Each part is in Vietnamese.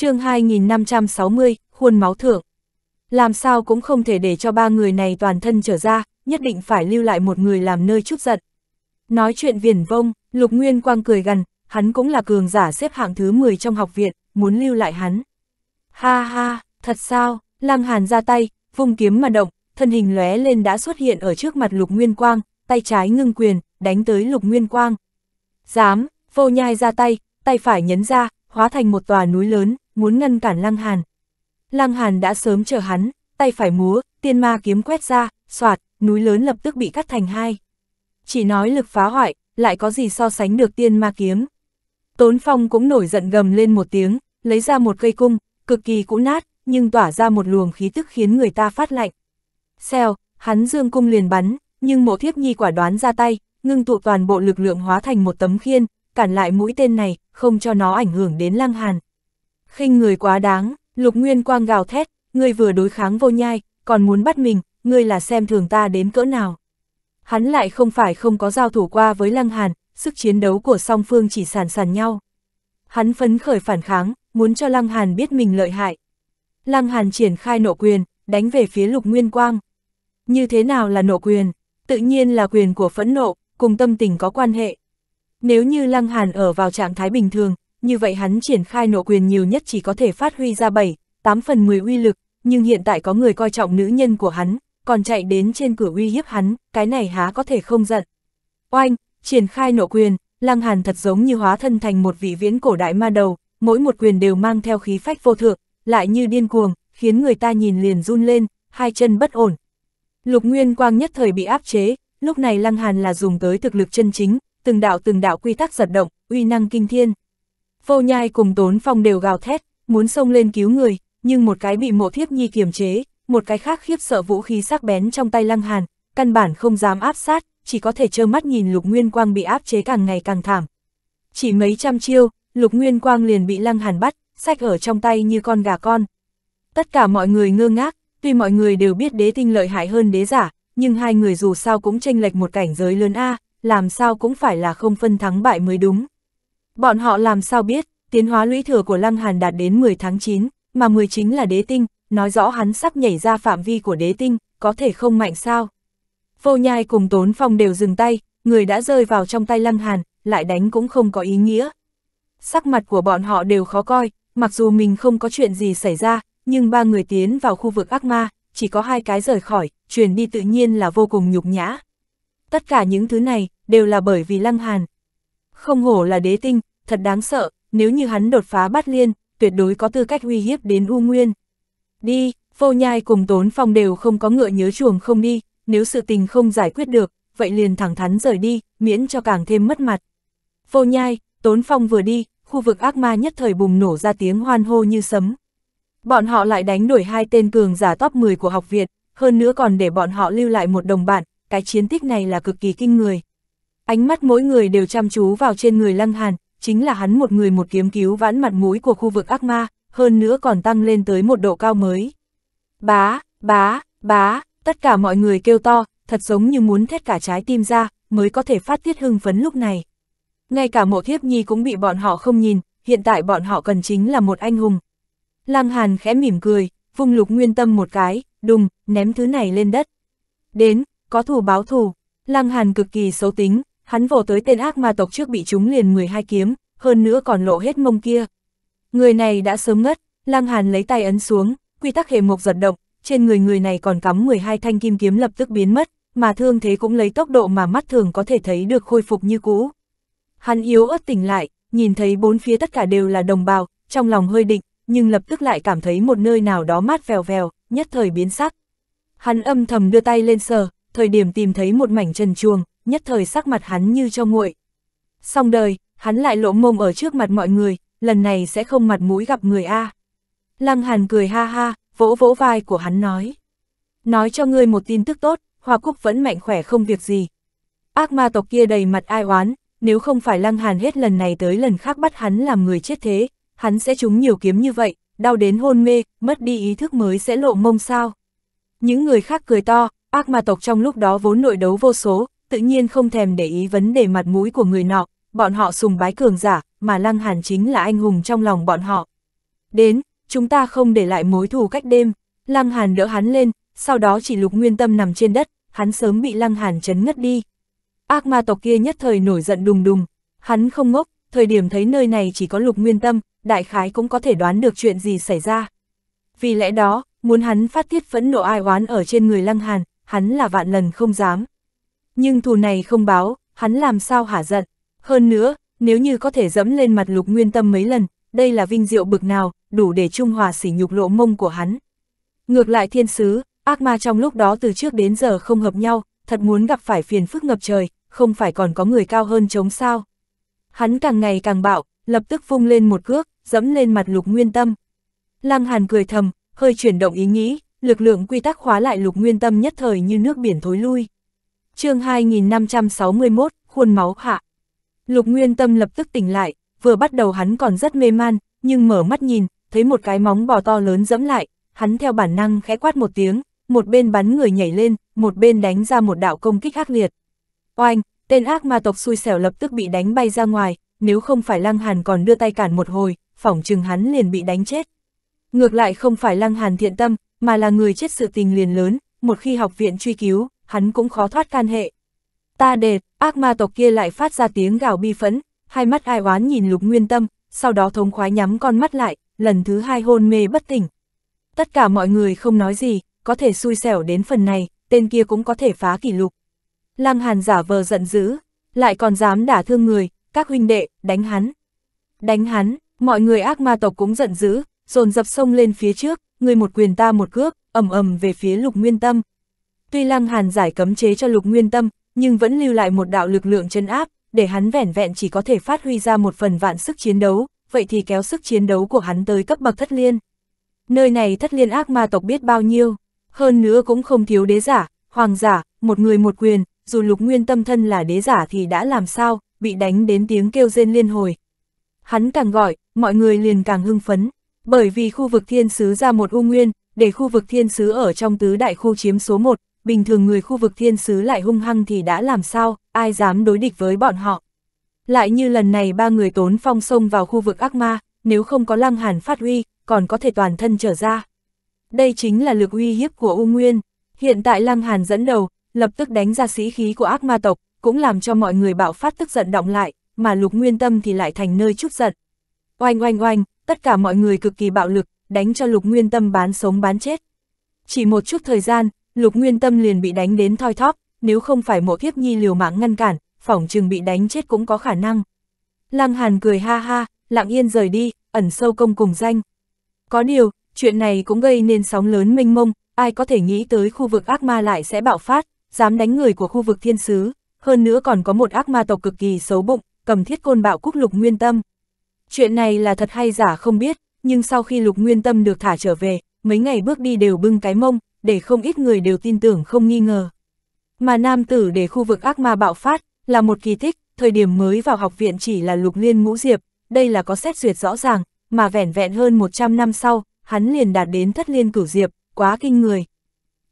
chương 2560, khuôn máu thượng. Làm sao cũng không thể để cho ba người này toàn thân trở ra, nhất định phải lưu lại một người làm nơi chút giận. Nói chuyện viển vông, Lục Nguyên Quang cười gần, hắn cũng là cường giả xếp hạng thứ 10 trong học viện, muốn lưu lại hắn. Ha ha, thật sao, Lăng Hàn ra tay, vùng kiếm mà động, thân hình lóe lên đã xuất hiện ở trước mặt Lục Nguyên Quang, tay trái ngưng quyền, đánh tới Lục Nguyên Quang. Dám, vô nhai ra tay, tay phải nhấn ra, hóa thành một tòa núi lớn, muốn ngăn cản Lăng Hàn. Lăng Hàn đã sớm chờ hắn, tay phải múa, tiên ma kiếm quét ra, soạt, núi lớn lập tức bị cắt thành hai. Chỉ nói lực phá hoại, lại có gì so sánh được tiên ma kiếm. Tốn Phong cũng nổi giận gầm lên một tiếng, lấy ra một cây cung, cực kỳ cũ nát, nhưng tỏa ra một luồng khí tức khiến người ta phát lạnh. xeo hắn dương cung liền bắn, nhưng mộ thiếp nhi quả đoán ra tay, ngưng tụ toàn bộ lực lượng hóa thành một tấm khiên, cản lại mũi tên này, không cho nó ảnh hưởng đến lăng hàn khinh người quá đáng, lục nguyên quang gào thét, ngươi vừa đối kháng vô nhai, còn muốn bắt mình, ngươi là xem thường ta đến cỡ nào. Hắn lại không phải không có giao thủ qua với lăng hàn, sức chiến đấu của song phương chỉ sàn sàn nhau. Hắn phấn khởi phản kháng, muốn cho lăng hàn biết mình lợi hại. Lăng hàn triển khai nộ quyền, đánh về phía lục nguyên quang. Như thế nào là nộ quyền? Tự nhiên là quyền của phẫn nộ, cùng tâm tình có quan hệ. Nếu như lăng hàn ở vào trạng thái bình thường, như vậy hắn triển khai nộ quyền nhiều nhất chỉ có thể phát huy ra 7, 8 phần 10 uy lực, nhưng hiện tại có người coi trọng nữ nhân của hắn, còn chạy đến trên cửa uy hiếp hắn, cái này há có thể không giận. Oanh, triển khai nộ quyền, Lăng Hàn thật giống như hóa thân thành một vị viễn cổ đại ma đầu, mỗi một quyền đều mang theo khí phách vô thượng, lại như điên cuồng, khiến người ta nhìn liền run lên, hai chân bất ổn. Lục Nguyên Quang nhất thời bị áp chế, lúc này Lăng Hàn là dùng tới thực lực chân chính, từng đạo từng đạo quy tắc giật động, uy năng kinh thiên. Vô nhai cùng tốn phong đều gào thét, muốn xông lên cứu người, nhưng một cái bị mộ thiếp nhi kiềm chế, một cái khác khiếp sợ vũ khí sắc bén trong tay lăng hàn, căn bản không dám áp sát, chỉ có thể trơ mắt nhìn lục nguyên quang bị áp chế càng ngày càng thảm. Chỉ mấy trăm chiêu, lục nguyên quang liền bị lăng hàn bắt, sách ở trong tay như con gà con. Tất cả mọi người ngơ ngác, tuy mọi người đều biết đế tinh lợi hại hơn đế giả, nhưng hai người dù sao cũng tranh lệch một cảnh giới lớn A, làm sao cũng phải là không phân thắng bại mới đúng. Bọn họ làm sao biết, tiến hóa lũy thừa của Lăng Hàn đạt đến 10 tháng 9, mà 10 chính là đế tinh, nói rõ hắn sắp nhảy ra phạm vi của đế tinh, có thể không mạnh sao. Vô nhai cùng tốn phong đều dừng tay, người đã rơi vào trong tay Lăng Hàn, lại đánh cũng không có ý nghĩa. Sắc mặt của bọn họ đều khó coi, mặc dù mình không có chuyện gì xảy ra, nhưng ba người tiến vào khu vực ác ma, chỉ có hai cái rời khỏi, truyền đi tự nhiên là vô cùng nhục nhã. Tất cả những thứ này đều là bởi vì Lăng Hàn, không hổ là đế tinh, thật đáng sợ, nếu như hắn đột phá bắt liên, tuyệt đối có tư cách uy hiếp đến U Nguyên. Đi, vô nhai cùng tốn phong đều không có ngựa nhớ chuồng không đi, nếu sự tình không giải quyết được, vậy liền thẳng thắn rời đi, miễn cho càng thêm mất mặt. Vô nhai, tốn phong vừa đi, khu vực ác ma nhất thời bùng nổ ra tiếng hoan hô như sấm. Bọn họ lại đánh đuổi hai tên cường giả top 10 của học viện, hơn nữa còn để bọn họ lưu lại một đồng bạn, cái chiến tích này là cực kỳ kinh người. Ánh mắt mỗi người đều chăm chú vào trên người Lăng Hàn, chính là hắn một người một kiếm cứu vãn mặt mũi của khu vực ác ma, hơn nữa còn tăng lên tới một độ cao mới. Bá, bá, bá, tất cả mọi người kêu to, thật giống như muốn thét cả trái tim ra, mới có thể phát tiết hưng phấn lúc này. Ngay cả mộ thiếp nhi cũng bị bọn họ không nhìn, hiện tại bọn họ cần chính là một anh hùng. Lăng Hàn khẽ mỉm cười, vung lục nguyên tâm một cái, đùng, ném thứ này lên đất. Đến, có thù báo thù, Lăng Hàn cực kỳ xấu tính, Hắn vồ tới tên ác ma tộc trước bị chúng liền 12 kiếm, hơn nữa còn lộ hết mông kia. Người này đã sớm ngất, Lăng Hàn lấy tay ấn xuống, quy tắc hệ mộc giật động, trên người người này còn cắm 12 thanh kim kiếm lập tức biến mất, mà thương thế cũng lấy tốc độ mà mắt thường có thể thấy được khôi phục như cũ. Hắn yếu ớt tỉnh lại, nhìn thấy bốn phía tất cả đều là đồng bào, trong lòng hơi định, nhưng lập tức lại cảm thấy một nơi nào đó mát vèo vèo, nhất thời biến sắc. Hắn âm thầm đưa tay lên sờ, thời điểm tìm thấy một mảnh trần chuồng, nhất thời sắc mặt hắn như cho nguội. Xong đời, hắn lại lỗ mông ở trước mặt mọi người, lần này sẽ không mặt mũi gặp người A. Lăng Hàn cười ha ha, vỗ vỗ vai của hắn nói. Nói cho ngươi một tin tức tốt, Hoa Cúc vẫn mạnh khỏe không việc gì. Ác ma tộc kia đầy mặt ai oán, nếu không phải Lăng Hàn hết lần này tới lần khác bắt hắn làm người chết thế, hắn sẽ trúng nhiều kiếm như vậy, đau đến hôn mê, mất đi ý thức mới sẽ lộ mông sao. Những người khác cười to, ác ma tộc trong lúc đó vốn nội đấu vô số, tự nhiên không thèm để ý vấn đề mặt mũi của người nọ, bọn họ sùng bái cường giả, mà Lăng Hàn chính là anh hùng trong lòng bọn họ. Đến, chúng ta không để lại mối thù cách đêm, Lăng Hàn đỡ hắn lên, sau đó chỉ lục nguyên tâm nằm trên đất, hắn sớm bị Lăng Hàn chấn ngất đi. Ác ma tộc kia nhất thời nổi giận đùng đùng, hắn không ngốc, thời điểm thấy nơi này chỉ có lục nguyên tâm, đại khái cũng có thể đoán được chuyện gì xảy ra. Vì lẽ đó, muốn hắn phát tiết phẫn nộ ai oán ở trên người Lăng Hàn, hắn là vạn lần không dám. Nhưng thù này không báo, hắn làm sao hả giận. Hơn nữa, nếu như có thể dẫm lên mặt lục nguyên tâm mấy lần, đây là vinh diệu bực nào, đủ để trung hòa sỉ nhục lộ mông của hắn. Ngược lại thiên sứ, ác ma trong lúc đó từ trước đến giờ không hợp nhau, thật muốn gặp phải phiền phức ngập trời, không phải còn có người cao hơn chống sao. Hắn càng ngày càng bạo, lập tức vung lên một cước, dẫm lên mặt lục nguyên tâm. Lăng Hàn cười thầm, hơi chuyển động ý nghĩ, lực lượng quy tắc khóa lại lục nguyên tâm nhất thời như nước biển thối lui chương 2561, khuôn máu hạ. Lục Nguyên Tâm lập tức tỉnh lại, vừa bắt đầu hắn còn rất mê man, nhưng mở mắt nhìn, thấy một cái móng bò to lớn dẫm lại, hắn theo bản năng khẽ quát một tiếng, một bên bắn người nhảy lên, một bên đánh ra một đạo công kích ác liệt. Oanh, tên ác ma tộc xui xẻo lập tức bị đánh bay ra ngoài, nếu không phải Lăng Hàn còn đưa tay cản một hồi, phỏng chừng hắn liền bị đánh chết. Ngược lại không phải Lăng Hàn thiện tâm, mà là người chết sự tình liền lớn, một khi học viện truy cứu, hắn cũng khó thoát can hệ. Ta đệt, ác ma tộc kia lại phát ra tiếng gào bi phẫn, hai mắt ai oán nhìn lục nguyên tâm, sau đó thống khoái nhắm con mắt lại, lần thứ hai hôn mê bất tỉnh. Tất cả mọi người không nói gì, có thể xui xẻo đến phần này, tên kia cũng có thể phá kỷ lục. Lăng Hàn giả vờ giận dữ, lại còn dám đả thương người, các huynh đệ, đánh hắn. Đánh hắn, mọi người ác ma tộc cũng giận dữ, dồn dập sông lên phía trước, người một quyền ta một cước, ầm ầm về phía lục nguyên tâm. Tuy Lăng Hàn giải cấm chế cho Lục Nguyên Tâm, nhưng vẫn lưu lại một đạo lực lượng chân áp, để hắn vẻn vẹn chỉ có thể phát huy ra một phần vạn sức chiến đấu, vậy thì kéo sức chiến đấu của hắn tới cấp bậc thất liên. Nơi này thất liên ác ma tộc biết bao nhiêu, hơn nữa cũng không thiếu đế giả, hoàng giả, một người một quyền, dù lục nguyên tâm thân là đế giả thì đã làm sao, bị đánh đến tiếng kêu rên liên hồi. Hắn càng gọi, mọi người liền càng hưng phấn, bởi vì khu vực thiên sứ ra một u nguyên, để khu vực thiên sứ ở trong tứ đại khu chiếm số 1, bình thường người khu vực thiên sứ lại hung hăng thì đã làm sao, ai dám đối địch với bọn họ. Lại như lần này ba người tốn phong sông vào khu vực ác ma, nếu không có lăng hàn phát huy, còn có thể toàn thân trở ra. Đây chính là lực uy hiếp của U Nguyên. Hiện tại lăng hàn dẫn đầu, lập tức đánh ra sĩ khí của ác ma tộc, cũng làm cho mọi người bạo phát tức giận động lại, mà lục nguyên tâm thì lại thành nơi chút giận. Oanh oanh oanh, tất cả mọi người cực kỳ bạo lực, đánh cho lục nguyên tâm bán sống bán chết. Chỉ một chút thời gian, Lục Nguyên Tâm liền bị đánh đến thoi thóp, nếu không phải mộ thiếp nhi liều mạng ngăn cản, phỏng chừng bị đánh chết cũng có khả năng. Lăng Hàn cười ha ha, lặng yên rời đi, ẩn sâu công cùng danh. Có điều, chuyện này cũng gây nên sóng lớn mênh mông, ai có thể nghĩ tới khu vực ác ma lại sẽ bạo phát, dám đánh người của khu vực thiên sứ, hơn nữa còn có một ác ma tộc cực kỳ xấu bụng, cầm thiết côn bạo cúc lục nguyên tâm. Chuyện này là thật hay giả không biết, nhưng sau khi lục nguyên tâm được thả trở về, mấy ngày bước đi đều bưng cái mông, để không ít người đều tin tưởng không nghi ngờ. Mà nam tử để khu vực ác ma bạo phát, là một kỳ tích, thời điểm mới vào học viện chỉ là lục liên ngũ diệp, đây là có xét duyệt rõ ràng, mà vẻn vẹn hơn 100 năm sau, hắn liền đạt đến thất liên cửu diệp, quá kinh người.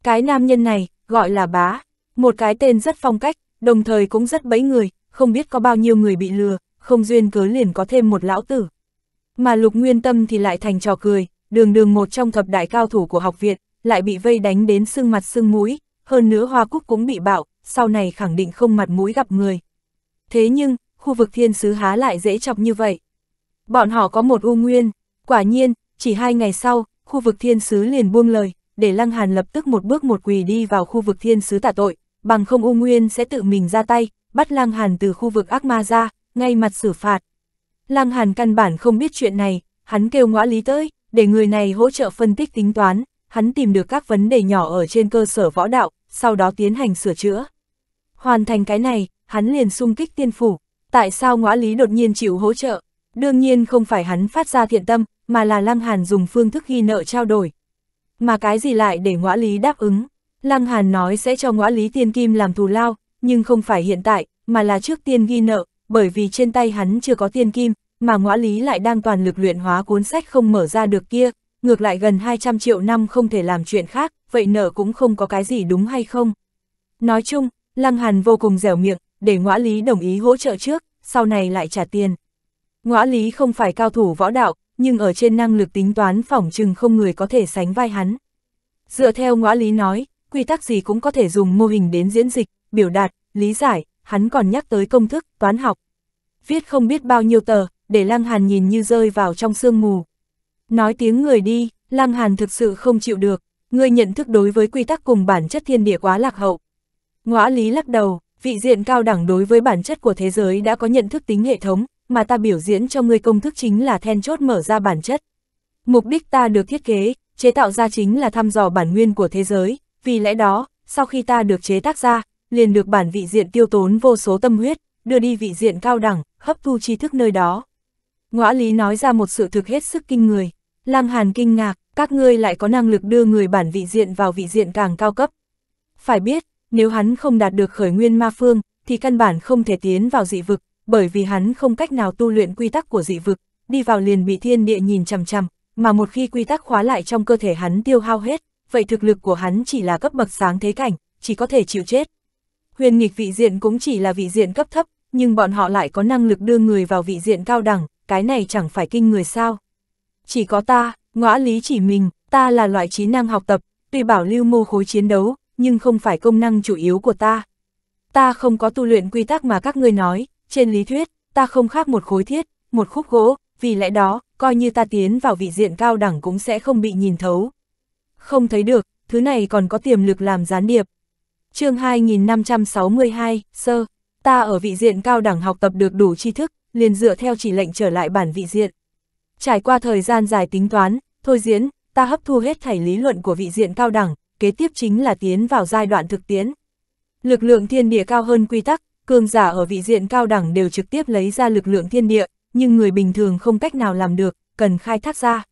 Cái nam nhân này, gọi là bá, một cái tên rất phong cách, đồng thời cũng rất bẫy người, không biết có bao nhiêu người bị lừa, không duyên cớ liền có thêm một lão tử. Mà lục nguyên tâm thì lại thành trò cười, đường đường một trong thập đại cao thủ của học viện, lại bị vây đánh đến sưng mặt sưng mũi, hơn nữa hoa cúc cũng bị bạo, sau này khẳng định không mặt mũi gặp người. Thế nhưng, khu vực thiên sứ há lại dễ chọc như vậy. Bọn họ có một u nguyên, quả nhiên, chỉ hai ngày sau, khu vực thiên sứ liền buông lời, để Lăng Hàn lập tức một bước một quỳ đi vào khu vực thiên sứ tạ tội, bằng không u nguyên sẽ tự mình ra tay, bắt Lăng Hàn từ khu vực ác ma ra, ngay mặt xử phạt. Lăng Hàn căn bản không biết chuyện này, hắn kêu ngõ lý tới, để người này hỗ trợ phân tích tính toán, hắn tìm được các vấn đề nhỏ ở trên cơ sở võ đạo, sau đó tiến hành sửa chữa. Hoàn thành cái này, hắn liền sung kích tiên phủ. Tại sao ngõ lý đột nhiên chịu hỗ trợ? Đương nhiên không phải hắn phát ra thiện tâm, mà là Lăng Hàn dùng phương thức ghi nợ trao đổi. Mà cái gì lại để ngõ lý đáp ứng? Lăng Hàn nói sẽ cho ngõ lý tiên kim làm thù lao, nhưng không phải hiện tại, mà là trước tiên ghi nợ, bởi vì trên tay hắn chưa có tiên kim, mà ngõ lý lại đang toàn lực luyện hóa cuốn sách không mở ra được kia, ngược lại gần 200 triệu năm không thể làm chuyện khác, vậy nợ cũng không có cái gì đúng hay không. Nói chung, Lăng Hàn vô cùng dẻo miệng, để ngõa lý đồng ý hỗ trợ trước, sau này lại trả tiền. Ngõa lý không phải cao thủ võ đạo, nhưng ở trên năng lực tính toán phỏng chừng không người có thể sánh vai hắn. Dựa theo ngõa lý nói, quy tắc gì cũng có thể dùng mô hình đến diễn dịch, biểu đạt, lý giải, hắn còn nhắc tới công thức, toán học. Viết không biết bao nhiêu tờ, để Lăng Hàn nhìn như rơi vào trong sương mù, Nói tiếng người đi, Lăng Hàn thực sự không chịu được, ngươi nhận thức đối với quy tắc cùng bản chất thiên địa quá lạc hậu. Ngõa lý lắc đầu, vị diện cao đẳng đối với bản chất của thế giới đã có nhận thức tính hệ thống, mà ta biểu diễn cho ngươi công thức chính là then chốt mở ra bản chất. Mục đích ta được thiết kế, chế tạo ra chính là thăm dò bản nguyên của thế giới, vì lẽ đó, sau khi ta được chế tác ra, liền được bản vị diện tiêu tốn vô số tâm huyết, đưa đi vị diện cao đẳng, hấp thu tri thức nơi đó. Ngõa lý nói ra một sự thực hết sức kinh người. Lam Hàn kinh ngạc, các ngươi lại có năng lực đưa người bản vị diện vào vị diện càng cao cấp. Phải biết, nếu hắn không đạt được khởi nguyên ma phương, thì căn bản không thể tiến vào dị vực, bởi vì hắn không cách nào tu luyện quy tắc của dị vực, đi vào liền bị thiên địa nhìn chằm chằm, mà một khi quy tắc khóa lại trong cơ thể hắn tiêu hao hết, vậy thực lực của hắn chỉ là cấp bậc sáng thế cảnh, chỉ có thể chịu chết. Huyền nghịch vị diện cũng chỉ là vị diện cấp thấp, nhưng bọn họ lại có năng lực đưa người vào vị diện cao đẳng, cái này chẳng phải kinh người sao chỉ có ta, ngõ lý chỉ mình, ta là loại trí năng học tập, tuy bảo lưu mô khối chiến đấu, nhưng không phải công năng chủ yếu của ta. Ta không có tu luyện quy tắc mà các ngươi nói, trên lý thuyết, ta không khác một khối thiết, một khúc gỗ, vì lẽ đó, coi như ta tiến vào vị diện cao đẳng cũng sẽ không bị nhìn thấu. Không thấy được, thứ này còn có tiềm lực làm gián điệp. chương 2562, sơ, ta ở vị diện cao đẳng học tập được đủ tri thức, liền dựa theo chỉ lệnh trở lại bản vị diện, Trải qua thời gian dài tính toán, thôi diễn, ta hấp thu hết thảy lý luận của vị diện cao đẳng, kế tiếp chính là tiến vào giai đoạn thực tiễn. Lực lượng thiên địa cao hơn quy tắc, cường giả ở vị diện cao đẳng đều trực tiếp lấy ra lực lượng thiên địa, nhưng người bình thường không cách nào làm được, cần khai thác ra.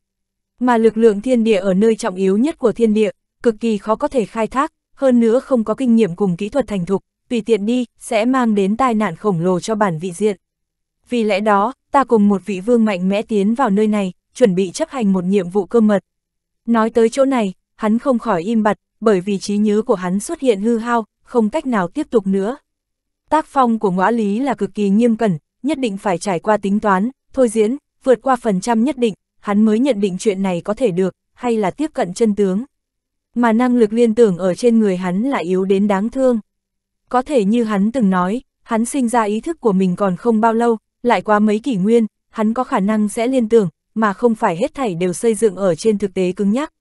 Mà lực lượng thiên địa ở nơi trọng yếu nhất của thiên địa, cực kỳ khó có thể khai thác, hơn nữa không có kinh nghiệm cùng kỹ thuật thành thục, tùy tiện đi, sẽ mang đến tai nạn khổng lồ cho bản vị diện. Vì lẽ đó, ta cùng một vị vương mạnh mẽ tiến vào nơi này, chuẩn bị chấp hành một nhiệm vụ cơ mật. Nói tới chỗ này, hắn không khỏi im bặt, bởi vì trí nhớ của hắn xuất hiện hư hao, không cách nào tiếp tục nữa. Tác phong của ngõ lý là cực kỳ nghiêm cẩn, nhất định phải trải qua tính toán, thôi diễn, vượt qua phần trăm nhất định, hắn mới nhận định chuyện này có thể được, hay là tiếp cận chân tướng. Mà năng lực liên tưởng ở trên người hắn là yếu đến đáng thương. Có thể như hắn từng nói, hắn sinh ra ý thức của mình còn không bao lâu, lại qua mấy kỷ nguyên, hắn có khả năng sẽ liên tưởng, mà không phải hết thảy đều xây dựng ở trên thực tế cứng nhắc.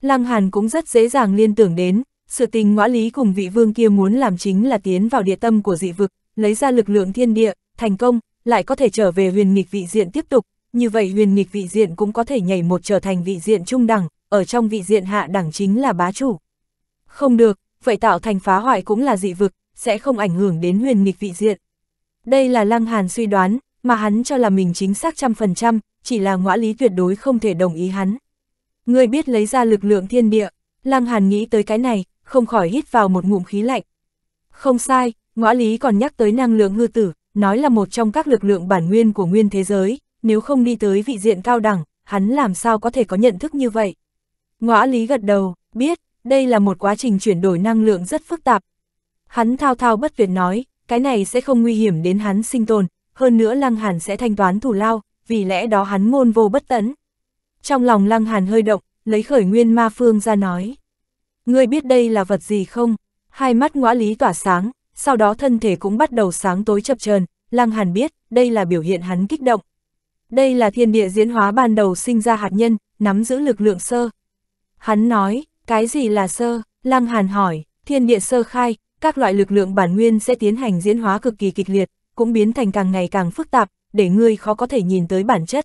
Lăng Hàn cũng rất dễ dàng liên tưởng đến, sự tình ngõ lý cùng vị vương kia muốn làm chính là tiến vào địa tâm của dị vực, lấy ra lực lượng thiên địa, thành công, lại có thể trở về huyền nghịch vị diện tiếp tục, như vậy huyền nghịch vị diện cũng có thể nhảy một trở thành vị diện trung đẳng, ở trong vị diện hạ đẳng chính là bá chủ. Không được, vậy tạo thành phá hoại cũng là dị vực, sẽ không ảnh hưởng đến huyền nghịch vị diện. Đây là Lăng Hàn suy đoán, mà hắn cho là mình chính xác trăm phần trăm, chỉ là ngõa lý tuyệt đối không thể đồng ý hắn. người biết lấy ra lực lượng thiên địa, Lăng Hàn nghĩ tới cái này, không khỏi hít vào một ngụm khí lạnh. Không sai, ngõa lý còn nhắc tới năng lượng hư tử, nói là một trong các lực lượng bản nguyên của nguyên thế giới, nếu không đi tới vị diện cao đẳng, hắn làm sao có thể có nhận thức như vậy. Ngõa lý gật đầu, biết, đây là một quá trình chuyển đổi năng lượng rất phức tạp. Hắn thao thao bất tuyệt nói, cái này sẽ không nguy hiểm đến hắn sinh tồn, hơn nữa Lăng Hàn sẽ thanh toán thủ lao, vì lẽ đó hắn ngôn vô bất tấn. Trong lòng Lăng Hàn hơi động, lấy khởi nguyên ma phương ra nói. Ngươi biết đây là vật gì không? Hai mắt ngõa lý tỏa sáng, sau đó thân thể cũng bắt đầu sáng tối chập chờn Lăng Hàn biết, đây là biểu hiện hắn kích động. Đây là thiên địa diễn hóa ban đầu sinh ra hạt nhân, nắm giữ lực lượng sơ. Hắn nói, cái gì là sơ? Lăng Hàn hỏi, thiên địa sơ khai, các loại lực lượng bản nguyên sẽ tiến hành diễn hóa cực kỳ kịch liệt, cũng biến thành càng ngày càng phức tạp, để ngươi khó có thể nhìn tới bản chất.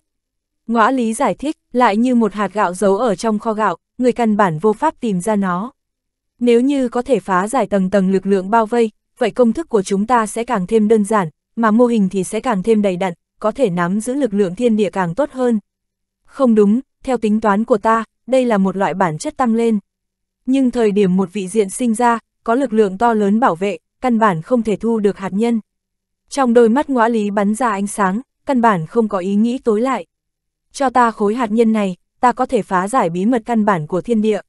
Ngõa lý giải thích, lại như một hạt gạo giấu ở trong kho gạo, người căn bản vô pháp tìm ra nó. Nếu như có thể phá giải tầng tầng lực lượng bao vây, vậy công thức của chúng ta sẽ càng thêm đơn giản, mà mô hình thì sẽ càng thêm đầy đặn, có thể nắm giữ lực lượng thiên địa càng tốt hơn. Không đúng, theo tính toán của ta, đây là một loại bản chất tăng lên. Nhưng thời điểm một vị diện sinh ra, có lực lượng to lớn bảo vệ, căn bản không thể thu được hạt nhân. Trong đôi mắt ngõa lý bắn ra ánh sáng, căn bản không có ý nghĩ tối lại. Cho ta khối hạt nhân này, ta có thể phá giải bí mật căn bản của thiên địa.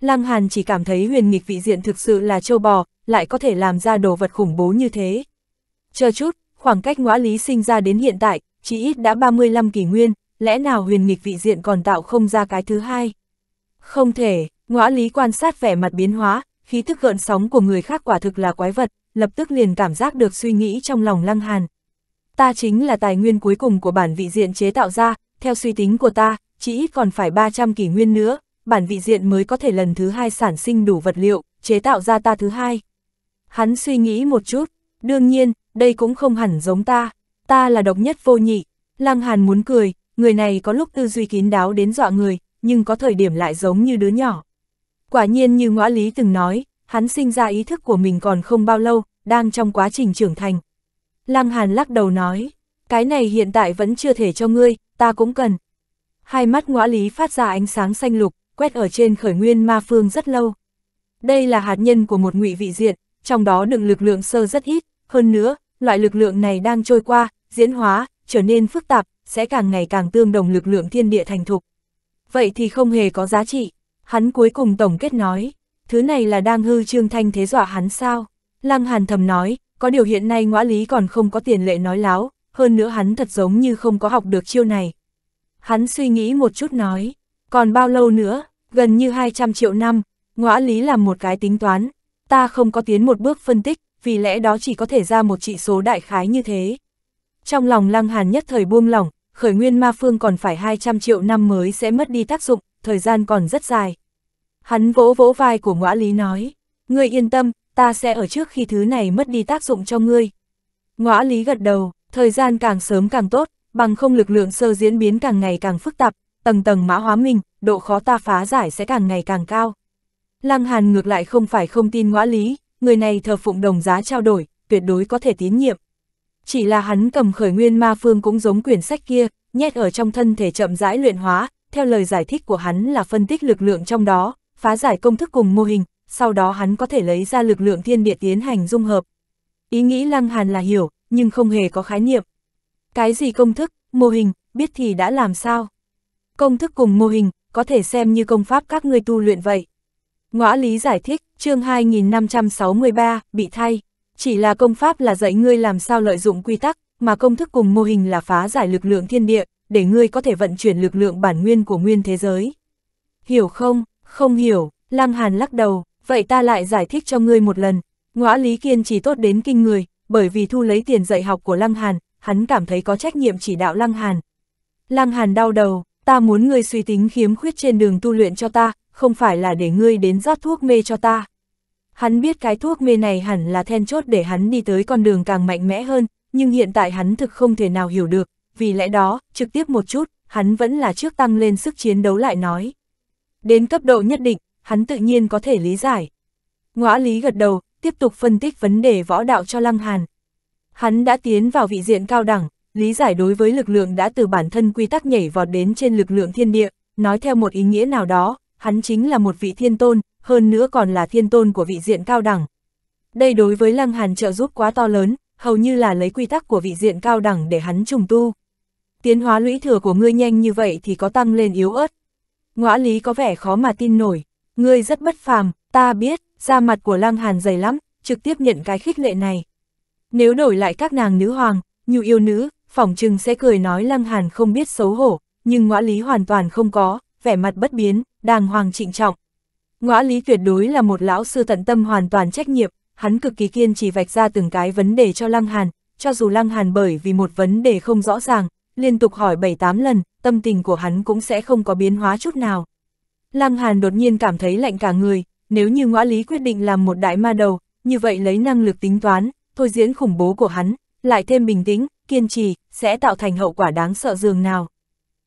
Lăng Hàn chỉ cảm thấy huyền nghịch vị diện thực sự là châu bò, lại có thể làm ra đồ vật khủng bố như thế. Chờ chút, khoảng cách ngõa lý sinh ra đến hiện tại, chỉ ít đã 35 kỷ nguyên, lẽ nào huyền nghịch vị diện còn tạo không ra cái thứ hai? Không thể, ngõa lý quan sát vẻ mặt biến hóa, khí thức gợn sóng của người khác quả thực là quái vật, lập tức liền cảm giác được suy nghĩ trong lòng Lăng Hàn. Ta chính là tài nguyên cuối cùng của bản vị diện chế tạo ra, theo suy tính của ta, chỉ ít còn phải 300 kỷ nguyên nữa, bản vị diện mới có thể lần thứ hai sản sinh đủ vật liệu, chế tạo ra ta thứ hai. Hắn suy nghĩ một chút, đương nhiên, đây cũng không hẳn giống ta, ta là độc nhất vô nhị. Lăng Hàn muốn cười, người này có lúc tư duy kín đáo đến dọa người, nhưng có thời điểm lại giống như đứa nhỏ. Quả nhiên như ngõa lý từng nói, hắn sinh ra ý thức của mình còn không bao lâu, đang trong quá trình trưởng thành. Lăng Hàn lắc đầu nói, cái này hiện tại vẫn chưa thể cho ngươi, ta cũng cần. Hai mắt ngõa lý phát ra ánh sáng xanh lục, quét ở trên khởi nguyên ma phương rất lâu. Đây là hạt nhân của một ngụy vị diện, trong đó đựng lực lượng sơ rất ít, hơn nữa, loại lực lượng này đang trôi qua, diễn hóa, trở nên phức tạp, sẽ càng ngày càng tương đồng lực lượng thiên địa thành thục. Vậy thì không hề có giá trị. Hắn cuối cùng tổng kết nói, thứ này là đang hư trương thanh thế dọa hắn sao? Lăng Hàn thầm nói, có điều hiện nay ngõ lý còn không có tiền lệ nói láo, hơn nữa hắn thật giống như không có học được chiêu này. Hắn suy nghĩ một chút nói, còn bao lâu nữa, gần như 200 triệu năm, ngõ lý làm một cái tính toán, ta không có tiến một bước phân tích, vì lẽ đó chỉ có thể ra một trị số đại khái như thế. Trong lòng Lăng Hàn nhất thời buông lỏng, khởi nguyên ma phương còn phải 200 triệu năm mới sẽ mất đi tác dụng, thời gian còn rất dài. Hắn vỗ vỗ vai của ngõa lý nói, ngươi yên tâm, ta sẽ ở trước khi thứ này mất đi tác dụng cho ngươi. Ngõa lý gật đầu, thời gian càng sớm càng tốt, bằng không lực lượng sơ diễn biến càng ngày càng phức tạp, tầng tầng mã hóa mình, độ khó ta phá giải sẽ càng ngày càng cao. Lăng Hàn ngược lại không phải không tin ngõa lý, người này thờ phụng đồng giá trao đổi, tuyệt đối có thể tín nhiệm. Chỉ là hắn cầm khởi nguyên ma phương cũng giống quyển sách kia, nhét ở trong thân thể chậm rãi luyện hóa, theo lời giải thích của hắn là phân tích lực lượng trong đó, phá giải công thức cùng mô hình, sau đó hắn có thể lấy ra lực lượng thiên địa tiến hành dung hợp. Ý nghĩ Lăng Hàn là hiểu, nhưng không hề có khái niệm. Cái gì công thức, mô hình, biết thì đã làm sao? Công thức cùng mô hình, có thể xem như công pháp các ngươi tu luyện vậy. Ngõ lý giải thích, chương 2563, bị thay. Chỉ là công pháp là dạy ngươi làm sao lợi dụng quy tắc, mà công thức cùng mô hình là phá giải lực lượng thiên địa, để ngươi có thể vận chuyển lực lượng bản nguyên của nguyên thế giới. Hiểu không? Không hiểu, Lăng Hàn lắc đầu, vậy ta lại giải thích cho ngươi một lần. Ngõa Lý Kiên chỉ tốt đến kinh người, bởi vì thu lấy tiền dạy học của Lăng Hàn, hắn cảm thấy có trách nhiệm chỉ đạo Lăng Hàn. Lăng Hàn đau đầu, ta muốn ngươi suy tính khiếm khuyết trên đường tu luyện cho ta, không phải là để ngươi đến rót thuốc mê cho ta. Hắn biết cái thuốc mê này hẳn là then chốt để hắn đi tới con đường càng mạnh mẽ hơn, nhưng hiện tại hắn thực không thể nào hiểu được, vì lẽ đó, trực tiếp một chút, hắn vẫn là trước tăng lên sức chiến đấu lại nói. Đến cấp độ nhất định, hắn tự nhiên có thể lý giải. Ngõa lý gật đầu, tiếp tục phân tích vấn đề võ đạo cho Lăng Hàn. Hắn đã tiến vào vị diện cao đẳng, lý giải đối với lực lượng đã từ bản thân quy tắc nhảy vọt đến trên lực lượng thiên địa, nói theo một ý nghĩa nào đó, hắn chính là một vị thiên tôn, hơn nữa còn là thiên tôn của vị diện cao đẳng. Đây đối với Lăng Hàn trợ giúp quá to lớn, hầu như là lấy quy tắc của vị diện cao đẳng để hắn trùng tu tiến hóa lũy thừa của ngươi nhanh như vậy thì có tăng lên yếu ớt. Ngõa lý có vẻ khó mà tin nổi, ngươi rất bất phàm, ta biết, da mặt của lăng hàn dày lắm, trực tiếp nhận cái khích lệ này. Nếu đổi lại các nàng nữ hoàng, nhu yêu nữ, phỏng trừng sẽ cười nói lăng hàn không biết xấu hổ, nhưng ngõa lý hoàn toàn không có, vẻ mặt bất biến, đàng hoàng trịnh trọng. Ngõa lý tuyệt đối là một lão sư tận tâm hoàn toàn trách nhiệm, hắn cực kỳ kiên trì vạch ra từng cái vấn đề cho lăng hàn, cho dù lăng hàn bởi vì một vấn đề không rõ ràng, liên tục hỏi 7-8 lần, tâm tình của hắn cũng sẽ không có biến hóa chút nào. Lăng Hàn đột nhiên cảm thấy lạnh cả người, nếu như ngõ lý quyết định làm một đại ma đầu, như vậy lấy năng lực tính toán, thôi diễn khủng bố của hắn, lại thêm bình tĩnh, kiên trì, sẽ tạo thành hậu quả đáng sợ dường nào.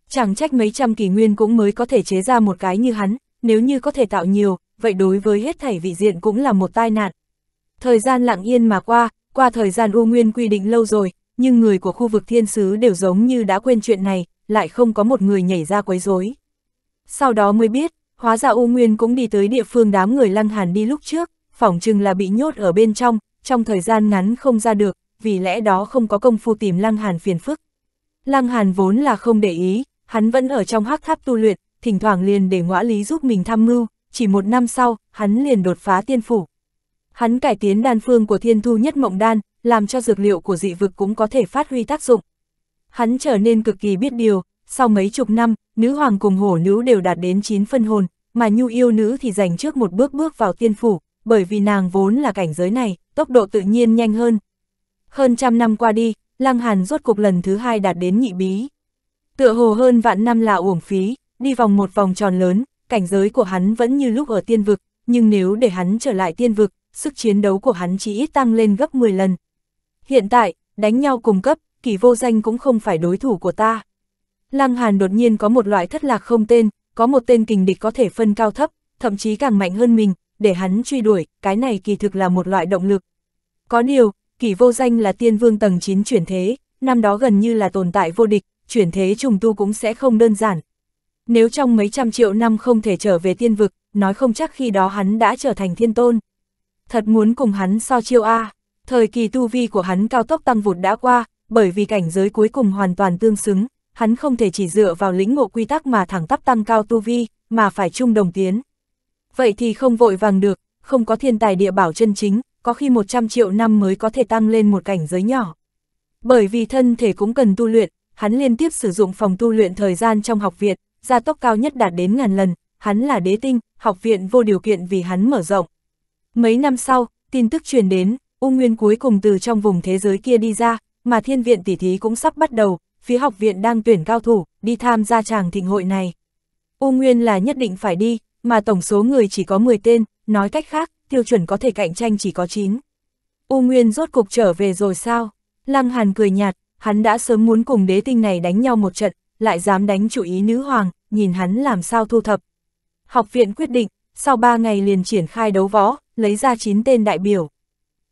Chẳng trách mấy trăm kỷ nguyên cũng mới có thể chế ra một cái như hắn, nếu như có thể tạo nhiều, vậy đối với hết thảy vị diện cũng là một tai nạn. Thời gian lặng yên mà qua, qua thời gian u nguyên quy định lâu rồi, nhưng người của khu vực thiên sứ đều giống như đã quên chuyện này, lại không có một người nhảy ra quấy rối. Sau đó mới biết, hóa ra U Nguyên cũng đi tới địa phương đám người Lăng Hàn đi lúc trước, phỏng chừng là bị nhốt ở bên trong, trong thời gian ngắn không ra được, vì lẽ đó không có công phu tìm Lăng Hàn phiền phức. Lăng Hàn vốn là không để ý, hắn vẫn ở trong hắc tháp tu luyện, thỉnh thoảng liền để ngõa lý giúp mình tham mưu, chỉ một năm sau, hắn liền đột phá tiên phủ. Hắn cải tiến đan phương của thiên thu nhất mộng đan, làm cho dược liệu của dị vực cũng có thể phát huy tác dụng. Hắn trở nên cực kỳ biết điều, sau mấy chục năm, nữ hoàng cùng hổ nữ đều đạt đến 9 phân hồn, mà nhu yêu nữ thì giành trước một bước bước vào tiên phủ, bởi vì nàng vốn là cảnh giới này, tốc độ tự nhiên nhanh hơn. Hơn trăm năm qua đi, Lăng Hàn rốt cuộc lần thứ hai đạt đến nhị bí. Tựa hồ hơn vạn năm là uổng phí, đi vòng một vòng tròn lớn, cảnh giới của hắn vẫn như lúc ở tiên vực, nhưng nếu để hắn trở lại tiên vực, sức chiến đấu của hắn chỉ ít tăng lên gấp 10 lần. Hiện tại, đánh nhau cùng cấp, kỳ vô danh cũng không phải đối thủ của ta. Lăng Hàn đột nhiên có một loại thất lạc không tên, có một tên kình địch có thể phân cao thấp, thậm chí càng mạnh hơn mình, để hắn truy đuổi, cái này kỳ thực là một loại động lực. Có điều, kỳ vô danh là tiên vương tầng 9 chuyển thế, năm đó gần như là tồn tại vô địch, chuyển thế trùng tu cũng sẽ không đơn giản. Nếu trong mấy trăm triệu năm không thể trở về tiên vực, nói không chắc khi đó hắn đã trở thành thiên tôn. Thật muốn cùng hắn so chiêu A. Thời kỳ tu vi của hắn cao tốc tăng vụt đã qua, bởi vì cảnh giới cuối cùng hoàn toàn tương xứng, hắn không thể chỉ dựa vào lĩnh ngộ quy tắc mà thẳng tắp tăng cao tu vi, mà phải chung đồng tiến. Vậy thì không vội vàng được, không có thiên tài địa bảo chân chính, có khi 100 triệu năm mới có thể tăng lên một cảnh giới nhỏ. Bởi vì thân thể cũng cần tu luyện, hắn liên tiếp sử dụng phòng tu luyện thời gian trong học viện, gia tốc cao nhất đạt đến ngàn lần, hắn là đế tinh, học viện vô điều kiện vì hắn mở rộng. Mấy năm sau, tin tức truyền đến, U Nguyên cuối cùng từ trong vùng thế giới kia đi ra, mà thiên viện tỷ thí cũng sắp bắt đầu, phía học viện đang tuyển cao thủ, đi tham gia tràng thịnh hội này. U Nguyên là nhất định phải đi, mà tổng số người chỉ có 10 tên, nói cách khác, tiêu chuẩn có thể cạnh tranh chỉ có 9. U Nguyên rốt cục trở về rồi sao? Lăng Hàn cười nhạt, hắn đã sớm muốn cùng đế tinh này đánh nhau một trận, lại dám đánh chủ ý nữ hoàng, nhìn hắn làm sao thu thập. Học viện quyết định, sau 3 ngày liền triển khai đấu võ, lấy ra 9 tên đại biểu.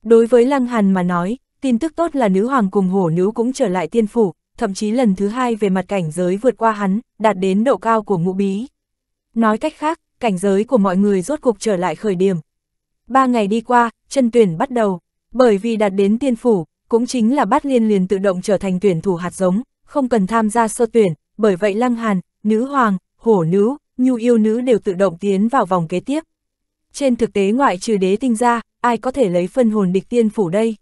Đối với Lăng Hàn mà nói, tin tức tốt là nữ hoàng cùng hổ nữ cũng trở lại tiên phủ, thậm chí lần thứ hai về mặt cảnh giới vượt qua hắn, đạt đến độ cao của ngũ bí. Nói cách khác, cảnh giới của mọi người rốt cục trở lại khởi điểm. Ba ngày đi qua, chân tuyển bắt đầu, bởi vì đạt đến tiên phủ, cũng chính là bát liên liền tự động trở thành tuyển thủ hạt giống, không cần tham gia sơ tuyển, bởi vậy lăng hàn, nữ hoàng, hổ nữ, nhu yêu nữ đều tự động tiến vào vòng kế tiếp. Trên thực tế ngoại trừ đế tinh ra, ai có thể lấy phân hồn địch tiên phủ đây?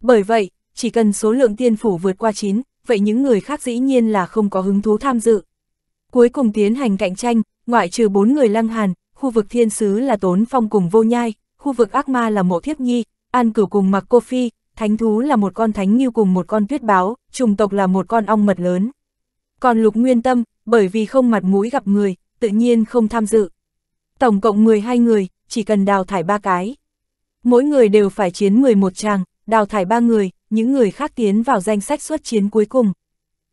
Bởi vậy, chỉ cần số lượng tiên phủ vượt qua 9, vậy những người khác dĩ nhiên là không có hứng thú tham dự. Cuối cùng tiến hành cạnh tranh, ngoại trừ bốn người lăng hàn, khu vực thiên sứ là tốn phong cùng vô nhai, khu vực ác ma là mộ thiếp nhi, an cửu cùng mặc cô phi, thánh thú là một con thánh nghiêu cùng một con tuyết báo, trùng tộc là một con ong mật lớn. Còn lục nguyên tâm, bởi vì không mặt mũi gặp người, tự nhiên không tham dự. Tổng cộng 12 người, chỉ cần đào thải ba cái. Mỗi người đều phải chiến 11 tràng, đào thải 3 người, những người khác tiến vào danh sách xuất chiến cuối cùng.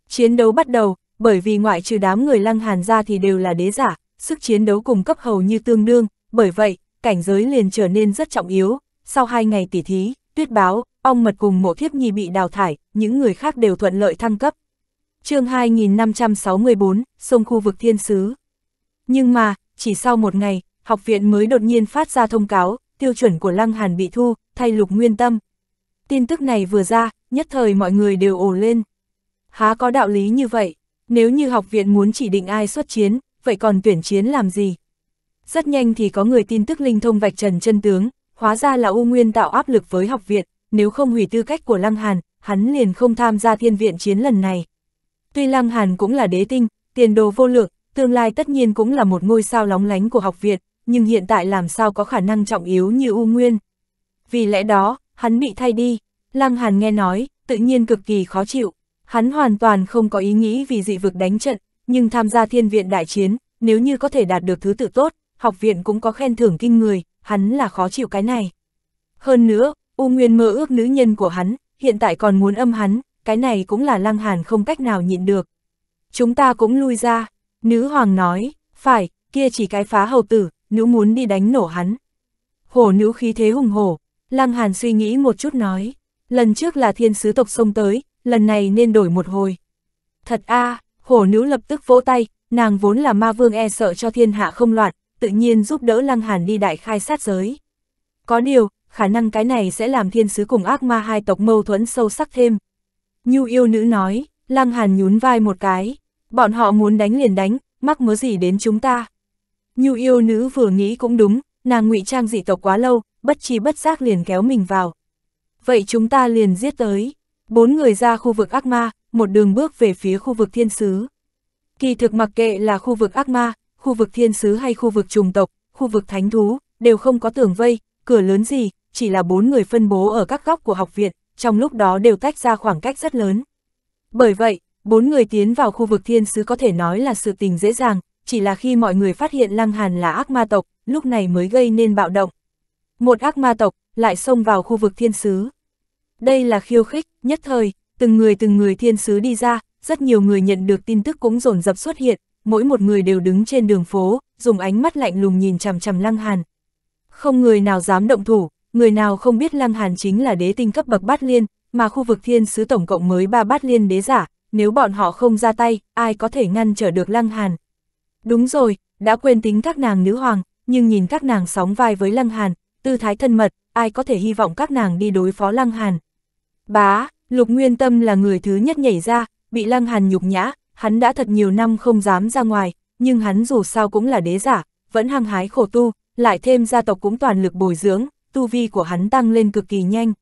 Chiến đấu bắt đầu, bởi vì ngoại trừ đám người lăng hàn ra thì đều là đế giả, sức chiến đấu cùng cấp hầu như tương đương, bởi vậy, cảnh giới liền trở nên rất trọng yếu. Sau 2 ngày tỉ thí, tuyết báo, ong mật cùng mộ thiếp nhi bị đào thải, những người khác đều thuận lợi thăng cấp. chương 2564, sông khu vực thiên sứ. Nhưng mà, chỉ sau một ngày, học viện mới đột nhiên phát ra thông cáo, tiêu chuẩn của Lăng Hàn bị thu, thay Lục Nguyên Tâm. Tin tức này vừa ra, nhất thời mọi người đều ồ lên. Há có đạo lý như vậy, nếu như học viện muốn chỉ định ai xuất chiến, vậy còn tuyển chiến làm gì? Rất nhanh thì có người tin tức linh thông vạch trần chân tướng, hóa ra là U Nguyên tạo áp lực với học viện, nếu không hủy tư cách của Lăng Hàn, hắn liền không tham gia thiên viện chiến lần này. Tuy Lăng Hàn cũng là đế tinh, tiền đồ vô lượng, tương lai tất nhiên cũng là một ngôi sao lóng lánh của học viện, nhưng hiện tại làm sao có khả năng trọng yếu như U Nguyên. Vì lẽ đó, hắn bị thay đi, Lăng Hàn nghe nói, tự nhiên cực kỳ khó chịu, hắn hoàn toàn không có ý nghĩ vì dị vực đánh trận, nhưng tham gia thiên viện đại chiến, nếu như có thể đạt được thứ tự tốt, học viện cũng có khen thưởng kinh người, hắn là khó chịu cái này. Hơn nữa, U Nguyên mơ ước nữ nhân của hắn, hiện tại còn muốn âm hắn, cái này cũng là Lăng Hàn không cách nào nhịn được. Chúng ta cũng lui ra, nữ hoàng nói, phải, kia chỉ cái phá hầu tử, nữ muốn đi đánh nổ hắn. Hổ nữ khí thế hùng hổ, Lăng Hàn suy nghĩ một chút nói, lần trước là thiên sứ tộc xông tới, lần này nên đổi một hồi. Thật a à, hổ nữ lập tức vỗ tay, nàng vốn là ma vương e sợ cho thiên hạ không loạn, tự nhiên giúp đỡ Lăng Hàn đi đại khai sát giới. Có điều, khả năng cái này sẽ làm thiên sứ cùng ác ma hai tộc mâu thuẫn sâu sắc thêm. Nhu yêu nữ nói, Lăng Hàn nhún vai một cái, bọn họ muốn đánh liền đánh, mắc mớ gì đến chúng ta như yêu nữ vừa nghĩ cũng đúng, nàng ngụy trang dị tộc quá lâu, bất chi bất giác liền kéo mình vào. Vậy chúng ta liền giết tới. Bốn người ra khu vực ác ma, một đường bước về phía khu vực thiên sứ. Kỳ thực mặc kệ là khu vực ác ma, khu vực thiên sứ hay khu vực trùng tộc, khu vực thánh thú, đều không có tường vây, cửa lớn gì, chỉ là bốn người phân bố ở các góc của học viện, trong lúc đó đều tách ra khoảng cách rất lớn. Bởi vậy, bốn người tiến vào khu vực thiên sứ có thể nói là sự tình dễ dàng, chỉ là khi mọi người phát hiện Lăng Hàn là ác ma tộc, lúc này mới gây nên bạo động. Một ác ma tộc lại xông vào khu vực thiên sứ. Đây là khiêu khích, nhất thời, từng người từng người thiên sứ đi ra, rất nhiều người nhận được tin tức cũng rồn rập xuất hiện, mỗi một người đều đứng trên đường phố, dùng ánh mắt lạnh lùng nhìn chằm chằm Lăng Hàn. Không người nào dám động thủ, người nào không biết Lăng Hàn chính là đế tinh cấp bậc bát liên, mà khu vực thiên sứ tổng cộng mới ba bát liên đế giả, nếu bọn họ không ra tay, ai có thể ngăn trở được Lăng Hàn. Đúng rồi, đã quên tính các nàng nữ hoàng, nhưng nhìn các nàng sóng vai với Lăng Hàn, tư thái thân mật, ai có thể hy vọng các nàng đi đối phó Lăng Hàn. Bá, Lục Nguyên Tâm là người thứ nhất nhảy ra, bị Lăng Hàn nhục nhã, hắn đã thật nhiều năm không dám ra ngoài, nhưng hắn dù sao cũng là đế giả, vẫn hăng hái khổ tu, lại thêm gia tộc cũng toàn lực bồi dưỡng, tu vi của hắn tăng lên cực kỳ nhanh.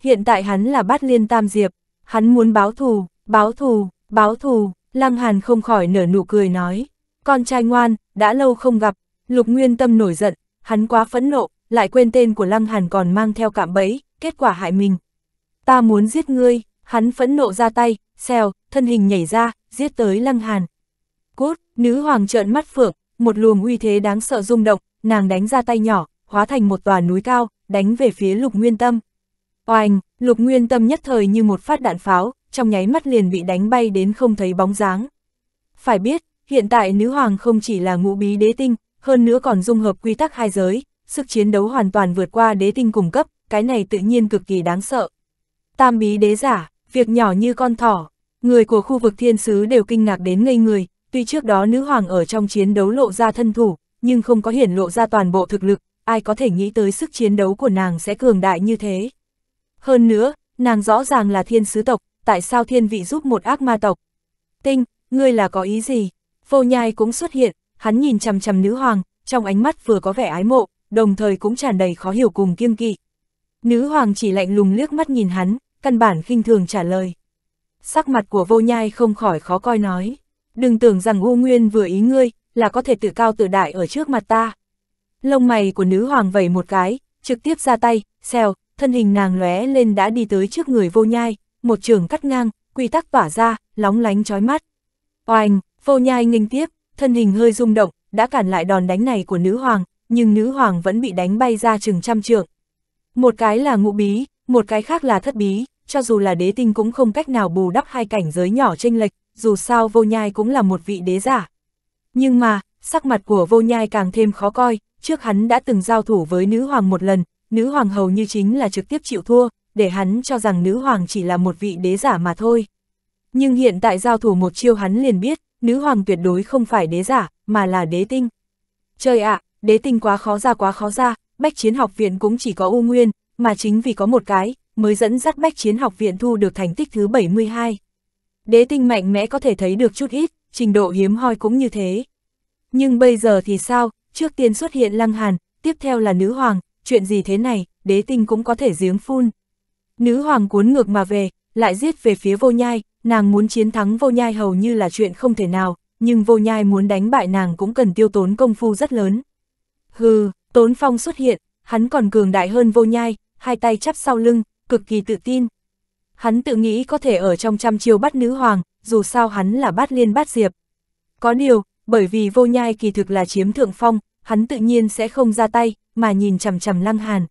Hiện tại hắn là bát liên tam diệp, hắn muốn báo thù, báo thù, báo thù, Lăng Hàn không khỏi nở nụ cười nói. Con trai ngoan, đã lâu không gặp, Lục Nguyên Tâm nổi giận, hắn quá phẫn nộ, lại quên tên của Lăng Hàn còn mang theo cạm bẫy, kết quả hại mình. Ta muốn giết ngươi, hắn phẫn nộ ra tay, xèo, thân hình nhảy ra, giết tới Lăng Hàn. Cút, nữ hoàng trợn mắt phượng, một luồng uy thế đáng sợ rung động, nàng đánh ra tay nhỏ, hóa thành một tòa núi cao, đánh về phía Lục Nguyên Tâm. Oanh, Lục Nguyên Tâm nhất thời như một phát đạn pháo, trong nháy mắt liền bị đánh bay đến không thấy bóng dáng. Phải biết, Hiện tại nữ hoàng không chỉ là ngũ bí đế tinh, hơn nữa còn dung hợp quy tắc hai giới, sức chiến đấu hoàn toàn vượt qua đế tinh cùng cấp, cái này tự nhiên cực kỳ đáng sợ. Tam bí đế giả, việc nhỏ như con thỏ, người của khu vực thiên sứ đều kinh ngạc đến ngây người, tuy trước đó nữ hoàng ở trong chiến đấu lộ ra thân thủ, nhưng không có hiển lộ ra toàn bộ thực lực, ai có thể nghĩ tới sức chiến đấu của nàng sẽ cường đại như thế. Hơn nữa, nàng rõ ràng là thiên sứ tộc, tại sao thiên vị giúp một ác ma tộc? Tinh, ngươi là có ý gì? Vô nhai cũng xuất hiện, hắn nhìn chằm chằm nữ hoàng, trong ánh mắt vừa có vẻ ái mộ, đồng thời cũng tràn đầy khó hiểu cùng kiêng kỵ. Nữ hoàng chỉ lạnh lùng liếc mắt nhìn hắn, căn bản khinh thường trả lời. Sắc mặt của vô nhai không khỏi khó coi nói, đừng tưởng rằng U Nguyên vừa ý ngươi, là có thể tự cao tự đại ở trước mặt ta. Lông mày của nữ hoàng vẩy một cái, trực tiếp ra tay, xèo, thân hình nàng lóe lên đã đi tới trước người vô nhai, một trường cắt ngang, quy tắc tỏa ra, lóng lánh chói mắt. Oanh, Vô nhai nghinh tiếp, thân hình hơi rung động, đã cản lại đòn đánh này của nữ hoàng, nhưng nữ hoàng vẫn bị đánh bay ra chừng trăm trượng. Một cái là ngũ bí, một cái khác là thất bí, cho dù là đế tinh cũng không cách nào bù đắp hai cảnh giới nhỏ tranh lệch, dù sao vô nhai cũng là một vị đế giả. Nhưng mà, sắc mặt của vô nhai càng thêm khó coi, trước hắn đã từng giao thủ với nữ hoàng một lần, nữ hoàng hầu như chính là trực tiếp chịu thua, để hắn cho rằng nữ hoàng chỉ là một vị đế giả mà thôi. Nhưng hiện tại giao thủ một chiêu hắn liền biết, nữ hoàng tuyệt đối không phải đế giả, mà là đế tinh. Trời ạ, đế tinh quá khó ra quá khó ra, bách chiến học viện cũng chỉ có ưu Nguyên, mà chính vì có một cái, mới dẫn dắt bách chiến học viện thu được thành tích thứ 72. Đế tinh mạnh mẽ có thể thấy được chút ít, trình độ hiếm hoi cũng như thế. Nhưng bây giờ thì sao, trước tiên xuất hiện lăng hàn, tiếp theo là nữ hoàng, chuyện gì thế này, đế tinh cũng có thể giếng phun. Nữ hoàng cuốn ngược mà về, lại giết về phía vô nhai, Nàng muốn chiến thắng vô nhai hầu như là chuyện không thể nào, nhưng vô nhai muốn đánh bại nàng cũng cần tiêu tốn công phu rất lớn. Hừ, tốn phong xuất hiện, hắn còn cường đại hơn vô nhai, hai tay chắp sau lưng, cực kỳ tự tin. Hắn tự nghĩ có thể ở trong trăm chiêu bắt nữ hoàng, dù sao hắn là bát liên bát diệp. Có điều, bởi vì vô nhai kỳ thực là chiếm thượng phong, hắn tự nhiên sẽ không ra tay, mà nhìn chằm chằm lăng hàn.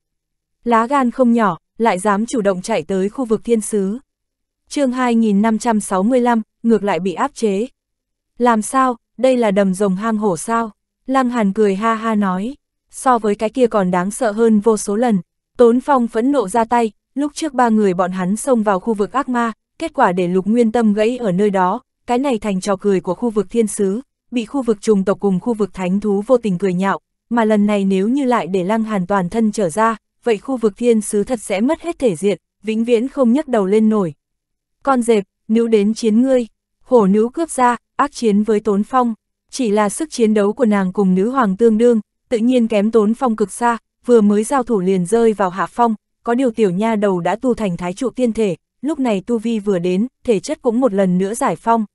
Lá gan không nhỏ, lại dám chủ động chạy tới khu vực thiên sứ chương 2565, ngược lại bị áp chế. Làm sao, đây là đầm rồng hang hổ sao? Lăng Hàn cười ha ha nói, so với cái kia còn đáng sợ hơn vô số lần. Tốn Phong phẫn nộ ra tay, lúc trước ba người bọn hắn xông vào khu vực ác ma, kết quả để Lục Nguyên Tâm gãy ở nơi đó, cái này thành trò cười của khu vực thiên sứ, bị khu vực trùng tộc cùng khu vực thánh thú vô tình cười nhạo, mà lần này nếu như lại để Lăng Hàn toàn thân trở ra, vậy khu vực thiên sứ thật sẽ mất hết thể diện, vĩnh viễn không nhấc đầu lên nổi. Con dẹp, nữ đến chiến ngươi, hổ nữ cướp ra, ác chiến với Tốn Phong. Chỉ là sức chiến đấu của nàng cùng nữ hoàng tương đương, tự nhiên kém Tốn Phong cực xa, vừa mới giao thủ liền rơi vào hạ phong, có điều tiểu nha đầu đã tu thành thái trụ tiên thể, lúc này tu vi vừa đến, thể chất cũng một lần nữa giải phong.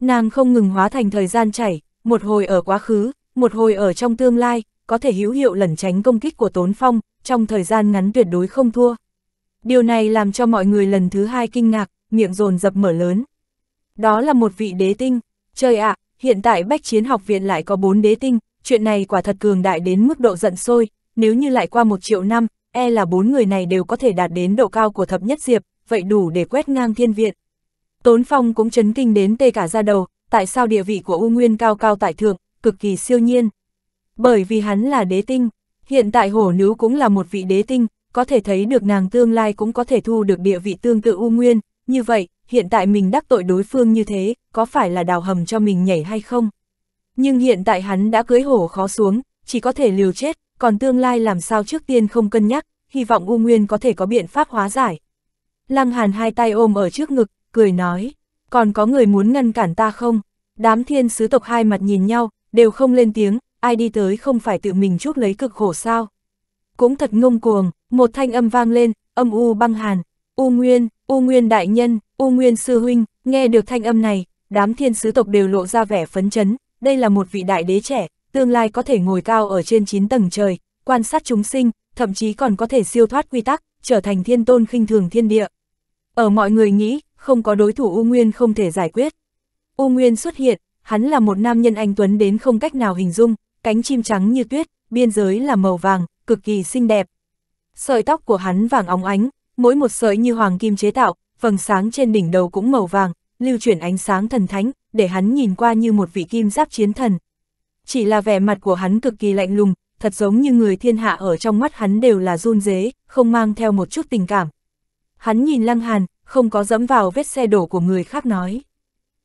Nàng không ngừng hóa thành thời gian chảy, một hồi ở quá khứ, một hồi ở trong tương lai, có thể hữu hiệu lẩn tránh công kích của Tốn Phong, trong thời gian ngắn tuyệt đối không thua. Điều này làm cho mọi người lần thứ hai kinh ngạc, miệng rồn dập mở lớn. Đó là một vị đế tinh, trời ạ, à, hiện tại Bách Chiến Học Viện lại có bốn đế tinh, chuyện này quả thật cường đại đến mức độ giận sôi, nếu như lại qua một triệu năm, e là bốn người này đều có thể đạt đến độ cao của thập nhất diệp, vậy đủ để quét ngang thiên viện. Tốn Phong cũng chấn kinh đến tê cả ra đầu, tại sao địa vị của U Nguyên cao cao tại thượng, cực kỳ siêu nhiên. Bởi vì hắn là đế tinh, hiện tại hổ nữ cũng là một vị đế tinh, có thể thấy được nàng tương lai cũng có thể thu được địa vị tương tự U Nguyên, như vậy, hiện tại mình đắc tội đối phương như thế, có phải là đào hầm cho mình nhảy hay không? Nhưng hiện tại hắn đã cưới hổ khó xuống, chỉ có thể liều chết, còn tương lai làm sao trước tiên không cân nhắc, hy vọng U Nguyên có thể có biện pháp hóa giải. Lăng Hàn hai tay ôm ở trước ngực, cười nói, còn có người muốn ngăn cản ta không? Đám thiên sứ tộc hai mặt nhìn nhau, đều không lên tiếng, ai đi tới không phải tự mình chuốc lấy cực khổ sao? Cũng thật ngông cuồng, một thanh âm vang lên, âm u băng hàn, U Nguyên, U Nguyên đại nhân, U Nguyên sư huynh, nghe được thanh âm này, đám thiên sứ tộc đều lộ ra vẻ phấn chấn, đây là một vị đại đế trẻ, tương lai có thể ngồi cao ở trên 9 tầng trời, quan sát chúng sinh, thậm chí còn có thể siêu thoát quy tắc, trở thành thiên tôn khinh thường thiên địa. Ở mọi người nghĩ, không có đối thủ U Nguyên không thể giải quyết. U Nguyên xuất hiện, hắn là một nam nhân anh Tuấn đến không cách nào hình dung, cánh chim trắng như tuyết, biên giới là màu vàng, cực kỳ xinh đẹp. Sợi tóc của hắn vàng óng ánh, mỗi một sợi như hoàng kim chế tạo, vầng sáng trên đỉnh đầu cũng màu vàng, lưu chuyển ánh sáng thần thánh, để hắn nhìn qua như một vị kim giáp chiến thần. Chỉ là vẻ mặt của hắn cực kỳ lạnh lùng, thật giống như người thiên hạ ở trong mắt hắn đều là run dế, không mang theo một chút tình cảm. Hắn nhìn Lăng Hàn, không có dẫm vào vết xe đổ của người khác nói.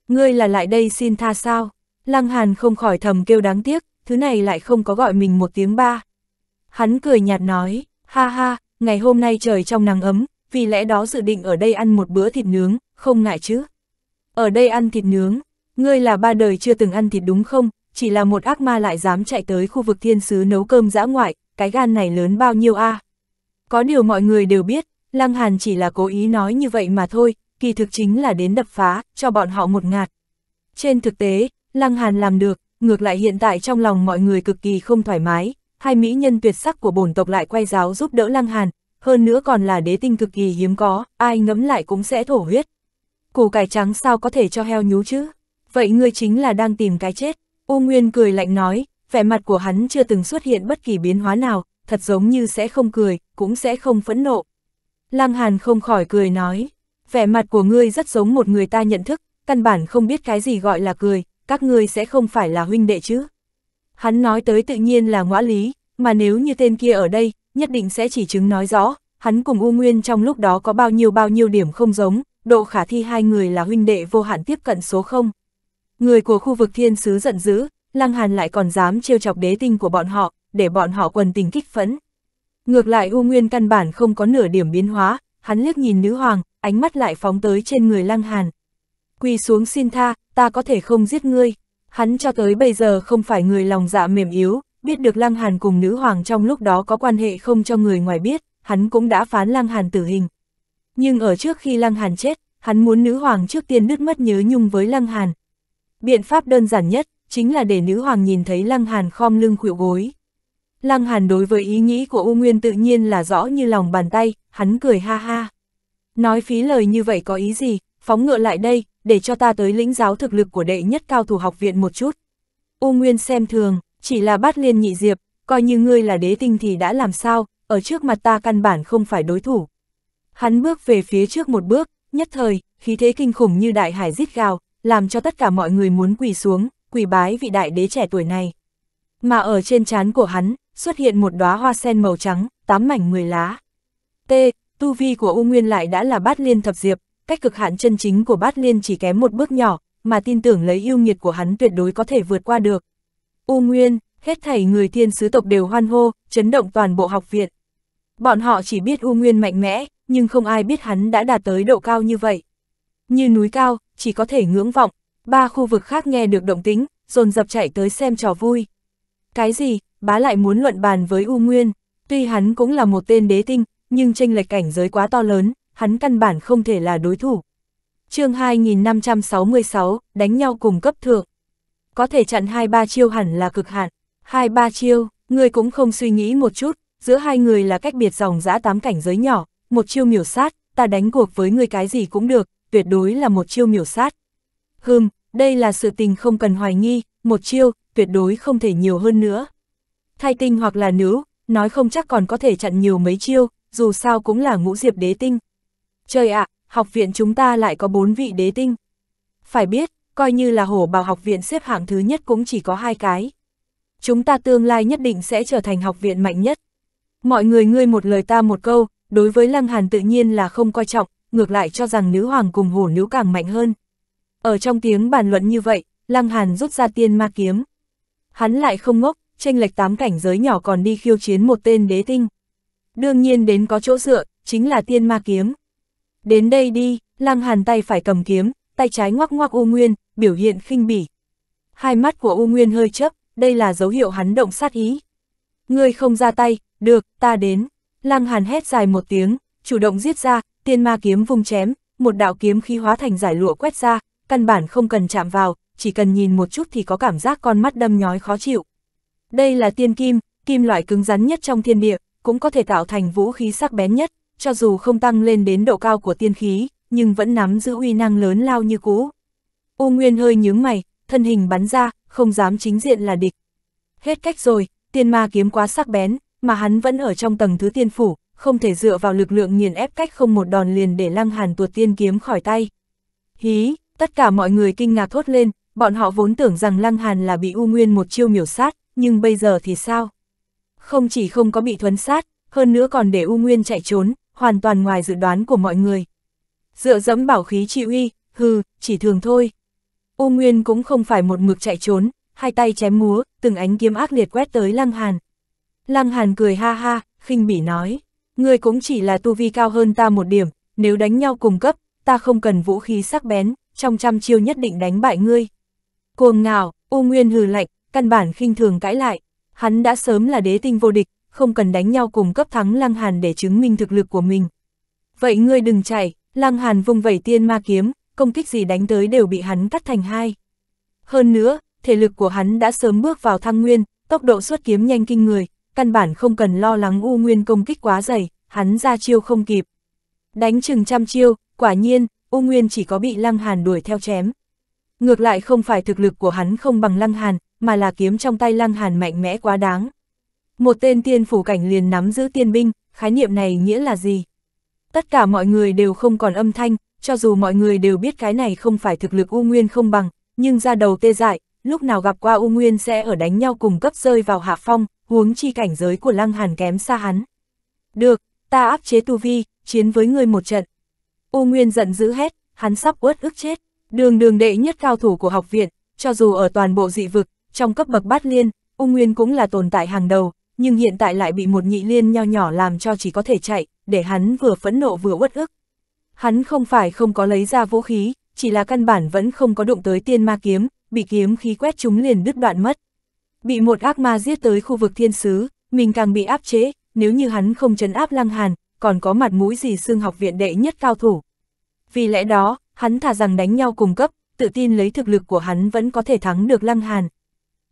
Ngươi là lại đây xin tha sao? Lăng Hàn không khỏi thầm kêu đáng tiếc, thứ này lại không có gọi mình một tiếng ba. Hắn cười nhạt nói, ha ha, ngày hôm nay trời trong nắng ấm, vì lẽ đó dự định ở đây ăn một bữa thịt nướng, không ngại chứ. Ở đây ăn thịt nướng, ngươi là ba đời chưa từng ăn thịt đúng không, chỉ là một ác ma lại dám chạy tới khu vực thiên sứ nấu cơm dã ngoại, cái gan này lớn bao nhiêu a à? Có điều mọi người đều biết, Lăng Hàn chỉ là cố ý nói như vậy mà thôi, kỳ thực chính là đến đập phá, cho bọn họ một ngạt. Trên thực tế, Lăng Hàn làm được, ngược lại hiện tại trong lòng mọi người cực kỳ không thoải mái, hai mỹ nhân tuyệt sắc của bổn tộc lại quay giáo giúp đỡ Lăng Hàn, hơn nữa còn là đế tinh cực kỳ hiếm có, ai ngẫm lại cũng sẽ thổ huyết. Củ cải trắng sao có thể cho heo nhú chứ? Vậy ngươi chính là đang tìm cái chết. U Nguyên cười lạnh nói, vẻ mặt của hắn chưa từng xuất hiện bất kỳ biến hóa nào, thật giống như sẽ không cười, cũng sẽ không phẫn nộ. Lăng Hàn không khỏi cười nói, vẻ mặt của ngươi rất giống một người ta nhận thức, căn bản không biết cái gì gọi là cười, các ngươi sẽ không phải là huynh đệ chứ. Hắn nói tới tự nhiên là ngõa lý, mà nếu như tên kia ở đây, nhất định sẽ chỉ chứng nói rõ, hắn cùng U Nguyên trong lúc đó có bao nhiêu bao nhiêu điểm không giống, độ khả thi hai người là huynh đệ vô hạn tiếp cận số 0. Người của khu vực thiên sứ giận dữ, Lăng Hàn lại còn dám trêu chọc đế tinh của bọn họ, để bọn họ quần tình kích phấn Ngược lại U Nguyên căn bản không có nửa điểm biến hóa, hắn liếc nhìn nữ hoàng, ánh mắt lại phóng tới trên người Lăng Hàn. Quỳ xuống xin tha, ta có thể không giết ngươi. Hắn cho tới bây giờ không phải người lòng dạ mềm yếu, biết được Lăng Hàn cùng nữ hoàng trong lúc đó có quan hệ không cho người ngoài biết, hắn cũng đã phán Lăng Hàn tử hình. Nhưng ở trước khi Lăng Hàn chết, hắn muốn nữ hoàng trước tiên nứt mất nhớ nhung với Lăng Hàn. Biện pháp đơn giản nhất, chính là để nữ hoàng nhìn thấy Lăng Hàn khom lưng khuỵu gối. Lăng Hàn đối với ý nghĩ của U Nguyên tự nhiên là rõ như lòng bàn tay, hắn cười ha ha. Nói phí lời như vậy có ý gì, phóng ngựa lại đây, để cho ta tới lĩnh giáo thực lực của đệ nhất cao thủ học viện một chút. U Nguyên xem thường, chỉ là bát liên nhị diệp, coi như ngươi là đế tinh thì đã làm sao, ở trước mặt ta căn bản không phải đối thủ. Hắn bước về phía trước một bước, nhất thời, khí thế kinh khủng như đại hải rít gào, làm cho tất cả mọi người muốn quỳ xuống, quỳ bái vị đại đế trẻ tuổi này. Mà ở trên trán của hắn, xuất hiện một đóa hoa sen màu trắng, tám mảnh mười lá. T, tu vi của U Nguyên lại đã là bát liên thập diệp, cách cực hạn chân chính của bát liên chỉ kém một bước nhỏ, mà tin tưởng lấy yêu nghiệt của hắn tuyệt đối có thể vượt qua được. U Nguyên, hết thảy người thiên sứ tộc đều hoan hô, chấn động toàn bộ học viện. Bọn họ chỉ biết U Nguyên mạnh mẽ, nhưng không ai biết hắn đã đạt tới độ cao như vậy. Như núi cao, chỉ có thể ngưỡng vọng, ba khu vực khác nghe được động tính, dồn dập chạy tới xem trò vui. Cái gì, bá lại muốn luận bàn với U Nguyên, tuy hắn cũng là một tên đế tinh, nhưng tranh lệch cảnh giới quá to lớn, hắn căn bản không thể là đối thủ. chương 2566, đánh nhau cùng cấp thượng. Có thể chặn 2-3 chiêu hẳn là cực hạn. 2-3 chiêu, người cũng không suy nghĩ một chút, giữa hai người là cách biệt dòng dã tám cảnh giới nhỏ, một chiêu miểu sát, ta đánh cuộc với người cái gì cũng được, tuyệt đối là một chiêu miểu sát. Hừm, đây là sự tình không cần hoài nghi, một chiêu, tuyệt đối không thể nhiều hơn nữa. Thay tinh hoặc là nữ, nói không chắc còn có thể chặn nhiều mấy chiêu, dù sao cũng là ngũ diệp đế tinh, Trời ạ, học viện chúng ta lại có bốn vị đế tinh. Phải biết, coi như là hổ bảo học viện xếp hạng thứ nhất cũng chỉ có hai cái. Chúng ta tương lai nhất định sẽ trở thành học viện mạnh nhất. Mọi người ngươi một lời ta một câu, đối với Lăng Hàn tự nhiên là không coi trọng, ngược lại cho rằng nữ hoàng cùng hổ nữ càng mạnh hơn. Ở trong tiếng bàn luận như vậy, Lăng Hàn rút ra tiên ma kiếm. Hắn lại không ngốc, tranh lệch tám cảnh giới nhỏ còn đi khiêu chiến một tên đế tinh. Đương nhiên đến có chỗ dựa, chính là tiên ma kiếm đến đây đi, Lăng Hàn tay phải cầm kiếm, tay trái ngoắc ngoắc U Nguyên, biểu hiện khinh bỉ. Hai mắt của U Nguyên hơi chớp, đây là dấu hiệu hắn động sát ý. Ngươi không ra tay, được, ta đến. Lăng Hàn hét dài một tiếng, chủ động giết ra, tiên ma kiếm vung chém, một đạo kiếm khí hóa thành giải lụa quét ra, căn bản không cần chạm vào, chỉ cần nhìn một chút thì có cảm giác con mắt đâm nhói khó chịu. Đây là tiên kim, kim loại cứng rắn nhất trong thiên địa, cũng có thể tạo thành vũ khí sắc bén nhất, cho dù không tăng lên đến độ cao của tiên khí, nhưng vẫn nắm giữ uy năng lớn lao như cũ. U Nguyên hơi nhướng mày, thân hình bắn ra, không dám chính diện là địch. Hết cách rồi, tiên ma kiếm quá sắc bén, mà hắn vẫn ở trong tầng thứ tiên phủ, không thể dựa vào lực lượng nghiền ép cách không một đòn liền để lăng hàn tuột tiên kiếm khỏi tay. Hí, tất cả mọi người kinh ngạc thốt lên, bọn họ vốn tưởng rằng lăng hàn là bị U Nguyên một chiêu miểu sát, nhưng bây giờ thì sao? Không chỉ không có bị thuấn sát, hơn nữa còn để U Nguyên chạy trốn, hoàn toàn ngoài dự đoán của mọi người. Dựa dẫm bảo khí trị uy, hừ, chỉ thường thôi. U Nguyên cũng không phải một mực chạy trốn, hai tay chém múa, từng ánh kiếm ác liệt quét tới Lăng Hàn. Lăng Hàn cười ha ha, khinh bỉ nói, ngươi cũng chỉ là tu vi cao hơn ta một điểm, nếu đánh nhau cùng cấp, ta không cần vũ khí sắc bén, trong trăm chiêu nhất định đánh bại ngươi. Cuồng ngào, U Nguyên hừ lạnh, căn bản khinh thường cãi lại, hắn đã sớm là đế tinh vô địch, không cần đánh nhau cùng cấp thắng Lăng Hàn để chứng minh thực lực của mình. Vậy ngươi đừng chạy, Lăng Hàn vung vẩy tiên ma kiếm, công kích gì đánh tới đều bị hắn cắt thành hai. Hơn nữa, thể lực của hắn đã sớm bước vào thăng nguyên, tốc độ xuất kiếm nhanh kinh người, căn bản không cần lo lắng U Nguyên công kích quá dày, hắn ra chiêu không kịp. Đánh chừng trăm chiêu, quả nhiên, U Nguyên chỉ có bị Lăng Hàn đuổi theo chém. Ngược lại không phải thực lực của hắn không bằng Lăng Hàn, mà là kiếm trong tay Lăng Hàn mạnh mẽ quá đáng. Một tên tiên phủ cảnh liền nắm giữ tiên binh, khái niệm này nghĩa là gì? Tất cả mọi người đều không còn âm thanh, cho dù mọi người đều biết cái này không phải thực lực U Nguyên không bằng, nhưng ra đầu tê dại, lúc nào gặp qua U Nguyên sẽ ở đánh nhau cùng cấp rơi vào hạ phong, huống chi cảnh giới của Lăng Hàn kém xa hắn. Được, ta áp chế tu vi, chiến với ngươi một trận. U Nguyên giận dữ hết, hắn sắp uất ức chết. Đường đường đệ nhất cao thủ của học viện, cho dù ở toàn bộ dị vực, trong cấp bậc bát liên, U Nguyên cũng là tồn tại hàng đầu, nhưng hiện tại lại bị một nhị liên nho nhỏ làm cho chỉ có thể chạy, để hắn vừa phẫn nộ vừa uất ức. Hắn không phải không có lấy ra vũ khí, chỉ là căn bản vẫn không có đụng tới tiên ma kiếm, bị kiếm khí quét chúng liền đứt đoạn mất. Bị một ác ma giết tới khu vực thiên sứ, mình càng bị áp chế, nếu như hắn không chấn áp lăng hàn, còn có mặt mũi gì xương học viện đệ nhất cao thủ. Vì lẽ đó, hắn thả rằng đánh nhau cùng cấp, tự tin lấy thực lực của hắn vẫn có thể thắng được lăng hàn.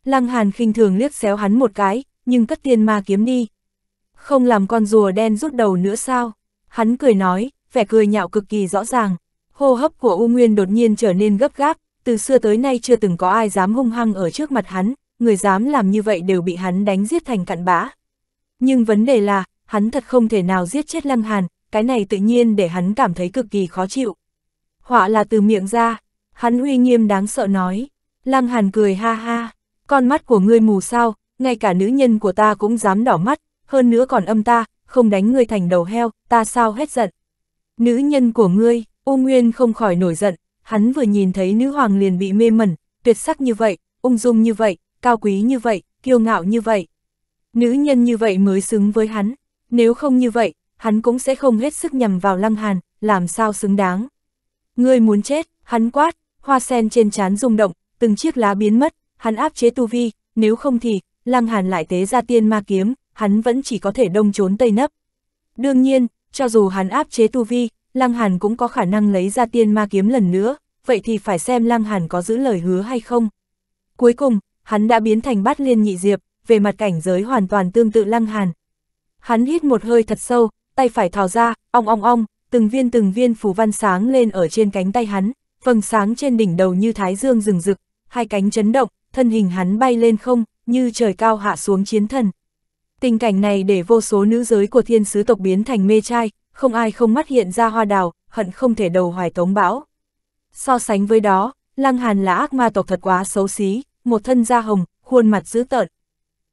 Lăng hàn khinh thường liếc xéo hắn một cái, nhưng cất tiên ma kiếm đi. Không làm con rùa đen rút đầu nữa sao? Hắn cười nói, vẻ cười nhạo cực kỳ rõ ràng. Hô hấp của U Nguyên đột nhiên trở nên gấp gáp, từ xưa tới nay chưa từng có ai dám hung hăng ở trước mặt hắn, người dám làm như vậy đều bị hắn đánh giết thành cặn bã. Nhưng vấn đề là, hắn thật không thể nào giết chết Lăng Hàn, cái này tự nhiên để hắn cảm thấy cực kỳ khó chịu. Họa là từ miệng ra, hắn uy nghiêm đáng sợ nói. Lăng Hàn cười ha ha, con mắt của ngươi mù sao, ngay cả nữ nhân của ta cũng dám đỏ mắt, hơn nữa còn âm ta, không đánh ngươi thành đầu heo, ta sao hết giận. Nữ nhân của ngươi, U Nguyên không khỏi nổi giận, hắn vừa nhìn thấy nữ hoàng liền bị mê mẩn, tuyệt sắc như vậy, ung dung như vậy, cao quý như vậy, kiêu ngạo như vậy. Nữ nhân như vậy mới xứng với hắn, nếu không như vậy, hắn cũng sẽ không hết sức nhằm vào lăng hàn, làm sao xứng đáng. Ngươi muốn chết, hắn quát, hoa sen trên trán rung động, từng chiếc lá biến mất, hắn áp chế tu vi, nếu không thì, Lăng Hàn lại tế ra tiên ma kiếm, hắn vẫn chỉ có thể đông trốn tây nấp. Đương nhiên, cho dù hắn áp chế tu vi, Lăng Hàn cũng có khả năng lấy ra tiên ma kiếm lần nữa, vậy thì phải xem Lăng Hàn có giữ lời hứa hay không. Cuối cùng, hắn đã biến thành bát liên nhị diệp, về mặt cảnh giới hoàn toàn tương tự Lăng Hàn. Hắn hít một hơi thật sâu, tay phải thò ra, ong ong ong, từng viên từng viên phù văn sáng lên ở trên cánh tay hắn, vầng sáng trên đỉnh đầu như thái dương rừng rực, hai cánh chấn động, thân hình hắn bay lên không, như trời cao hạ xuống chiến thần. Tình cảnh này để vô số nữ giới của thiên sứ tộc biến thành mê trai, không ai không mắt hiện ra hoa đào, hận không thể đầu hoài tống bão. So sánh với đó, Lăng Hàn là ác ma tộc thật quá xấu xí, một thân da hồng, khuôn mặt dữ tợn.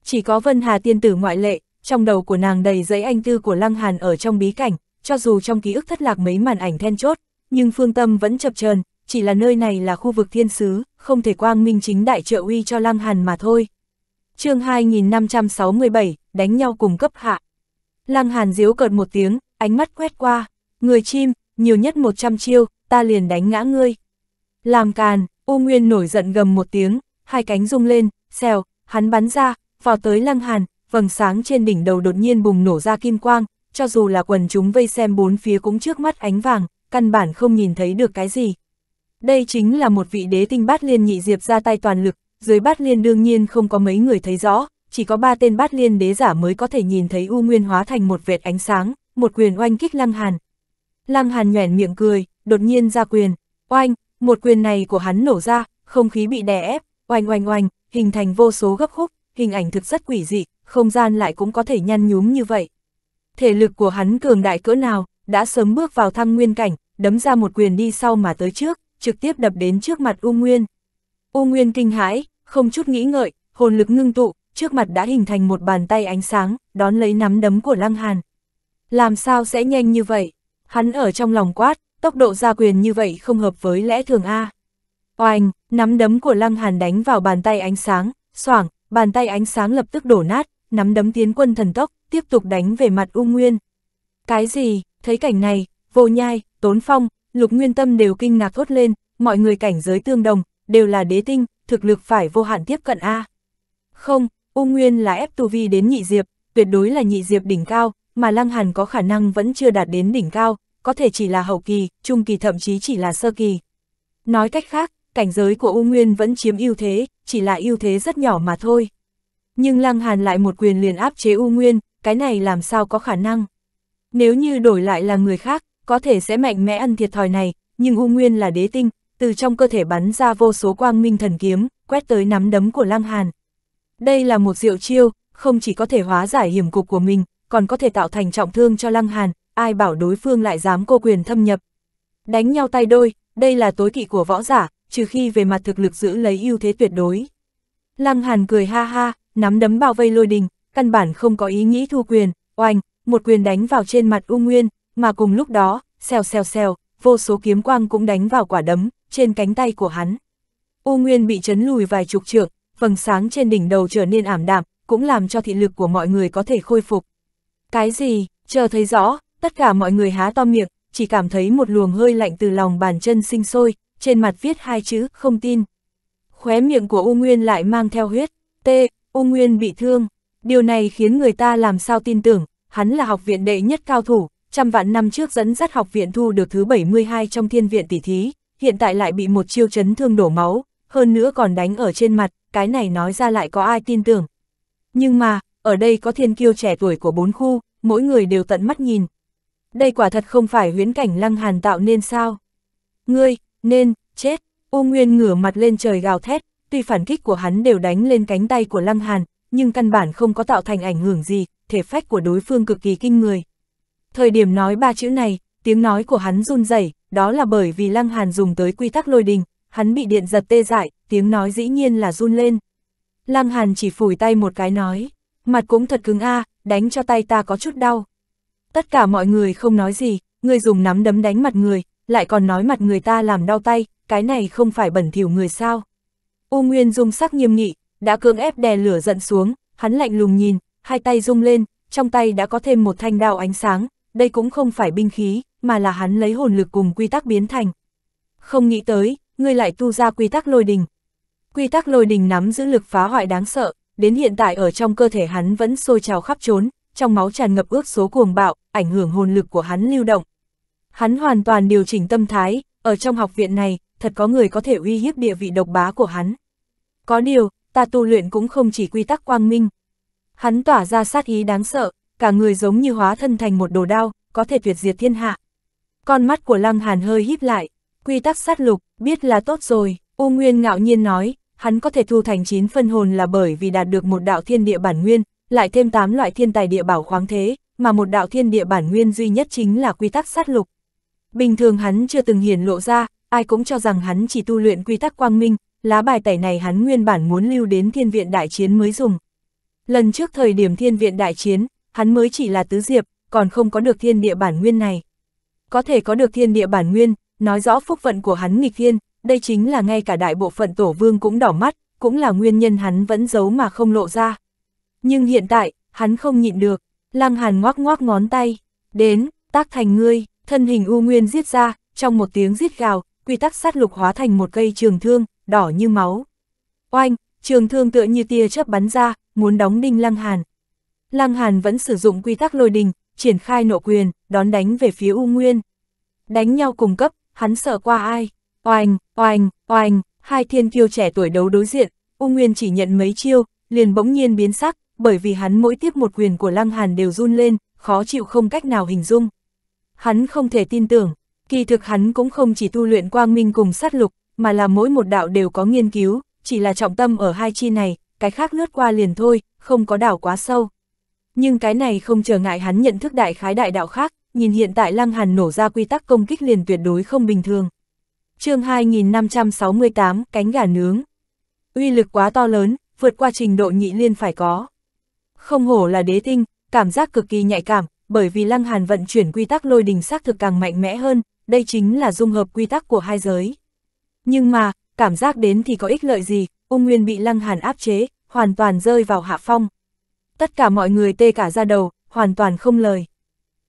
Chỉ có Vân Hà tiên tử ngoại lệ, trong đầu của nàng đầy dẫy anh tư của Lăng Hàn ở trong bí cảnh, cho dù trong ký ức thất lạc mấy màn ảnh then chốt, nhưng phương tâm vẫn chập chờn, chỉ là nơi này là khu vực thiên sứ, không thể quang minh chính đại trợ uy cho Lăng Hàn mà thôi chương 2567, đánh nhau cùng cấp hạ. Lăng Hàn diếu cợt một tiếng, ánh mắt quét qua, người chim, nhiều nhất 100 chiêu, ta liền đánh ngã ngươi. Làm càn, U Nguyên nổi giận gầm một tiếng, hai cánh rung lên, xèo, hắn bắn ra, vào tới Lăng Hàn, vầng sáng trên đỉnh đầu đột nhiên bùng nổ ra kim quang, cho dù là quần chúng vây xem bốn phía cũng trước mắt ánh vàng, căn bản không nhìn thấy được cái gì. Đây chính là một vị đế tinh bát liên nhị diệp ra tay toàn lực, dưới bát liên đương nhiên không có mấy người thấy rõ, chỉ có ba tên bát liên đế giả mới có thể nhìn thấy U Nguyên hóa thành một vệt ánh sáng, một quyền oanh kích Lăng Hàn. Lăng Hàn nhoẻn miệng cười, đột nhiên ra quyền, oanh, một quyền này của hắn nổ ra, không khí bị đè ép, oanh oanh oanh, hình thành vô số gấp khúc, hình ảnh thực rất quỷ dị, không gian lại cũng có thể nhăn nhúm như vậy. Thể lực của hắn cường đại cỡ nào, đã sớm bước vào thăng nguyên cảnh, đấm ra một quyền đi sau mà tới trước, trực tiếp đập đến trước mặt U Nguyên. U Nguyên kinh hãi, không chút nghĩ ngợi, hồn lực ngưng tụ, trước mặt đã hình thành một bàn tay ánh sáng, đón lấy nắm đấm của Lăng Hàn. Làm sao sẽ nhanh như vậy? Hắn ở trong lòng quát, tốc độ ra quyền như vậy không hợp với lẽ thường A. Oanh, nắm đấm của Lăng Hàn đánh vào bàn tay ánh sáng, xoảng, bàn tay ánh sáng lập tức đổ nát, nắm đấm tiến quân thần tốc, tiếp tục đánh về mặt U Nguyên. Cái gì, thấy cảnh này, vô nhai, tốn phong, lục nguyên tâm đều kinh ngạc thốt lên, mọi người cảnh giới tương đồng, đều là đế tinh, thực lực phải vô hạn tiếp cận A. Không, U Nguyên là ép tu vi đến nhị diệp, tuyệt đối là nhị diệp đỉnh cao, mà Lăng Hàn có khả năng vẫn chưa đạt đến đỉnh cao, có thể chỉ là hậu kỳ, trung kỳ thậm chí chỉ là sơ kỳ. Nói cách khác, cảnh giới của U Nguyên vẫn chiếm ưu thế, chỉ là ưu thế rất nhỏ mà thôi. Nhưng Lăng Hàn lại một quyền liền áp chế U Nguyên, cái này làm sao có khả năng. Nếu như đổi lại là người khác, có thể sẽ mạnh mẽ ăn thiệt thòi này, nhưng U Nguyên là đế tinh, từ trong cơ thể bắn ra vô số quang minh thần kiếm, quét tới nắm đấm của Lăng Hàn. Đây là một diệu chiêu, không chỉ có thể hóa giải hiểm cục của mình, còn có thể tạo thành trọng thương cho Lăng Hàn, ai bảo đối phương lại dám cô quyền thâm nhập. Đánh nhau tay đôi, đây là tối kỵ của võ giả, trừ khi về mặt thực lực giữ lấy ưu thế tuyệt đối. Lăng Hàn cười ha ha, nắm đấm bao vây lôi đình, căn bản không có ý nghĩ thu quyền, oanh, một quyền đánh vào trên mặt U Nguyên, mà cùng lúc đó, xèo xèo xèo, vô số kiếm quang cũng đánh vào quả đấm, trên cánh tay của hắn. U Nguyên bị chấn lùi vài chục trượng, vầng sáng trên đỉnh đầu trở nên ảm đạm, cũng làm cho thị lực của mọi người có thể khôi phục. Cái gì, chờ thấy rõ, tất cả mọi người há to miệng, chỉ cảm thấy một luồng hơi lạnh từ lòng bàn chân sinh sôi, trên mặt viết hai chữ, không tin. Khóe miệng của U Nguyên lại mang theo huyết, tê. U Nguyên bị thương. Điều này khiến người ta làm sao tin tưởng, hắn là học viện đệ nhất cao thủ, trăm vạn năm trước dẫn dắt học viện thu được thứ 72 trong thiên viện tỷ thí hiện tại lại bị một chiêu chấn thương đổ máu, hơn nữa còn đánh ở trên mặt, cái này nói ra lại có ai tin tưởng. Nhưng mà, ở đây có thiên kiêu trẻ tuổi của bốn khu, mỗi người đều tận mắt nhìn. Đây quả thật không phải huyến cảnh lăng hàn tạo nên sao. Ngươi, nên, chết, U nguyên ngửa mặt lên trời gào thét, tuy phản kích của hắn đều đánh lên cánh tay của lăng hàn, nhưng căn bản không có tạo thành ảnh hưởng gì, thể phách của đối phương cực kỳ kinh người. Thời điểm nói ba chữ này, tiếng nói của hắn run rẩy, đó là bởi vì Lăng Hàn dùng tới quy tắc lôi đình, hắn bị điện giật tê dại, tiếng nói dĩ nhiên là run lên. Lăng Hàn chỉ phủi tay một cái nói, mặt cũng thật cứng a, à, đánh cho tay ta có chút đau. Tất cả mọi người không nói gì, người dùng nắm đấm đánh mặt người, lại còn nói mặt người ta làm đau tay, cái này không phải bẩn thỉu người sao. U Nguyên dung sắc nghiêm nghị, đã cưỡng ép đè lửa giận xuống, hắn lạnh lùng nhìn, hai tay rung lên, trong tay đã có thêm một thanh đao ánh sáng, đây cũng không phải binh khí, mà là hắn lấy hồn lực cùng quy tắc biến thành. Không nghĩ tới, ngươi lại tu ra quy tắc lôi đình. Quy tắc lôi đình nắm giữ lực phá hoại đáng sợ, đến hiện tại ở trong cơ thể hắn vẫn sôi trào khắp trốn, trong máu tràn ngập ước số cuồng bạo, ảnh hưởng hồn lực của hắn lưu động. Hắn hoàn toàn điều chỉnh tâm thái, ở trong học viện này, thật có người có thể uy hiếp địa vị độc bá của hắn. Có điều, ta tu luyện cũng không chỉ quy tắc quang minh. Hắn tỏa ra sát ý đáng sợ, cả người giống như hóa thân thành một đồ đao, có thể tuyệt diệt thiên hạ. Con mắt của Lăng Hàn hơi híp lại, quy tắc sát lục, biết là tốt rồi, U Nguyên ngạo nhiên nói, hắn có thể thu thành 9 phân hồn là bởi vì đạt được một đạo thiên địa bản nguyên, lại thêm 8 loại thiên tài địa bảo khoáng thế, mà một đạo thiên địa bản nguyên duy nhất chính là quy tắc sát lục. Bình thường hắn chưa từng hiển lộ ra, ai cũng cho rằng hắn chỉ tu luyện quy tắc quang minh, lá bài tẩy này hắn nguyên bản muốn lưu đến thiên viện đại chiến mới dùng. Lần trước thời điểm thiên viện đại chiến, hắn mới chỉ là tứ diệp, còn không có được thiên địa bản nguyên này. Có thể có được thiên địa bản nguyên, nói rõ phúc vận của hắn nghịch thiên, đây chính là ngay cả đại bộ phận tổ vương cũng đỏ mắt, cũng là nguyên nhân hắn vẫn giấu mà không lộ ra. Nhưng hiện tại, hắn không nhịn được, lăng hàn ngoác ngoác ngón tay, đến, tác thành ngươi, thân hình u nguyên giết ra, trong một tiếng giết gào, quy tắc sát lục hóa thành một cây trường thương, đỏ như máu. Oanh, trường thương tựa như tia chớp bắn ra, muốn đóng đinh lăng hàn. Lăng Hàn vẫn sử dụng quy tắc lôi đình, triển khai nộ quyền, đón đánh về phía U Nguyên. Đánh nhau cùng cấp, hắn sợ qua ai? Oanh, oanh, oanh, hai thiên kiêu trẻ tuổi đấu đối diện, U Nguyên chỉ nhận mấy chiêu, liền bỗng nhiên biến sắc, bởi vì hắn mỗi tiếp một quyền của Lăng Hàn đều run lên, khó chịu không cách nào hình dung. Hắn không thể tin tưởng, kỳ thực hắn cũng không chỉ tu luyện quang minh cùng sát lục, mà là mỗi một đạo đều có nghiên cứu, chỉ là trọng tâm ở hai chi này, cái khác lướt qua liền thôi, không có đảo quá sâu nhưng cái này không trở ngại hắn nhận thức đại khái đại đạo khác, nhìn hiện tại Lăng Hàn nổ ra quy tắc công kích liền tuyệt đối không bình thường. chương 2568, cánh gà nướng. Uy lực quá to lớn, vượt qua trình độ nhị liên phải có. Không hổ là đế tinh, cảm giác cực kỳ nhạy cảm, bởi vì Lăng Hàn vận chuyển quy tắc lôi đình xác thực càng mạnh mẽ hơn, đây chính là dung hợp quy tắc của hai giới. Nhưng mà, cảm giác đến thì có ích lợi gì, Ung Nguyên bị Lăng Hàn áp chế, hoàn toàn rơi vào hạ phong, tất cả mọi người tê cả ra đầu, hoàn toàn không lời.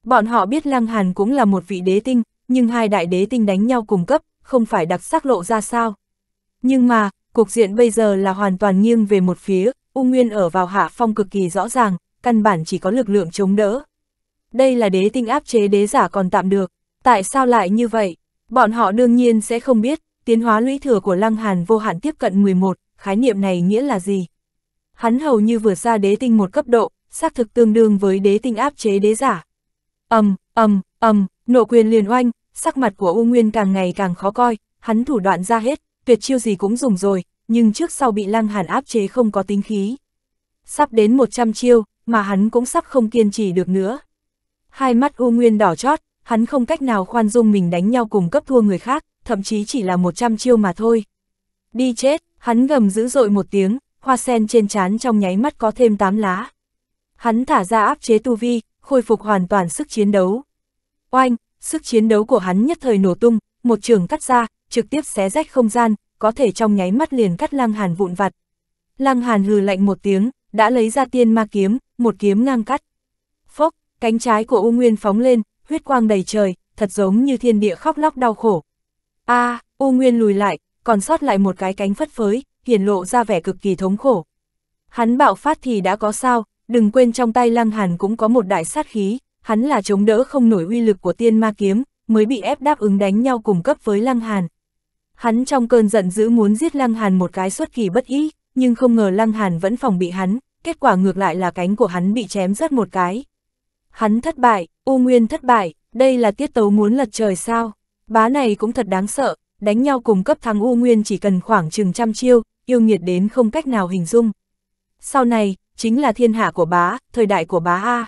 Bọn họ biết Lăng Hàn cũng là một vị đế tinh, nhưng hai đại đế tinh đánh nhau cùng cấp, không phải đặc sắc lộ ra sao. Nhưng mà, cục diện bây giờ là hoàn toàn nghiêng về một phía, U Nguyên ở vào hạ phong cực kỳ rõ ràng, căn bản chỉ có lực lượng chống đỡ. Đây là đế tinh áp chế đế giả còn tạm được, tại sao lại như vậy? Bọn họ đương nhiên sẽ không biết, tiến hóa lũy thừa của Lăng Hàn vô hạn tiếp cận 11, khái niệm này nghĩa là gì? hắn hầu như vượt ra đế tinh một cấp độ, xác thực tương đương với đế tinh áp chế đế giả. Ầm, ầm, ầm, nộ quyền liền oanh, sắc mặt của U Nguyên càng ngày càng khó coi, hắn thủ đoạn ra hết, tuyệt chiêu gì cũng dùng rồi, nhưng trước sau bị Lăng Hàn áp chế không có tính khí. Sắp đến 100 chiêu, mà hắn cũng sắp không kiên trì được nữa. Hai mắt U Nguyên đỏ chót, hắn không cách nào khoan dung mình đánh nhau cùng cấp thua người khác, thậm chí chỉ là 100 chiêu mà thôi. Đi chết, hắn gầm dữ dội một tiếng, hoa sen trên trán trong nháy mắt có thêm 8 lá. Hắn thả ra áp chế tu vi, khôi phục hoàn toàn sức chiến đấu. Oanh, sức chiến đấu của hắn nhất thời nổ tung, một trường cắt ra, trực tiếp xé rách không gian, có thể trong nháy mắt liền cắt Lăng Hàn vụn vặt. Lăng Hàn hừ lạnh một tiếng, đã lấy ra tiên ma kiếm, một kiếm ngang cắt. Phốc, cánh trái của U Nguyên phóng lên, huyết quang đầy trời, thật giống như thiên địa khóc lóc đau khổ. A, à, U Nguyên lùi lại, còn sót lại một cái cánh phất phới, hiển lộ ra vẻ cực kỳ thống khổ. Hắn bạo phát thì đã có sao, đừng quên trong tay Lăng Hàn cũng có một đại sát khí, hắn là chống đỡ không nổi uy lực của tiên ma kiếm, mới bị ép đáp ứng đánh nhau cùng cấp với Lăng Hàn. Hắn trong cơn giận dữ muốn giết Lăng Hàn một cái xuất kỳ bất ý, nhưng không ngờ Lăng Hàn vẫn phòng bị hắn, kết quả ngược lại là cánh của hắn bị chém rất một cái. Hắn thất bại, U Nguyên thất bại, đây là tiết tấu muốn lật trời sao? Bá này cũng thật đáng sợ, đánh nhau cùng cấp thắng U Nguyên chỉ cần khoảng chừng trăm chiêu, yêu nghiệt đến không cách nào hình dung. Sau này, chính là thiên hạ của bá, thời đại của bá A.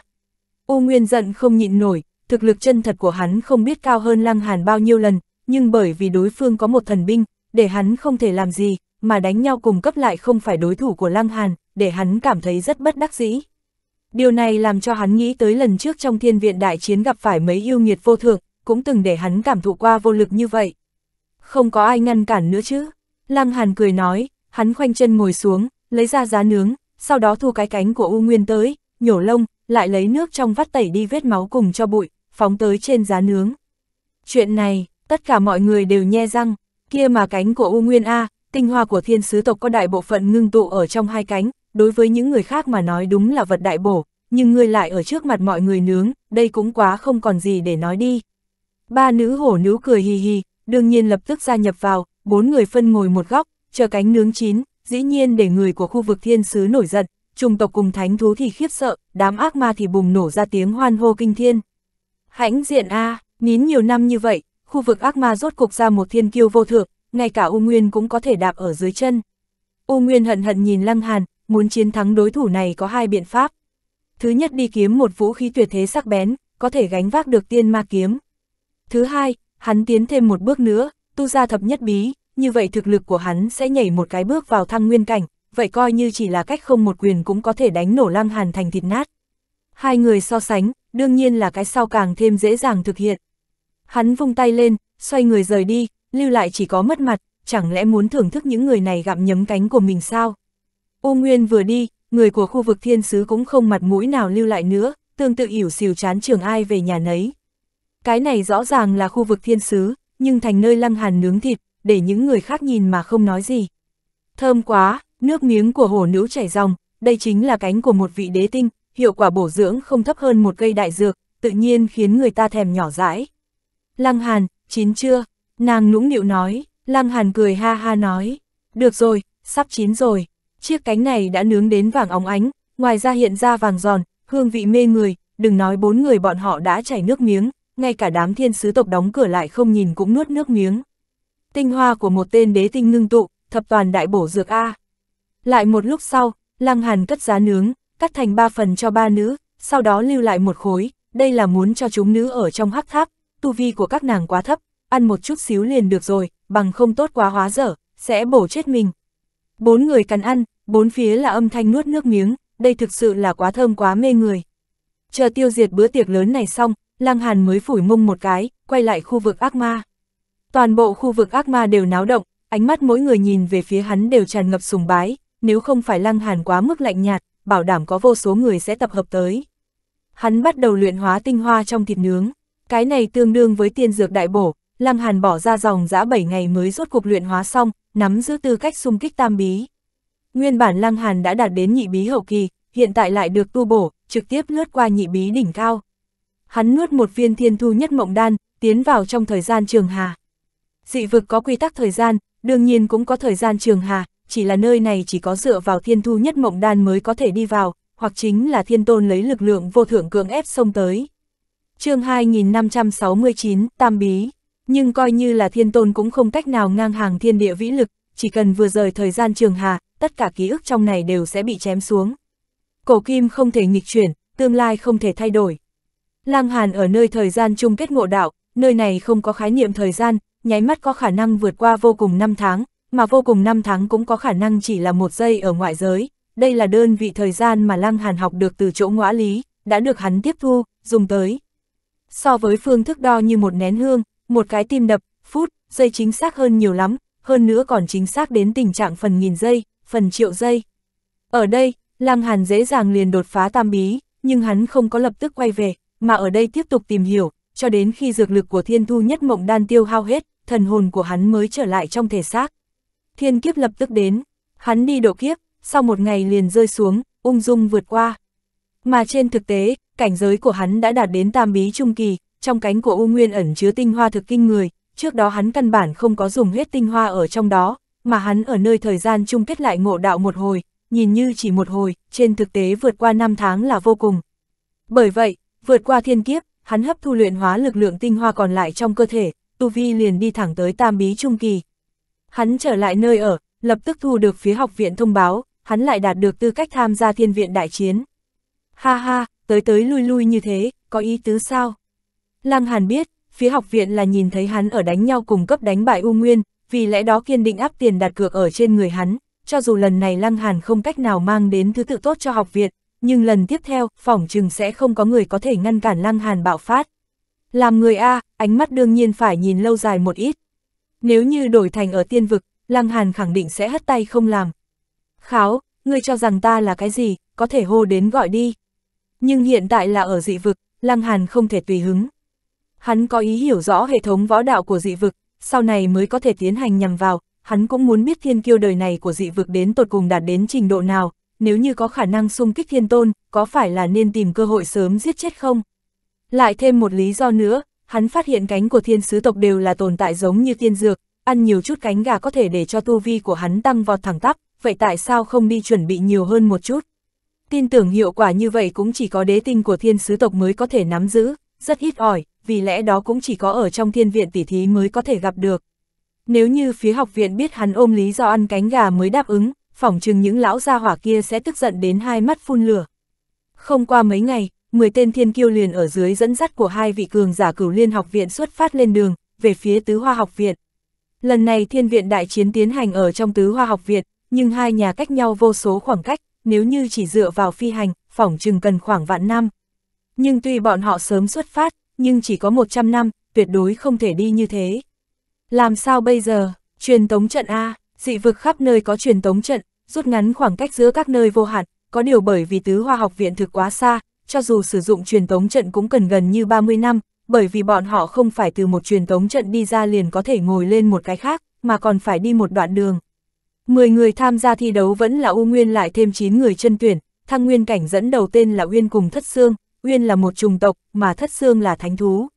U Nguyên giận không nhịn nổi, thực lực chân thật của hắn không biết cao hơn Lăng Hàn bao nhiêu lần, nhưng bởi vì đối phương có một thần binh, để hắn không thể làm gì, mà đánh nhau cùng cấp lại không phải đối thủ của Lăng Hàn, để hắn cảm thấy rất bất đắc dĩ. Điều này làm cho hắn nghĩ tới lần trước trong thiên viện đại chiến gặp phải mấy yêu nghiệt vô thượng, cũng từng để hắn cảm thụ qua vô lực như vậy. Không có ai ngăn cản nữa chứ. Lăng Hàn cười nói, hắn khoanh chân ngồi xuống, lấy ra giá nướng, sau đó thu cái cánh của U Nguyên tới, nhổ lông, lại lấy nước trong vắt tẩy đi vết máu cùng cho bụi, phóng tới trên giá nướng. Chuyện này, tất cả mọi người đều nhe răng, kia mà cánh của U Nguyên A, tinh hoa của thiên sứ tộc có đại bộ phận ngưng tụ ở trong hai cánh, đối với những người khác mà nói đúng là vật đại bổ, nhưng người lại ở trước mặt mọi người nướng, đây cũng quá không còn gì để nói đi. Ba nữ hổ nữ cười hì hì, đương nhiên lập tức gia nhập vào, bốn người phân ngồi một góc, chờ cánh nướng chín, dĩ nhiên để người của khu vực thiên sứ nổi giận, trùng tộc cùng thánh thú thì khiếp sợ, đám ác ma thì bùng nổ ra tiếng hoan hô kinh thiên. Hãnh diện A, nín nhiều năm như vậy, khu vực ác ma rốt cục ra một thiên kiêu vô thượng, ngay cả U Nguyên cũng có thể đạp ở dưới chân. U Nguyên hận hận nhìn Lăng Hàn, muốn chiến thắng đối thủ này có hai biện pháp. Thứ nhất đi kiếm một vũ khí tuyệt thế sắc bén, có thể gánh vác được tiên ma kiếm. Thứ hai, Hắn tiến thêm một bước nữa, tu ra thập nhất bí, như vậy thực lực của hắn sẽ nhảy một cái bước vào thăng nguyên cảnh, vậy coi như chỉ là cách không một quyền cũng có thể đánh nổ lăng hàn thành thịt nát. Hai người so sánh, đương nhiên là cái sau càng thêm dễ dàng thực hiện. Hắn vung tay lên, xoay người rời đi, lưu lại chỉ có mất mặt, chẳng lẽ muốn thưởng thức những người này gặm nhấm cánh của mình sao? Ô Nguyên vừa đi, người của khu vực thiên sứ cũng không mặt mũi nào lưu lại nữa, tương tự ỉu xìu chán trường ai về nhà nấy. Cái này rõ ràng là khu vực thiên sứ, nhưng thành nơi lăng hàn nướng thịt, để những người khác nhìn mà không nói gì. Thơm quá, nước miếng của hổ nữ chảy ròng, đây chính là cánh của một vị đế tinh, hiệu quả bổ dưỡng không thấp hơn một cây đại dược, tự nhiên khiến người ta thèm nhỏ dãi. Lăng Hàn, chín chưa? Nàng nũng nịu nói, Lăng Hàn cười ha ha nói, được rồi, sắp chín rồi. Chiếc cánh này đã nướng đến vàng óng ánh, ngoài ra hiện ra vàng giòn, hương vị mê người, đừng nói bốn người bọn họ đã chảy nước miếng, ngay cả đám thiên sứ tộc đóng cửa lại không nhìn cũng nuốt nước miếng. Tinh hoa của một tên đế tinh ngưng tụ, thập toàn đại bổ dược A. Lại một lúc sau, Lăng Hàn cất giá nướng, cắt thành ba phần cho ba nữ, sau đó lưu lại một khối, đây là muốn cho chúng nữ ở trong hắc tháp, tu vi của các nàng quá thấp, ăn một chút xíu liền được rồi, bằng không tốt quá hóa dở, sẽ bổ chết mình. Bốn người cắn ăn, bốn phía là âm thanh nuốt nước miếng, đây thực sự là quá thơm quá mê người. Chờ tiêu diệt bữa tiệc lớn này xong, Lăng Hàn mới phủi mông một cái, quay lại khu vực ác ma. Toàn bộ khu vực ác ma đều náo động, ánh mắt mỗi người nhìn về phía hắn đều tràn ngập sùng bái, nếu không phải Lăng Hàn quá mức lạnh nhạt, bảo đảm có vô số người sẽ tập hợp tới. Hắn bắt đầu luyện hóa tinh hoa trong thịt nướng, cái này tương đương với tiên dược đại bổ, Lăng Hàn bỏ ra dòng dã 7 ngày mới rốt cuộc luyện hóa xong, nắm giữ tư cách xung kích tam bí. Nguyên bản Lăng Hàn đã đạt đến nhị bí hậu kỳ, hiện tại lại được tu bổ, trực tiếp lướt qua nhị bí đỉnh cao hắn nuốt một viên thiên thu nhất mộng đan, tiến vào trong thời gian trường hà. Dị vực có quy tắc thời gian, đương nhiên cũng có thời gian trường hà, chỉ là nơi này chỉ có dựa vào thiên thu nhất mộng đan mới có thể đi vào, hoặc chính là thiên tôn lấy lực lượng vô thượng cưỡng ép xông tới. chương 2569, Tam Bí, nhưng coi như là thiên tôn cũng không cách nào ngang hàng thiên địa vĩ lực, chỉ cần vừa rời thời gian trường hà, tất cả ký ức trong này đều sẽ bị chém xuống. Cổ kim không thể nghịch chuyển, tương lai không thể thay đổi, Lang Hàn ở nơi thời gian chung kết ngộ đạo, nơi này không có khái niệm thời gian, nháy mắt có khả năng vượt qua vô cùng năm tháng, mà vô cùng năm tháng cũng có khả năng chỉ là một giây ở ngoại giới. Đây là đơn vị thời gian mà Lăng Hàn học được từ chỗ ngõa lý, đã được hắn tiếp thu, dùng tới. So với phương thức đo như một nén hương, một cái tim đập, phút, giây chính xác hơn nhiều lắm, hơn nữa còn chính xác đến tình trạng phần nghìn giây, phần triệu giây. Ở đây, Lăng Hàn dễ dàng liền đột phá tam bí, nhưng hắn không có lập tức quay về, mà ở đây tiếp tục tìm hiểu, cho đến khi dược lực của thiên thu nhất mộng đan tiêu hao hết, thần hồn của hắn mới trở lại trong thể xác. Thiên kiếp lập tức đến, hắn đi độ kiếp, sau một ngày liền rơi xuống, ung dung vượt qua. Mà trên thực tế, cảnh giới của hắn đã đạt đến tam bí trung kỳ, trong cánh của U Nguyên ẩn chứa tinh hoa thực kinh người, trước đó hắn căn bản không có dùng huyết tinh hoa ở trong đó, mà hắn ở nơi thời gian chung kết lại ngộ đạo một hồi, nhìn như chỉ một hồi, trên thực tế vượt qua năm tháng là vô cùng. Bởi vậy, Vượt qua thiên kiếp, hắn hấp thu luyện hóa lực lượng tinh hoa còn lại trong cơ thể, tu vi liền đi thẳng tới tam bí trung kỳ. Hắn trở lại nơi ở, lập tức thu được phía học viện thông báo, hắn lại đạt được tư cách tham gia thiên viện đại chiến. Ha ha, tới tới lui lui như thế, có ý tứ sao? Lăng Hàn biết, phía học viện là nhìn thấy hắn ở đánh nhau cùng cấp đánh bại U Nguyên, vì lẽ đó kiên định áp tiền đặt cược ở trên người hắn, cho dù lần này Lăng Hàn không cách nào mang đến thứ tự tốt cho học viện, nhưng lần tiếp theo, phỏng chừng sẽ không có người có thể ngăn cản lăng hàn bạo phát. Làm người A, ánh mắt đương nhiên phải nhìn lâu dài một ít. Nếu như đổi thành ở tiên vực, lăng hàn khẳng định sẽ hất tay không làm. Kháo, ngươi cho rằng ta là cái gì, có thể hô đến gọi đi. Nhưng hiện tại là ở dị vực, lăng hàn không thể tùy hứng. Hắn có ý hiểu rõ hệ thống võ đạo của dị vực, sau này mới có thể tiến hành nhằm vào, hắn cũng muốn biết thiên kiêu đời này của dị vực đến tột cùng đạt đến trình độ nào, nếu như có khả năng xung kích thiên tôn, có phải là nên tìm cơ hội sớm giết chết không? Lại thêm một lý do nữa, hắn phát hiện cánh của thiên sứ tộc đều là tồn tại giống như tiên dược, ăn nhiều chút cánh gà có thể để cho tu vi của hắn tăng vọt thẳng tắp, vậy tại sao không đi chuẩn bị nhiều hơn một chút? Tin tưởng hiệu quả như vậy cũng chỉ có đế tinh của thiên sứ tộc mới có thể nắm giữ, rất ít ỏi, vì lẽ đó cũng chỉ có ở trong thiên viện tỷ thí mới có thể gặp được. Nếu như phía học viện biết hắn ôm lý do ăn cánh gà mới đáp ứng, phỏng chừng những lão gia hỏa kia sẽ tức giận đến hai mắt phun lửa. Không qua mấy ngày, 10 tên thiên kiêu liền ở dưới dẫn dắt của hai vị cường giả cửu liên học viện xuất phát lên đường, về phía tứ hoa học viện. Lần này thiên viện đại chiến tiến hành ở trong tứ hoa học viện, nhưng hai nhà cách nhau vô số khoảng cách, nếu như chỉ dựa vào phi hành, phỏng chừng cần khoảng vạn năm. Nhưng tuy bọn họ sớm xuất phát, nhưng chỉ có 100 năm, tuyệt đối không thể đi như thế. Làm sao bây giờ, truyền tống trận A, dị vực khắp nơi có truyền tống trận, rút ngắn khoảng cách giữa các nơi vô hạn, có điều bởi vì tứ hoa học viện thực quá xa, cho dù sử dụng truyền tống trận cũng cần gần như 30 năm, bởi vì bọn họ không phải từ một truyền tống trận đi ra liền có thể ngồi lên một cái khác, mà còn phải đi một đoạn đường. 10 người tham gia thi đấu vẫn là U Nguyên lại thêm 9 người chân tuyển, thăng nguyên cảnh dẫn đầu tên là Uyên cùng Thất Sương, Uyên là một trùng tộc, mà Thất Sương là thánh thú.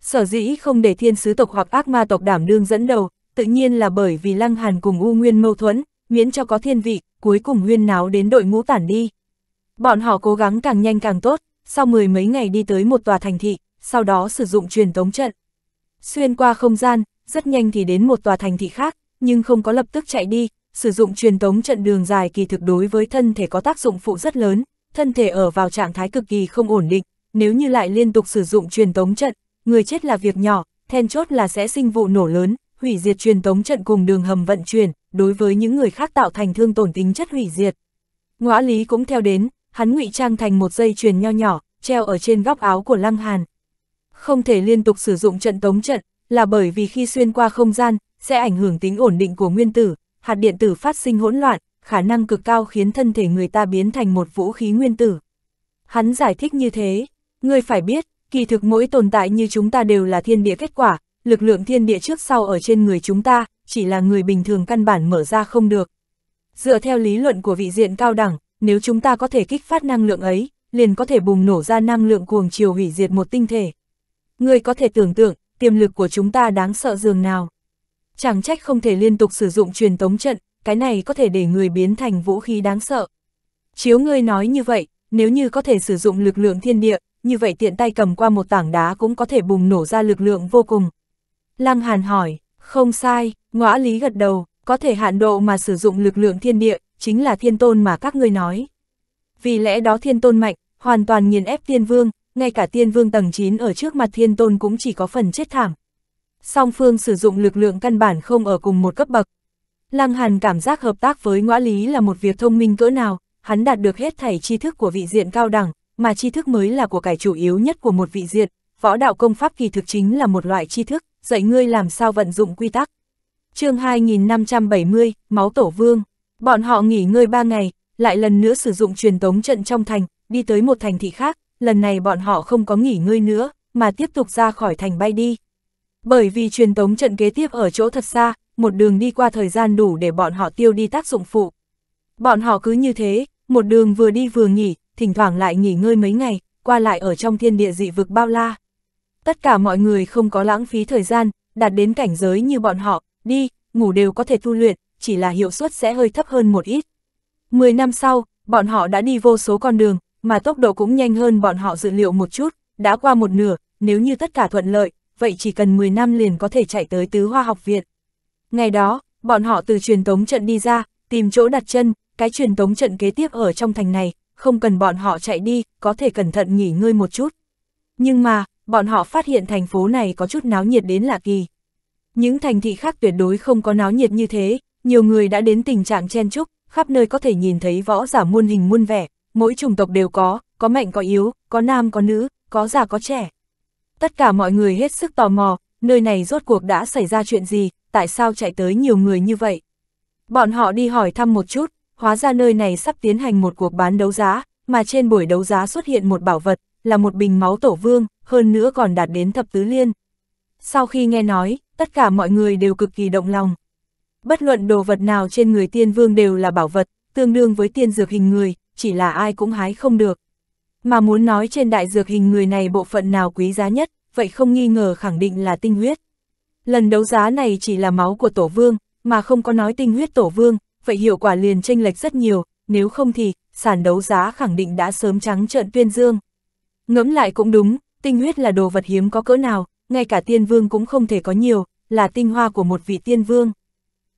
Sở dĩ không để thiên sứ tộc hoặc ác ma tộc đảm đương dẫn đầu, tự nhiên là bởi vì Lăng Hàn cùng U Nguyên mâu thuẫn, miễn cho có thiên vị, cuối cùng huyên náo đến đội ngũ tản đi. Bọn họ cố gắng càng nhanh càng tốt, sau mười mấy ngày đi tới một tòa thành thị, sau đó sử dụng truyền tống trận. Xuyên qua không gian, rất nhanh thì đến một tòa thành thị khác, nhưng không có lập tức chạy đi, sử dụng truyền tống trận đường dài kỳ thực đối với thân thể có tác dụng phụ rất lớn, thân thể ở vào trạng thái cực kỳ không ổn định, nếu như lại liên tục sử dụng truyền tống trận, người chết là việc nhỏ, then chốt là sẽ sinh vụ nổ lớn, hủy diệt truyền tống trận cùng đường hầm vận chuyển, đối với những người khác tạo thành thương tổn tính chất hủy diệt. Ngõa Lý cũng theo đến, hắn ngụy trang thành một dây chuyền nho nhỏ, treo ở trên góc áo của Lăng Hàn. Không thể liên tục sử dụng trận tống trận, là bởi vì khi xuyên qua không gian, sẽ ảnh hưởng tính ổn định của nguyên tử, hạt điện tử phát sinh hỗn loạn, khả năng cực cao khiến thân thể người ta biến thành một vũ khí nguyên tử. Hắn giải thích như thế, ngươi phải biết, kỳ thực mỗi tồn tại như chúng ta đều là thiên địa kết quả, lực lượng thiên địa trước sau ở trên người chúng ta, chỉ là người bình thường căn bản mở ra không được. Dựa theo lý luận của vị diện cao đẳng, nếu chúng ta có thể kích phát năng lượng ấy, liền có thể bùng nổ ra năng lượng cuồng chiều hủy diệt một tinh thể. Người có thể tưởng tượng, tiềm lực của chúng ta đáng sợ dường nào. Chẳng trách không thể liên tục sử dụng truyền tống trận, cái này có thể để người biến thành vũ khí đáng sợ. Chiếu ngươi nói như vậy, nếu như có thể sử dụng lực lượng thiên địa, như vậy tiện tay cầm qua một tảng đá cũng có thể bùng nổ ra lực lượng vô cùng. Lăng Hàn hỏi, không sai, ngõa lý gật đầu, có thể hạn độ mà sử dụng lực lượng thiên địa, chính là thiên tôn mà các ngươi nói. Vì lẽ đó thiên tôn mạnh, hoàn toàn nghiền ép tiên vương, ngay cả tiên vương tầng 9 ở trước mặt thiên tôn cũng chỉ có phần chết thảm. Song phương sử dụng lực lượng căn bản không ở cùng một cấp bậc. Lăng Hàn cảm giác hợp tác với ngõa lý là một việc thông minh cỡ nào, hắn đạt được hết thảy tri thức của vị diện cao đẳng, mà tri thức mới là của cải chủ yếu nhất của một vị diện, võ đạo công pháp kỳ thực chính là một loại tri thức, dạy ngươi làm sao vận dụng quy tắc. chương 2570, Máu Tổ Vương. Bọn họ nghỉ ngơi ba ngày, lại lần nữa sử dụng truyền tống trận trong thành, đi tới một thành thị khác, lần này bọn họ không có nghỉ ngơi nữa, mà tiếp tục ra khỏi thành bay đi. Bởi vì truyền tống trận kế tiếp ở chỗ thật xa, một đường đi qua thời gian đủ để bọn họ tiêu đi tác dụng phụ. Bọn họ cứ như thế, một đường vừa đi vừa nghỉ, thỉnh thoảng lại nghỉ ngơi mấy ngày, qua lại ở trong thiên địa dị vực bao la tất cả mọi người không có lãng phí thời gian, đạt đến cảnh giới như bọn họ, đi, ngủ đều có thể tu luyện, chỉ là hiệu suất sẽ hơi thấp hơn một ít. mười năm sau, bọn họ đã đi vô số con đường, mà tốc độ cũng nhanh hơn bọn họ dự liệu một chút, đã qua một nửa, nếu như tất cả thuận lợi, vậy chỉ cần 10 năm liền có thể chạy tới tứ hoa học viện. Ngày đó, bọn họ từ truyền tống trận đi ra, tìm chỗ đặt chân, cái truyền tống trận kế tiếp ở trong thành này, không cần bọn họ chạy đi, có thể cẩn thận nghỉ ngơi một chút. Nhưng mà, bọn họ phát hiện thành phố này có chút náo nhiệt đến lạ kỳ. Những thành thị khác tuyệt đối không có náo nhiệt như thế, nhiều người đã đến tình trạng chen chúc, khắp nơi có thể nhìn thấy võ giả muôn hình muôn vẻ, mỗi chủng tộc đều có, có mạnh có yếu, có nam có nữ, có già có trẻ. Tất cả mọi người hết sức tò mò, nơi này rốt cuộc đã xảy ra chuyện gì, tại sao chạy tới nhiều người như vậy. Bọn họ đi hỏi thăm một chút, hóa ra nơi này sắp tiến hành một cuộc bán đấu giá, mà trên buổi đấu giá xuất hiện một bảo vật, là một bình máu tổ vương, hơn nữa còn đạt đến thập tứ liên. Sau khi nghe nói, tất cả mọi người đều cực kỳ động lòng. Bất luận đồ vật nào trên người tiên vương đều là bảo vật, tương đương với tiên dược hình người, chỉ là ai cũng hái không được. Mà muốn nói trên đại dược hình người này bộ phận nào quý giá nhất, vậy không nghi ngờ khẳng định là tinh huyết. Lần đấu giá này chỉ là máu của tổ vương, mà không có nói tinh huyết tổ vương, vậy hiệu quả liền tranh lệch rất nhiều, nếu không thì, sản đấu giá khẳng định đã sớm trắng trợn tuyên dương. Ngẫm lại cũng đúng, Tinh huyết là đồ vật hiếm có cỡ nào, ngay cả tiên vương cũng không thể có nhiều, là tinh hoa của một vị tiên vương.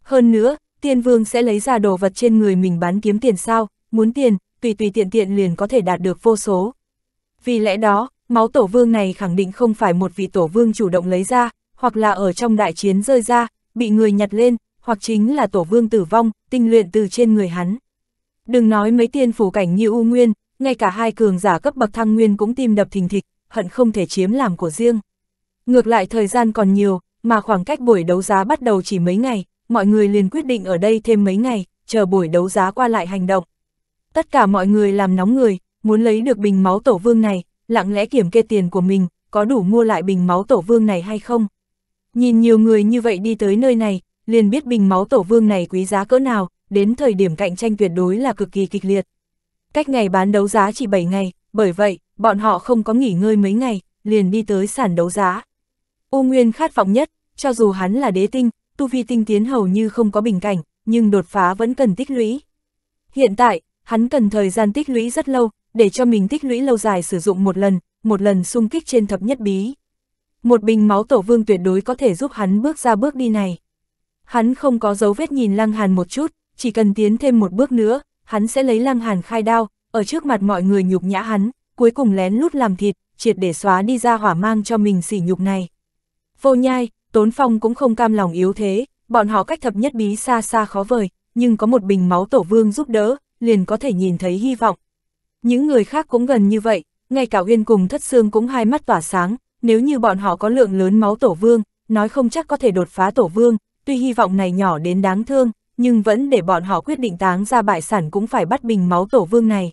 Hơn nữa, tiên vương sẽ lấy ra đồ vật trên người mình bán kiếm tiền sao, muốn tiền, tùy tùy tiện tiện liền có thể đạt được vô số. Vì lẽ đó, máu tổ vương này khẳng định không phải một vị tổ vương chủ động lấy ra, hoặc là ở trong đại chiến rơi ra, bị người nhặt lên, hoặc chính là tổ vương tử vong, tinh luyện từ trên người hắn. Đừng nói mấy tiên phủ cảnh như U Nguyên, ngay cả hai cường giả cấp bậc thăng nguyên cũng tim đập thình thịch, hận không thể chiếm làm của riêng. Ngược lại thời gian còn nhiều, mà khoảng cách buổi đấu giá bắt đầu chỉ mấy ngày, mọi người liền quyết định ở đây thêm mấy ngày, chờ buổi đấu giá qua lại hành động. Tất cả mọi người làm nóng người, muốn lấy được bình máu tổ vương này, lặng lẽ kiểm kê tiền của mình, có đủ mua lại bình máu tổ vương này hay không. Nhìn nhiều người như vậy đi tới nơi này, liền biết bình máu tổ vương này quý giá cỡ nào, đến thời điểm cạnh tranh tuyệt đối là cực kỳ kịch liệt. Cách ngày bán đấu giá chỉ 7 ngày, bởi vậy, bọn họ không có nghỉ ngơi mấy ngày, liền đi tới sản đấu giá. U Nguyên khát vọng nhất, cho dù hắn là đế tinh, tu vi tinh tiến hầu như không có bình cảnh, nhưng đột phá vẫn cần tích lũy. Hiện tại, hắn cần thời gian tích lũy rất lâu, để cho mình tích lũy lâu dài sử dụng một lần, một lần xung kích trên thập nhất bí. Một bình máu tổ vương tuyệt đối có thể giúp hắn bước ra bước đi này. Hắn không có dấu vết nhìn Lăng Hàn một chút, chỉ cần tiến thêm một bước nữa, hắn sẽ lấy Lăng Hàn khai đao, ở trước mặt mọi người nhục nhã hắn, cuối cùng lén lút làm thịt, triệt để xóa đi ra hỏa mang cho mình sỉ nhục này. Vô nhai, Tốn Phong cũng không cam lòng yếu thế, bọn họ cách thập nhất bí xa xa khó vời, nhưng có một bình máu tổ vương giúp đỡ, liền có thể nhìn thấy hy vọng. Những người khác cũng gần như vậy, ngay cả Uyên cùng Thất Sương cũng hai mắt tỏa sáng, nếu như bọn họ có lượng lớn máu tổ vương, nói không chắc có thể đột phá tổ vương, tuy hy vọng này nhỏ đến đáng thương, nhưng vẫn để bọn họ quyết định táng ra bại sản cũng phải bắt bình máu tổ vương này.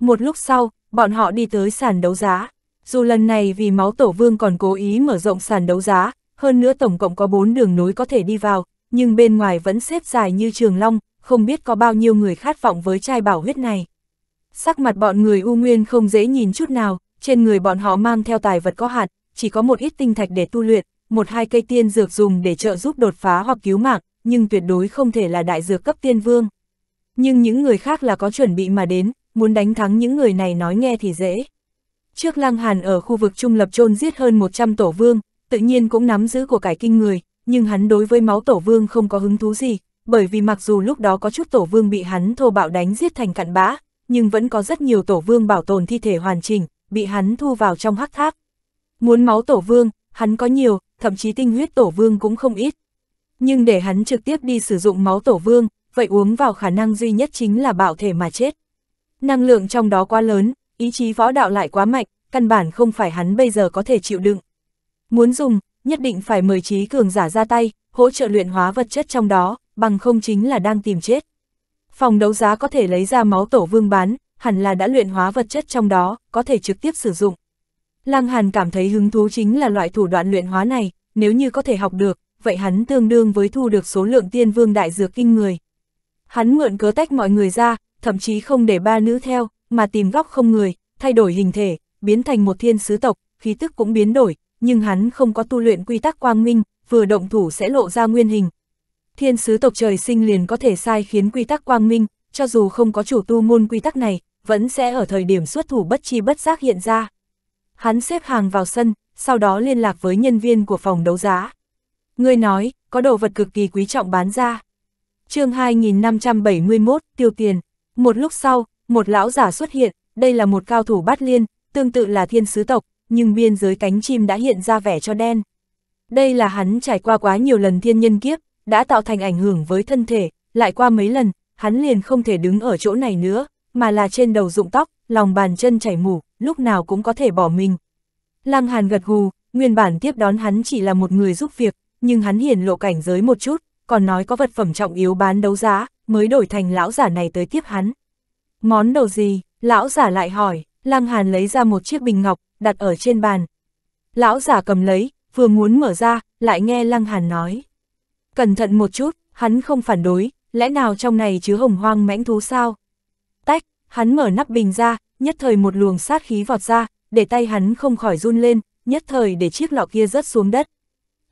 Một lúc sau, bọn họ đi tới sàn đấu giá. Dù lần này vì máu tổ vương còn cố ý mở rộng sàn đấu giá, hơn nữa tổng cộng có bốn đường nối có thể đi vào, nhưng bên ngoài vẫn xếp dài như trường long, không biết có bao nhiêu người khát vọng với chai bảo huyết này. Sắc mặt bọn người U Nguyên không dễ nhìn chút nào, trên người bọn họ mang theo tài vật có hạn, chỉ có một ít tinh thạch để tu luyện, một hai cây tiên dược dùng để trợ giúp đột phá hoặc cứu mạng, nhưng tuyệt đối không thể là đại dược cấp tiên vương. Nhưng những người khác là có chuẩn bị mà đến, muốn đánh thắng những người này nói nghe thì dễ. Trước Lăng Hàn ở khu vực trung lập chôn giết hơn 100 tổ vương, tự nhiên cũng nắm giữ của cải kinh người, nhưng hắn đối với máu tổ vương không có hứng thú gì, bởi vì mặc dù lúc đó có chút tổ vương bị hắn thô bạo đánh giết thành cặn bã, nhưng vẫn có rất nhiều tổ vương bảo tồn thi thể hoàn chỉnh, bị hắn thu vào trong hắc tháp. Muốn máu tổ vương, hắn có nhiều, thậm chí tinh huyết tổ vương cũng không ít. Nhưng để hắn trực tiếp đi sử dụng máu tổ vương, vậy uống vào khả năng duy nhất chính là bạo thể mà chết. Năng lượng trong đó quá lớn, ý chí võ đạo lại quá mạnh, căn bản không phải hắn bây giờ có thể chịu đựng. Muốn dùng, nhất định phải mời trí cường giả ra tay, hỗ trợ luyện hóa vật chất trong đó, bằng không chính là đang tìm chết. Phòng đấu giá có thể lấy ra máu tổ vương bán, hẳn là đã luyện hóa vật chất trong đó, có thể trực tiếp sử dụng. Lăng Hàn cảm thấy hứng thú chính là loại thủ đoạn luyện hóa này, nếu như có thể học được, vậy hắn tương đương với thu được số lượng tiên vương đại dược kinh người. Hắn mượn cớ tách mọi người ra, thậm chí không để ba nữ theo, mà tìm góc không người, thay đổi hình thể, biến thành một thiên sứ tộc, khí tức cũng biến đổi, nhưng hắn không có tu luyện quy tắc quang minh, vừa động thủ sẽ lộ ra nguyên hình. Thiên sứ tộc trời sinh liền có thể sai khiến quy tắc quang minh, cho dù không có chủ tu môn quy tắc này, vẫn sẽ ở thời điểm xuất thủ bất chi bất giác hiện ra. Hắn xếp hàng vào sân, sau đó liên lạc với nhân viên của phòng đấu giá. Người nói, có đồ vật cực kỳ quý trọng bán ra. chương 2571, tiêu tiền. Một lúc sau, một lão giả xuất hiện, đây là một cao thủ bát liên, tương tự là thiên sứ tộc, nhưng biên giới cánh chim đã hiện ra vẻ cho đen. Đây là hắn trải qua quá nhiều lần thiên nhân kiếp, đã tạo thành ảnh hưởng với thân thể, lại qua mấy lần, hắn liền không thể đứng ở chỗ này nữa, mà là trên đầu rụng tóc, lòng bàn chân chảy mủ, lúc nào cũng có thể bỏ mình. Lăng Hàn gật gù, nguyên bản tiếp đón hắn chỉ là một người giúp việc, nhưng hắn hiển lộ cảnh giới một chút, còn nói có vật phẩm trọng yếu bán đấu giá, mới đổi thành lão giả này tới tiếp hắn. Món đồ gì? Lão giả lại hỏi, Lăng Hàn lấy ra một chiếc bình ngọc, đặt ở trên bàn. Lão giả cầm lấy, vừa muốn mở ra, lại nghe Lăng Hàn nói. Cẩn thận một chút, hắn không phản đối, lẽ nào trong này chứa hồng hoang mãnh thú sao? Tách, hắn mở nắp bình ra, nhất thời một luồng sát khí vọt ra, để tay hắn không khỏi run lên, nhất thời để chiếc lọ kia rớt xuống đất.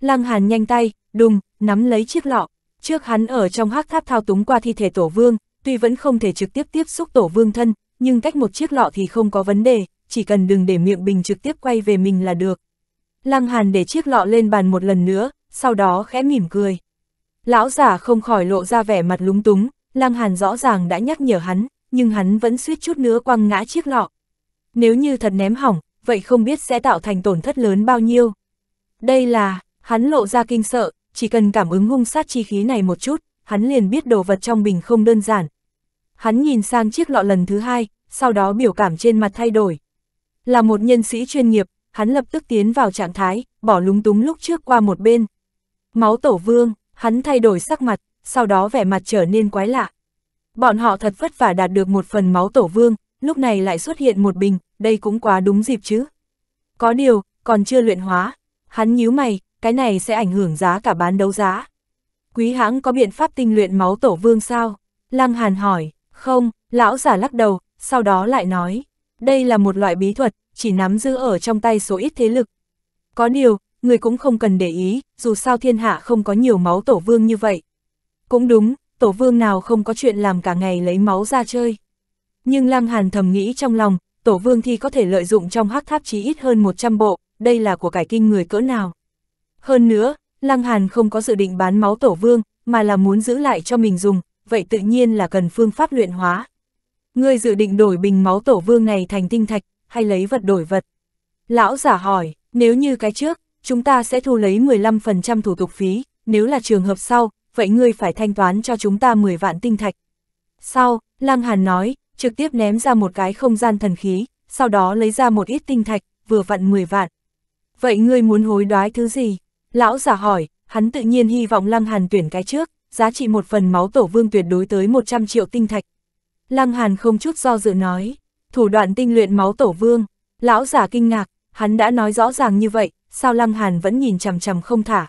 Lăng Hàn nhanh tay, đùng, nắm lấy chiếc lọ, Trước hắn ở trong hắc tháp thao túng qua thi thể tổ vương, tuy vẫn không thể trực tiếp tiếp xúc tổ vương thân, nhưng cách một chiếc lọ thì không có vấn đề, chỉ cần đừng để miệng bình trực tiếp quay về mình là được. Lăng Hàn để chiếc lọ lên bàn một lần nữa, sau đó khẽ mỉm cười. Lão giả không khỏi lộ ra vẻ mặt lúng túng, Lăng Hàn rõ ràng đã nhắc nhở hắn, nhưng hắn vẫn suýt chút nữa quăng ngã chiếc lọ. Nếu như thật ném hỏng, vậy không biết sẽ tạo thành tổn thất lớn bao nhiêu. Đây là, hắn lộ ra kinh sợ, chỉ cần cảm ứng hung sát chi khí này một chút, hắn liền biết đồ vật trong bình không đơn giản. Hắn nhìn sang chiếc lọ lần thứ hai, sau đó biểu cảm trên mặt thay đổi. Là một nhân sĩ chuyên nghiệp, hắn lập tức tiến vào trạng thái, bỏ lúng túng lúc trước qua một bên. Máu tổ vương, hắn thay đổi sắc mặt, sau đó vẻ mặt trở nên quái lạ. Bọn họ thật vất vả đạt được một phần máu tổ vương, lúc này lại xuất hiện một bình, đây cũng quá đúng dịp chứ. Có điều, còn chưa luyện hóa. Hắn nhíu mày, cái này sẽ ảnh hưởng giá cả bán đấu giá. Quý hãng có biện pháp tinh luyện máu tổ vương sao? Lăng Hàn hỏi, không, lão giả lắc đầu, sau đó lại nói, đây là một loại bí thuật, chỉ nắm giữ ở trong tay số ít thế lực. Có điều, người cũng không cần để ý, dù sao thiên hạ không có nhiều máu tổ vương như vậy. Cũng đúng, tổ vương nào không có chuyện làm cả ngày lấy máu ra chơi. Nhưng Lăng Hàn thầm nghĩ trong lòng, tổ vương thì có thể lợi dụng trong hắc tháp chí ít hơn 100 bộ, đây là của cải kinh người cỡ nào. Hơn nữa, Lăng Hàn không có dự định bán máu tổ vương, mà là muốn giữ lại cho mình dùng, vậy tự nhiên là cần phương pháp luyện hóa. Ngươi dự định đổi bình máu tổ vương này thành tinh thạch, hay lấy vật đổi vật? Lão giả hỏi, nếu như cái trước, chúng ta sẽ thu lấy 15% thủ tục phí, nếu là trường hợp sau, vậy ngươi phải thanh toán cho chúng ta 10 vạn tinh thạch. Sau, Lăng Hàn nói, trực tiếp ném ra một cái không gian thần khí, sau đó lấy ra một ít tinh thạch, vừa vặn 10 vạn. Vậy ngươi muốn hối đoái thứ gì? Lão giả hỏi, hắn tự nhiên hy vọng Lăng Hàn tuyển cái trước, giá trị một phần máu tổ vương tuyệt đối tới 100 triệu tinh thạch. Lăng Hàn không chút do dự nói, thủ đoạn tinh luyện máu tổ vương, lão giả kinh ngạc, hắn đã nói rõ ràng như vậy, sao Lăng Hàn vẫn nhìn chằm chằm không thả.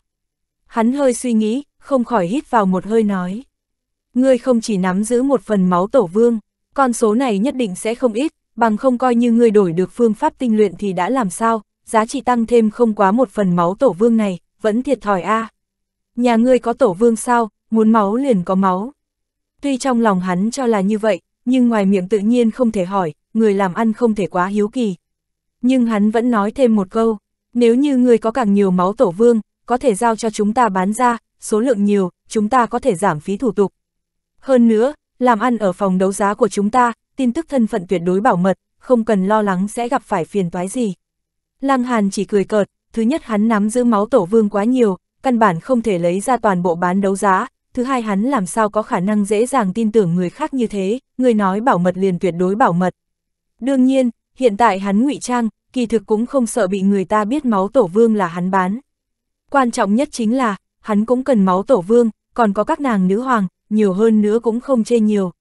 Hắn hơi suy nghĩ, không khỏi hít vào một hơi nói. Ngươi không chỉ nắm giữ một phần máu tổ vương, con số này nhất định sẽ không ít, bằng không coi như ngươi đổi được phương pháp tinh luyện thì đã làm sao, giá trị tăng thêm không quá một phần máu tổ vương này, vẫn thiệt thòi a. À. Nhà ngươi có tổ vương sao, muốn máu liền có máu. Tuy trong lòng hắn cho là như vậy, nhưng ngoài miệng tự nhiên không thể hỏi, người làm ăn không thể quá hiếu kỳ. Nhưng hắn vẫn nói thêm một câu, nếu như ngươi có càng nhiều máu tổ vương, có thể giao cho chúng ta bán ra, số lượng nhiều, chúng ta có thể giảm phí thủ tục. Hơn nữa, làm ăn ở phòng đấu giá của chúng ta, tin tức thân phận tuyệt đối bảo mật, không cần lo lắng sẽ gặp phải phiền toái gì. Lăng Hàn chỉ cười cợt, thứ nhất hắn nắm giữ máu tổ vương quá nhiều, căn bản không thể lấy ra toàn bộ bán đấu giá, thứ hai hắn làm sao có khả năng dễ dàng tin tưởng người khác như thế, người nói bảo mật liền tuyệt đối bảo mật. Đương nhiên, hiện tại hắn ngụy trang, kỳ thực cũng không sợ bị người ta biết máu tổ vương là hắn bán. Quan trọng nhất chính là, hắn cũng cần máu tổ vương, còn có các nàng nữ hoàng, nhiều hơn nữa cũng không chê nhiều.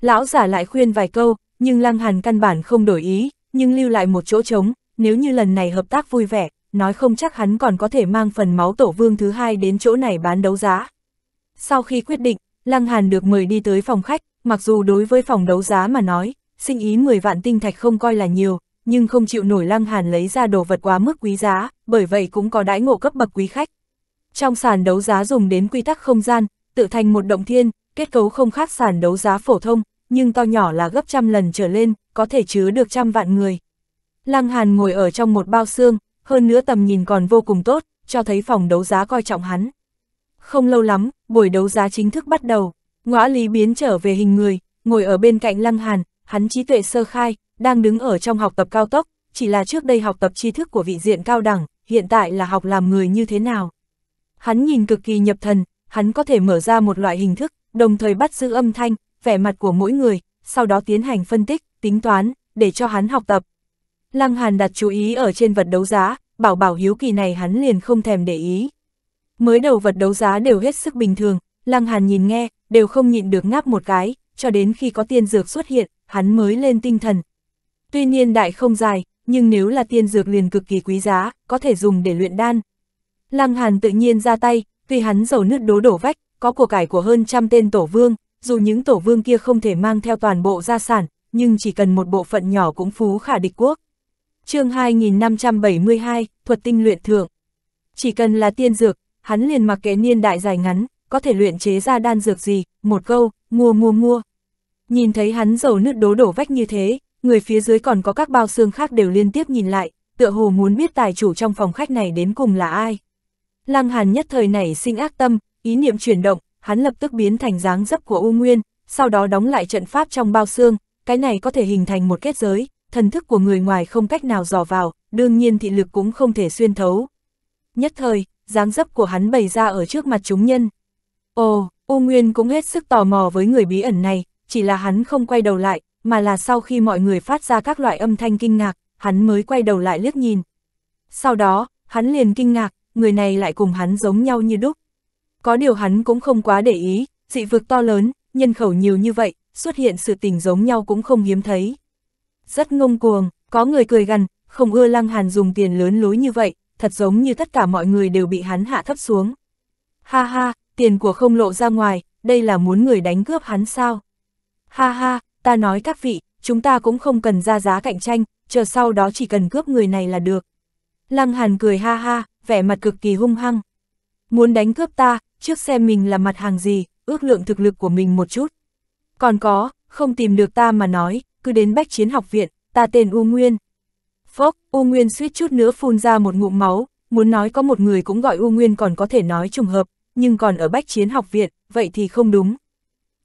Lão giả lại khuyên vài câu, nhưng Lăng Hàn căn bản không đổi ý, nhưng lưu lại một chỗ trống, nếu như lần này hợp tác vui vẻ, nói không chắc hắn còn có thể mang phần máu tổ vương thứ hai đến chỗ này bán đấu giá. Sau khi quyết định, Lăng Hàn được mời đi tới phòng khách, mặc dù đối với phòng đấu giá mà nói, sinh ý 10 vạn tinh thạch không coi là nhiều, nhưng không chịu nổi Lăng Hàn lấy ra đồ vật quá mức quý giá, bởi vậy cũng có đãi ngộ cấp bậc quý khách. Trong sàn đấu giá dùng đến quy tắc không gian, tự thành một động thiên, kết cấu không khác sàn đấu giá phổ thông, nhưng to nhỏ là gấp trăm lần trở lên, có thể chứa được trăm vạn người. Lăng Hàn ngồi ở trong một bao xương, hơn nữa tầm nhìn còn vô cùng tốt, cho thấy phòng đấu giá coi trọng hắn. Không lâu lắm, buổi đấu giá chính thức bắt đầu, ngõ lý biến trở về hình người, ngồi ở bên cạnh Lăng Hàn, hắn trí tuệ sơ khai, đang đứng ở trong học tập cao tốc, chỉ là trước đây học tập tri thức của vị diện cao đẳng, hiện tại là học làm người như thế nào. Hắn nhìn cực kỳ nhập thần, hắn có thể mở ra một loại hình thức, đồng thời bắt giữ âm thanh, vẻ mặt của mỗi người, sau đó tiến hành phân tích, tính toán, để cho hắn học tập, Lăng Hàn đặt chú ý ở trên vật đấu giá, bảo bảo hiếu kỳ này hắn liền không thèm để ý. Mới đầu vật đấu giá đều hết sức bình thường, Lăng Hàn nhìn nghe, đều không nhịn được ngáp một cái, cho đến khi có tiên dược xuất hiện, hắn mới lên tinh thần. Tuy nhiên đại không dài, nhưng nếu là tiên dược liền cực kỳ quý giá, có thể dùng để luyện đan. Lăng Hàn tự nhiên ra tay, tuy hắn giàu nứt đố đổ vách, có của cải của hơn trăm tên tổ vương, dù những tổ vương kia không thể mang theo toàn bộ gia sản, nhưng chỉ cần một bộ phận nhỏ cũng phú khả địch quốc chương 2572, thuật tinh luyện thượng. Chỉ cần là tiên dược, hắn liền mặc kệ niên đại dài ngắn, có thể luyện chế ra đan dược gì, một câu, mua mua mua. Nhìn thấy hắn dầu nước đố đổ vách như thế, người phía dưới còn có các bao xương khác đều liên tiếp nhìn lại, tựa hồ muốn biết tài chủ trong phòng khách này đến cùng là ai. Lăng Hàn nhất thời nảy sinh ác tâm, ý niệm chuyển động, hắn lập tức biến thành dáng dấp của U Nguyên, sau đó đóng lại trận pháp trong bao xương, cái này có thể hình thành một kết giới, thần thức của người ngoài không cách nào dò vào, đương nhiên thị lực cũng không thể xuyên thấu. Nhất thời, dáng dấp của hắn bày ra ở trước mặt chúng nhân. Ồ, U Nguyên cũng hết sức tò mò với người bí ẩn này, chỉ là hắn không quay đầu lại, mà là sau khi mọi người phát ra các loại âm thanh kinh ngạc, hắn mới quay đầu lại liếc nhìn. Sau đó, hắn liền kinh ngạc, người này lại cùng hắn giống nhau như đúc. Có điều hắn cũng không quá để ý, dị vực to lớn, nhân khẩu nhiều như vậy, xuất hiện sự tình giống nhau cũng không hiếm thấy rất ngông cuồng, có người cười gần, không ưa Lăng Hàn dùng tiền lớn lối như vậy, thật giống như tất cả mọi người đều bị hắn hạ thấp xuống. Ha ha, tiền của không lộ ra ngoài, đây là muốn người đánh cướp hắn sao? Ha ha, ta nói các vị, chúng ta cũng không cần ra giá cạnh tranh, chờ sau đó chỉ cần cướp người này là được. Lăng Hàn cười ha ha, vẻ mặt cực kỳ hung hăng. Muốn đánh cướp ta, trước xem mình là mặt hàng gì, ước lượng thực lực của mình một chút. Còn có, không tìm được ta mà nói, cứ đến bách chiến học viện, ta tên U Nguyên. Phốc, U Nguyên suýt chút nữa phun ra một ngụm máu, muốn nói có một người cũng gọi U Nguyên còn có thể nói trùng hợp, nhưng còn ở bách chiến học viện, vậy thì không đúng.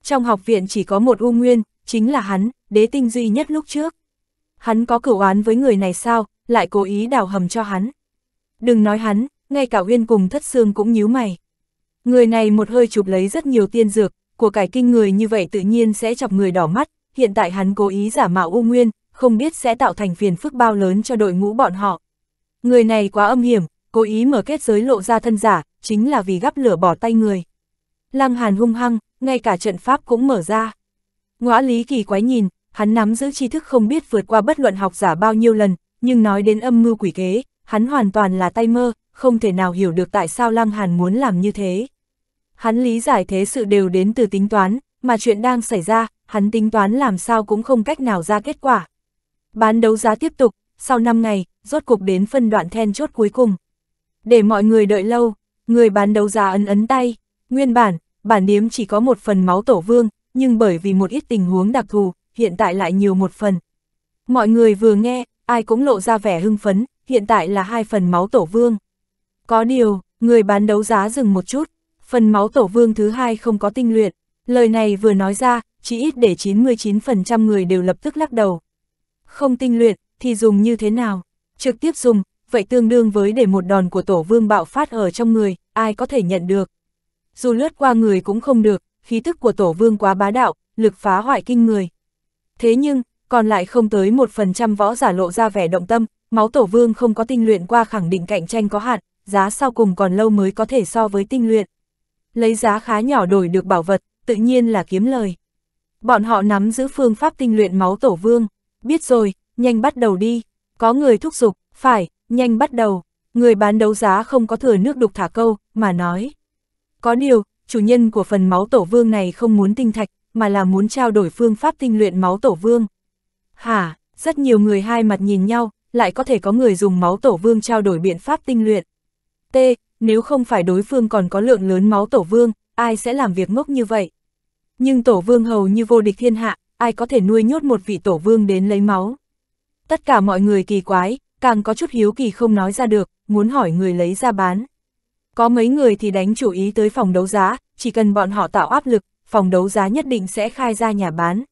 Trong học viện chỉ có một U Nguyên, chính là hắn, đế tinh duy nhất lúc trước. Hắn có cửu oán với người này sao, lại cố ý đào hầm cho hắn. Đừng nói hắn, ngay cả Uyên cùng thất xương cũng nhíu mày. Người này một hơi chụp lấy rất nhiều tiên dược, của cải kinh người như vậy tự nhiên sẽ chọc người đỏ mắt, hiện tại hắn cố ý giả mạo U Nguyên, không biết sẽ tạo thành phiền phức bao lớn cho đội ngũ bọn họ. Người này quá âm hiểm, cố ý mở kết giới lộ ra thân giả, chính là vì gắp lửa bỏ tay người. Lăng Hàn hung hăng, ngay cả trận pháp cũng mở ra. Ngõ lý kỳ quái nhìn, hắn nắm giữ tri thức không biết vượt qua bất luận học giả bao nhiêu lần, nhưng nói đến âm mưu quỷ kế, hắn hoàn toàn là tay mơ, không thể nào hiểu được tại sao Lăng Hàn muốn làm như thế. Hắn lý giải thế sự đều đến từ tính toán, mà chuyện đang xảy ra, hắn tính toán làm sao cũng không cách nào ra kết quả. Bán đấu giá tiếp tục, sau 5 ngày, rốt cục đến phân đoạn then chốt cuối cùng. Để mọi người đợi lâu, người bán đấu giá ấn ấn tay, nguyên bản, bản điếm chỉ có một phần máu tổ vương, nhưng bởi vì một ít tình huống đặc thù, hiện tại lại nhiều một phần. Mọi người vừa nghe, ai cũng lộ ra vẻ hưng phấn, hiện tại là hai phần máu tổ vương. Có điều, người bán đấu giá dừng một chút, phần máu tổ vương thứ hai không có tinh luyện. Lời này vừa nói ra, chỉ ít để 99% người đều lập tức lắc đầu. Không tinh luyện, thì dùng như thế nào? Trực tiếp dùng, vậy tương đương với để một đòn của tổ vương bạo phát ở trong người, ai có thể nhận được. Dù lướt qua người cũng không được, khí tức của tổ vương quá bá đạo, lực phá hoại kinh người. Thế nhưng, còn lại không tới 1% võ giả lộ ra vẻ động tâm, máu tổ vương không có tinh luyện qua khẳng định cạnh tranh có hạn, giá sau cùng còn lâu mới có thể so với tinh luyện. Lấy giá khá nhỏ đổi được bảo vật, tự nhiên là kiếm lời. Bọn họ nắm giữ phương pháp tinh luyện máu tổ vương. Biết rồi, nhanh bắt đầu đi. Có người thúc giục, phải, nhanh bắt đầu. Người bán đấu giá không có thừa nước đục thả câu, mà nói. Có điều, chủ nhân của phần máu tổ vương này không muốn tinh thạch, mà là muốn trao đổi phương pháp tinh luyện máu tổ vương. Hả, rất nhiều người hai mặt nhìn nhau, lại có thể có người dùng máu tổ vương trao đổi biện pháp tinh luyện. T, nếu không phải đối phương còn có lượng lớn máu tổ vương, ai sẽ làm việc ngốc như vậy? Nhưng tổ vương hầu như vô địch thiên hạ, ai có thể nuôi nhốt một vị tổ vương đến lấy máu. Tất cả mọi người kỳ quái, càng có chút hiếu kỳ không nói ra được, muốn hỏi người lấy ra bán. Có mấy người thì đánh chủ ý tới phòng đấu giá, chỉ cần bọn họ tạo áp lực, phòng đấu giá nhất định sẽ khai ra nhà bán.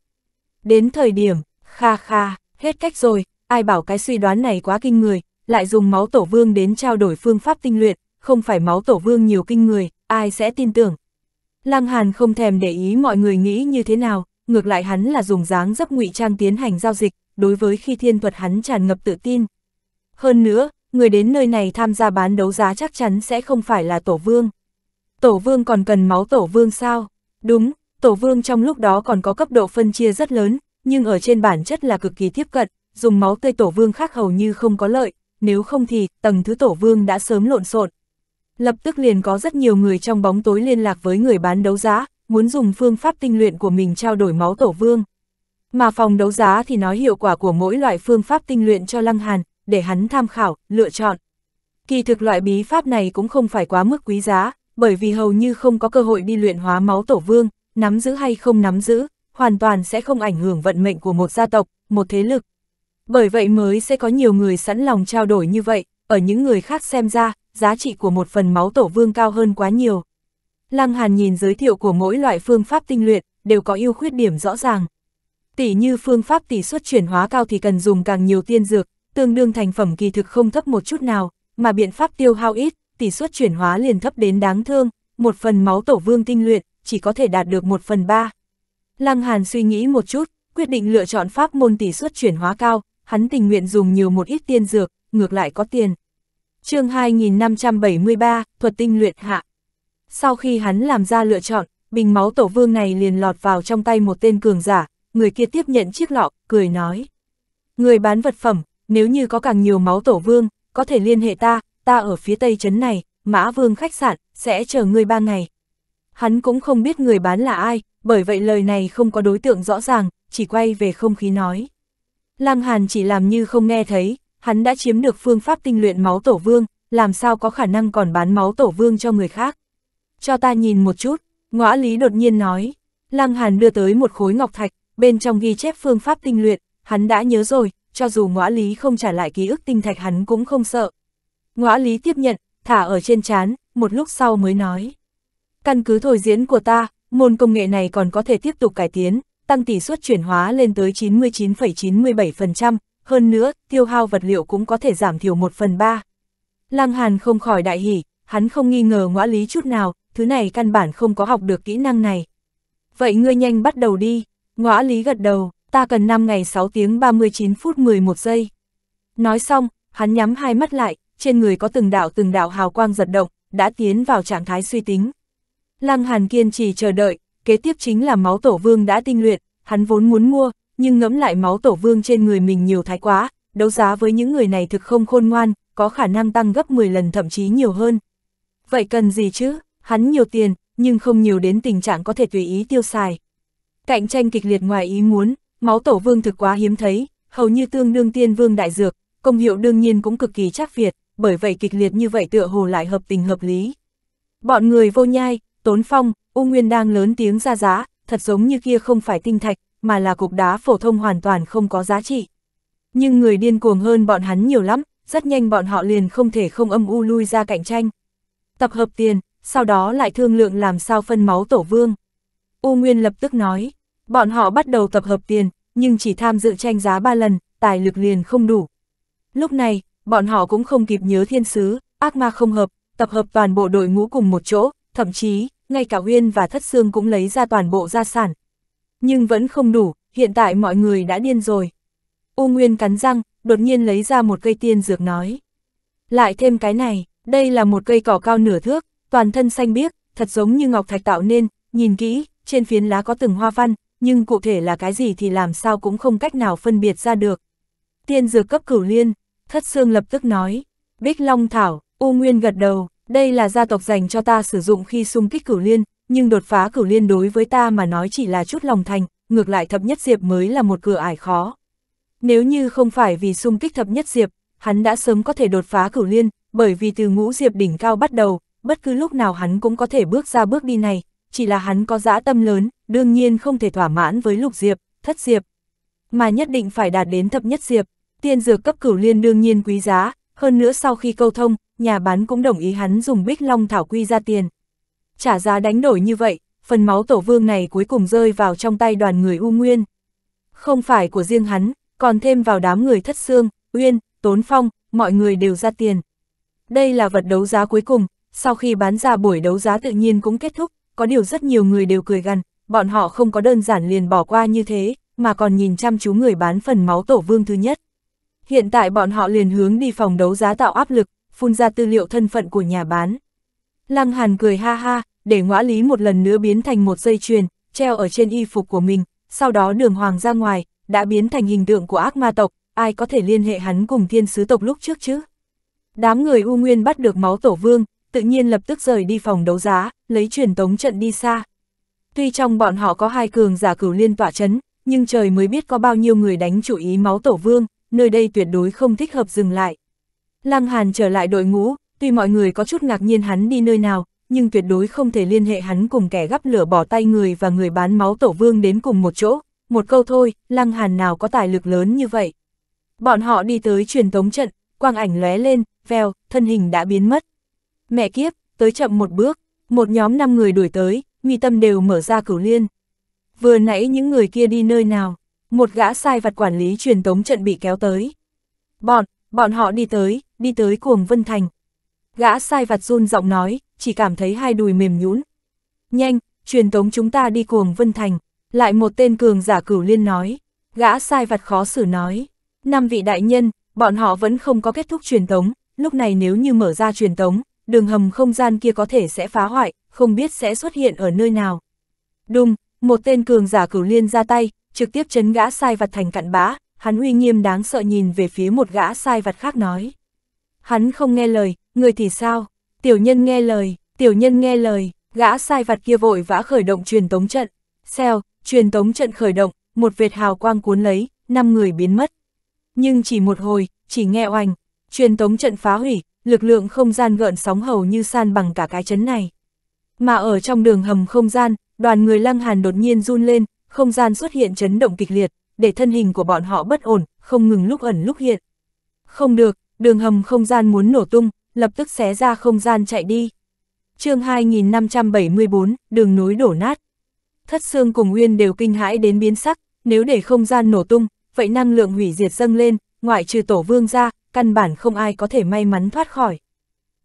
Đến thời điểm, kha kha, hết cách rồi, ai bảo cái suy đoán này quá kinh người, lại dùng máu tổ vương đến trao đổi phương pháp tinh luyện, không phải máu tổ vương nhiều kinh người, ai sẽ tin tưởng. Lăng Hàn không thèm để ý mọi người nghĩ như thế nào, ngược lại hắn là dùng dáng dấp ngụy trang tiến hành giao dịch, đối với khi thiên thuật hắn tràn ngập tự tin. Hơn nữa, người đến nơi này tham gia bán đấu giá chắc chắn sẽ không phải là tổ vương. Tổ vương còn cần máu tổ vương sao? Đúng, tổ vương trong lúc đó còn có cấp độ phân chia rất lớn, nhưng ở trên bản chất là cực kỳ tiếp cận, dùng máu tươi tổ vương khác hầu như không có lợi, nếu không thì tầng thứ tổ vương đã sớm lộn xộn, Lập tức liền có rất nhiều người trong bóng tối liên lạc với người bán đấu giá, muốn dùng phương pháp tinh luyện của mình trao đổi máu tổ vương. Mà phòng đấu giá thì nói hiệu quả của mỗi loại phương pháp tinh luyện cho Lăng Hàn, để hắn tham khảo, lựa chọn. Kỳ thực loại bí pháp này cũng không phải quá mức quý giá, bởi vì hầu như không có cơ hội đi luyện hóa máu tổ vương, nắm giữ hay không nắm giữ, hoàn toàn sẽ không ảnh hưởng vận mệnh của một gia tộc, một thế lực. Bởi vậy mới sẽ có nhiều người sẵn lòng trao đổi như vậy, ở những người khác xem ra, giá trị của một phần máu tổ vương cao hơn quá nhiều. Lăng Hàn nhìn giới thiệu của mỗi loại phương pháp tinh luyện, đều có ưu khuyết điểm rõ ràng. Tỷ như phương pháp tỷ suất chuyển hóa cao thì cần dùng càng nhiều tiên dược, tương đương thành phẩm kỳ thực không thấp một chút nào, mà biện pháp tiêu hao ít, tỷ suất chuyển hóa liền thấp đến đáng thương, một phần máu tổ vương tinh luyện, chỉ có thể đạt được một phần ba. Lăng Hàn suy nghĩ một chút, quyết định lựa chọn pháp môn tỷ suất chuyển hóa cao, hắn tình nguyện dùng nhiều một ít tiên dược, ngược lại có tiền chương 2573, thuật tinh luyện hạ. Sau khi hắn làm ra lựa chọn, bình máu tổ vương này liền lọt vào trong tay một tên cường giả, người kia tiếp nhận chiếc lọ, cười nói. Người bán vật phẩm, nếu như có càng nhiều máu tổ vương, có thể liên hệ ta, ta ở phía tây trấn này, mã vương khách sạn, sẽ chờ ngươi ba ngày. Hắn cũng không biết người bán là ai, bởi vậy lời này không có đối tượng rõ ràng, chỉ quay về không khí nói. Lăng Hàn chỉ làm như không nghe thấy, hắn đã chiếm được phương pháp tinh luyện máu tổ vương, làm sao có khả năng còn bán máu tổ vương cho người khác. Cho ta nhìn một chút, ngõ lý đột nhiên nói, Lăng Hàn đưa tới một khối ngọc thạch, bên trong ghi chép phương pháp tinh luyện, hắn đã nhớ rồi, cho dù ngõ lý không trả lại ký ức tinh thạch hắn cũng không sợ. Ngõ lý tiếp nhận, thả ở trên chán, một lúc sau mới nói. Căn cứ thôi diễn của ta, môn công nghệ này còn có thể tiếp tục cải tiến, tăng tỷ suất chuyển hóa lên tới 99,97%, hơn nữa, tiêu hao vật liệu cũng có thể giảm thiểu một phần ba. Lăng Hàn không khỏi đại hỉ, hắn không nghi ngờ ngõ lý chút nào, thứ này căn bản không có học được kỹ năng này. Vậy ngươi nhanh bắt đầu đi, ngõ lý gật đầu, ta cần 5 ngày 6 tiếng 39 phút 11 giây. Nói xong, hắn nhắm hai mắt lại, trên người có từng đạo từng đạo hào quang giật động, đã tiến vào trạng thái suy tính. Lăng Hàn kiên trì chờ đợi, kế tiếp chính là máu tổ vương đã tinh luyện, hắn vốn muốn mua, nhưng ngẫm lại máu tổ vương trên người mình nhiều thái quá, đấu giá với những người này thực không khôn ngoan, có khả năng tăng gấp 10 lần thậm chí nhiều hơn. Vậy cần gì chứ, hắn nhiều tiền, nhưng không nhiều đến tình trạng có thể tùy ý tiêu xài. Cạnh tranh kịch liệt ngoài ý muốn, máu tổ vương thực quá hiếm thấy, hầu như tương đương tiên vương đại dược, công hiệu đương nhiên cũng cực kỳ chắc việt, bởi vậy kịch liệt như vậy tựa hồ lại hợp tình hợp lý. Bọn người vô nhai, tốn phong, U Nguyên đang lớn tiếng ra giá, thật giống như kia không phải tinh thạch, mà là cục đá phổ thông hoàn toàn không có giá trị. Nhưng người điên cuồng hơn bọn hắn nhiều lắm, rất nhanh bọn họ liền không thể không âm u lui ra cạnh tranh. Tập hợp tiền, sau đó lại thương lượng làm sao phân máu tổ vương. U Nguyên lập tức nói, bọn họ bắt đầu tập hợp tiền, nhưng chỉ tham dự tranh giá 3 lần, tài lực liền không đủ. Lúc này, bọn họ cũng không kịp nhớ thiên sứ, ác ma không hợp, tập hợp toàn bộ đội ngũ cùng một chỗ, thậm chí, ngay cả nguyên và Thất Sương cũng lấy ra toàn bộ gia sản, nhưng vẫn không đủ, hiện tại mọi người đã điên rồi. U Nguyên cắn răng, đột nhiên lấy ra một cây tiên dược nói. Lại thêm cái này, đây là một cây cỏ cao nửa thước, toàn thân xanh biếc, thật giống như ngọc thạch tạo nên, nhìn kỹ, trên phiến lá có từng hoa văn, nhưng cụ thể là cái gì thì làm sao cũng không cách nào phân biệt ra được. Tiên dược cấp cửu liên, thất xương lập tức nói, Bích Long Thảo, U Nguyên gật đầu, đây là gia tộc dành cho ta sử dụng khi xung kích cửu liên, nhưng đột phá cửu liên đối với ta mà nói chỉ là chút lòng thành, ngược lại thập nhất diệp mới là một cửa ải khó. Nếu như không phải vì xung kích thập nhất diệp, hắn đã sớm có thể đột phá cửu liên, bởi vì từ ngũ diệp đỉnh cao bắt đầu, bất cứ lúc nào hắn cũng có thể bước ra bước đi này, chỉ là hắn có dã tâm lớn, đương nhiên không thể thỏa mãn với lục diệp, thất diệp, mà nhất định phải đạt đến thập nhất diệp. Tiên dược cấp cửu liên đương nhiên quý giá, hơn nữa sau khi câu thông, nhà bán cũng đồng ý hắn dùng bích long thảo quy ra tiền trả giá đánh đổi như vậy, phần máu tổ vương này cuối cùng rơi vào trong tay đoàn người U Nguyên. Không phải của riêng hắn, còn thêm vào đám người thất xương, Uyên, Tốn Phong, mọi người đều ra tiền. Đây là vật đấu giá cuối cùng, sau khi bán ra buổi đấu giá tự nhiên cũng kết thúc, có điều rất nhiều người đều cười gằn, bọn họ không có đơn giản liền bỏ qua như thế, mà còn nhìn chăm chú người bán phần máu tổ vương thứ nhất. Hiện tại bọn họ liền hướng đi phòng đấu giá tạo áp lực, phun ra tư liệu thân phận của nhà bán. Lăng Hàn cười ha ha, để ngõa lý một lần nữa biến thành một dây chuyền, treo ở trên y phục của mình, sau đó đường hoàng ra ngoài, đã biến thành hình tượng của ác ma tộc, ai có thể liên hệ hắn cùng thiên sứ tộc lúc trước chứ? Đám người U Nguyên bắt được máu tổ vương, tự nhiên lập tức rời đi phòng đấu giá, lấy truyền tống trận đi xa. Tuy trong bọn họ có hai cường giả cửu liên tỏa chấn, nhưng trời mới biết có bao nhiêu người đánh chủ ý máu tổ vương, nơi đây tuyệt đối không thích hợp dừng lại. Lăng Hàn trở lại đội ngũ, tuy mọi người có chút ngạc nhiên hắn đi nơi nào, nhưng tuyệt đối không thể liên hệ hắn cùng kẻ gắp lửa bỏ tay người và người bán máu tổ vương đến cùng một chỗ, một câu thôi, lăng hàn nào có tài lực lớn như vậy. Bọn họ đi tới truyền tống trận, quang ảnh lóe lên, veo, thân hình đã biến mất. Mẹ kiếp, tới chậm một bước, một nhóm năm người đuổi tới, mi tâm đều mở ra cửu liên. Vừa nãy những người kia đi nơi nào, một gã sai vặt quản lý truyền tống trận bị kéo tới. Bọn, bọn họ đi tới, đi tới cuồng Vân Thành, Gã sai vặt run giọng nói, chỉ cảm thấy hai đùi mềm nhũn. Nhanh, truyền tống chúng ta đi cuồng Vân Thành. Lại một tên cường giả cửu liên nói. Gã sai vặt khó xử nói. Năm vị đại nhân, bọn họ vẫn không có kết thúc truyền tống. Lúc này nếu như mở ra truyền tống, đường hầm không gian kia có thể sẽ phá hoại, không biết sẽ xuất hiện ở nơi nào. Đùng, một tên cường giả cửu liên ra tay, trực tiếp chấn gã sai vặt thành cặn bã, hắn uy nghiêm đáng sợ nhìn về phía một gã sai vặt khác nói. Hắn không nghe lời, người thì sao? Tiểu nhân nghe lời, tiểu nhân nghe lời, gã sai vặt kia vội vã khởi động truyền tống trận. Xèo, truyền tống trận khởi động, một vệt hào quang cuốn lấy, năm người biến mất. Nhưng chỉ một hồi, chỉ nghe oanh, truyền tống trận phá hủy, lực lượng không gian gợn sóng hầu như san bằng cả cái chấn này. Mà ở trong đường hầm không gian, đoàn người lăng hàn đột nhiên run lên, không gian xuất hiện chấn động kịch liệt, để thân hình của bọn họ bất ổn, không ngừng lúc ẩn lúc hiện. Không được, đường hầm không gian muốn nổ tung, lập tức xé ra không gian chạy đi. chương 2574, đường núi đổ nát. Thất xương cùng nguyên đều kinh hãi đến biến sắc, nếu để không gian nổ tung, vậy năng lượng hủy diệt dâng lên, ngoại trừ tổ vương ra, căn bản không ai có thể may mắn thoát khỏi.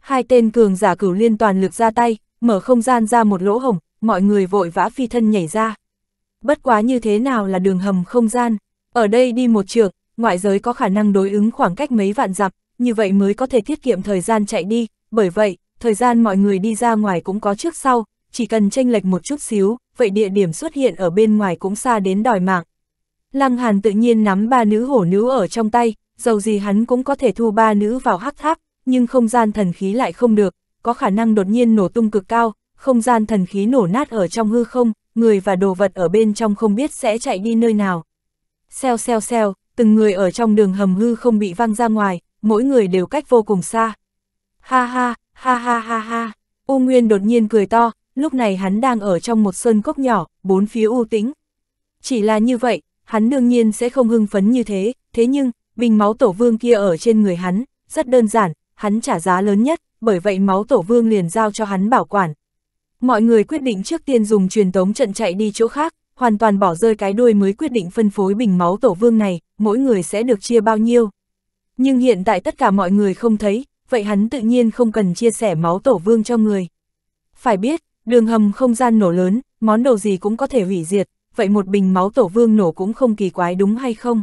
Hai tên cường giả cửu liên toàn lực ra tay, mở không gian ra một lỗ hồng, mọi người vội vã phi thân nhảy ra. Bất quá như thế nào là đường hầm không gian, ở đây đi một trường, ngoại giới có khả năng đối ứng khoảng cách mấy vạn dặm, như vậy mới có thể tiết kiệm thời gian chạy đi, bởi vậy, thời gian mọi người đi ra ngoài cũng có trước sau, chỉ cần tranh lệch một chút xíu, vậy địa điểm xuất hiện ở bên ngoài cũng xa đến đòi mạng. Lăng Hàn tự nhiên nắm ba nữ hổ nữ ở trong tay, dầu gì hắn cũng có thể thu ba nữ vào hắc tháp, nhưng không gian thần khí lại không được, có khả năng đột nhiên nổ tung cực cao, không gian thần khí nổ nát ở trong hư không, người và đồ vật ở bên trong không biết sẽ chạy đi nơi nào. xeo xeo xeo, từng người ở trong đường hầm hư không bị văng ra ngoài, mỗi người đều cách vô cùng xa. Ha ha, ha ha ha ha, U Nguyên đột nhiên cười to, lúc này hắn đang ở trong một sơn cốc nhỏ, bốn phía u tĩnh. Chỉ là như vậy, hắn đương nhiên sẽ không hưng phấn như thế, thế nhưng, bình máu tổ vương kia ở trên người hắn, rất đơn giản, hắn trả giá lớn nhất, bởi vậy máu tổ vương liền giao cho hắn bảo quản. Mọi người quyết định trước tiên dùng truyền tống trận chạy đi chỗ khác, hoàn toàn bỏ rơi cái đuôi mới quyết định phân phối bình máu tổ vương này, mỗi người sẽ được chia bao nhiêu nhưng hiện tại tất cả mọi người không thấy, vậy hắn tự nhiên không cần chia sẻ máu tổ vương cho người. Phải biết, đường hầm không gian nổ lớn, món đồ gì cũng có thể hủy diệt, vậy một bình máu tổ vương nổ cũng không kỳ quái đúng hay không?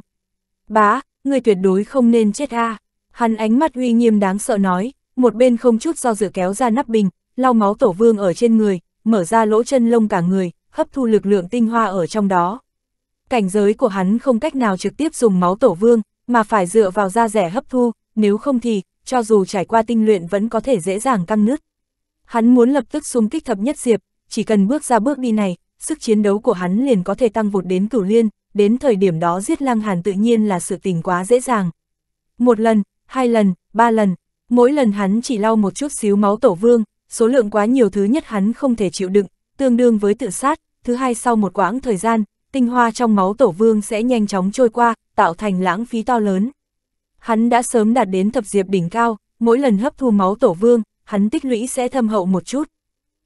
Bá, người tuyệt đối không nên chết a à. Hắn ánh mắt uy nghiêm đáng sợ nói, một bên không chút do dự kéo ra nắp bình, lau máu tổ vương ở trên người, mở ra lỗ chân lông cả người, hấp thu lực lượng tinh hoa ở trong đó. Cảnh giới của hắn không cách nào trực tiếp dùng máu tổ vương, mà phải dựa vào da rẻ hấp thu, nếu không thì, cho dù trải qua tinh luyện vẫn có thể dễ dàng căng nứt. Hắn muốn lập tức xung kích thập nhất diệp, chỉ cần bước ra bước đi này, sức chiến đấu của hắn liền có thể tăng vụt đến cửu liên, đến thời điểm đó giết Lăng Hàn tự nhiên là sự tình quá dễ dàng. Một lần, hai lần, ba lần, mỗi lần hắn chỉ lau một chút xíu máu tổ vương, số lượng quá nhiều thứ nhất hắn không thể chịu đựng, tương đương với tự sát, thứ hai sau một quãng thời gian, tinh hoa trong máu tổ vương sẽ nhanh chóng trôi qua, tạo thành lãng phí to lớn. Hắn đã sớm đạt đến thập diệp đỉnh cao, mỗi lần hấp thu máu tổ vương, hắn tích lũy sẽ thâm hậu một chút.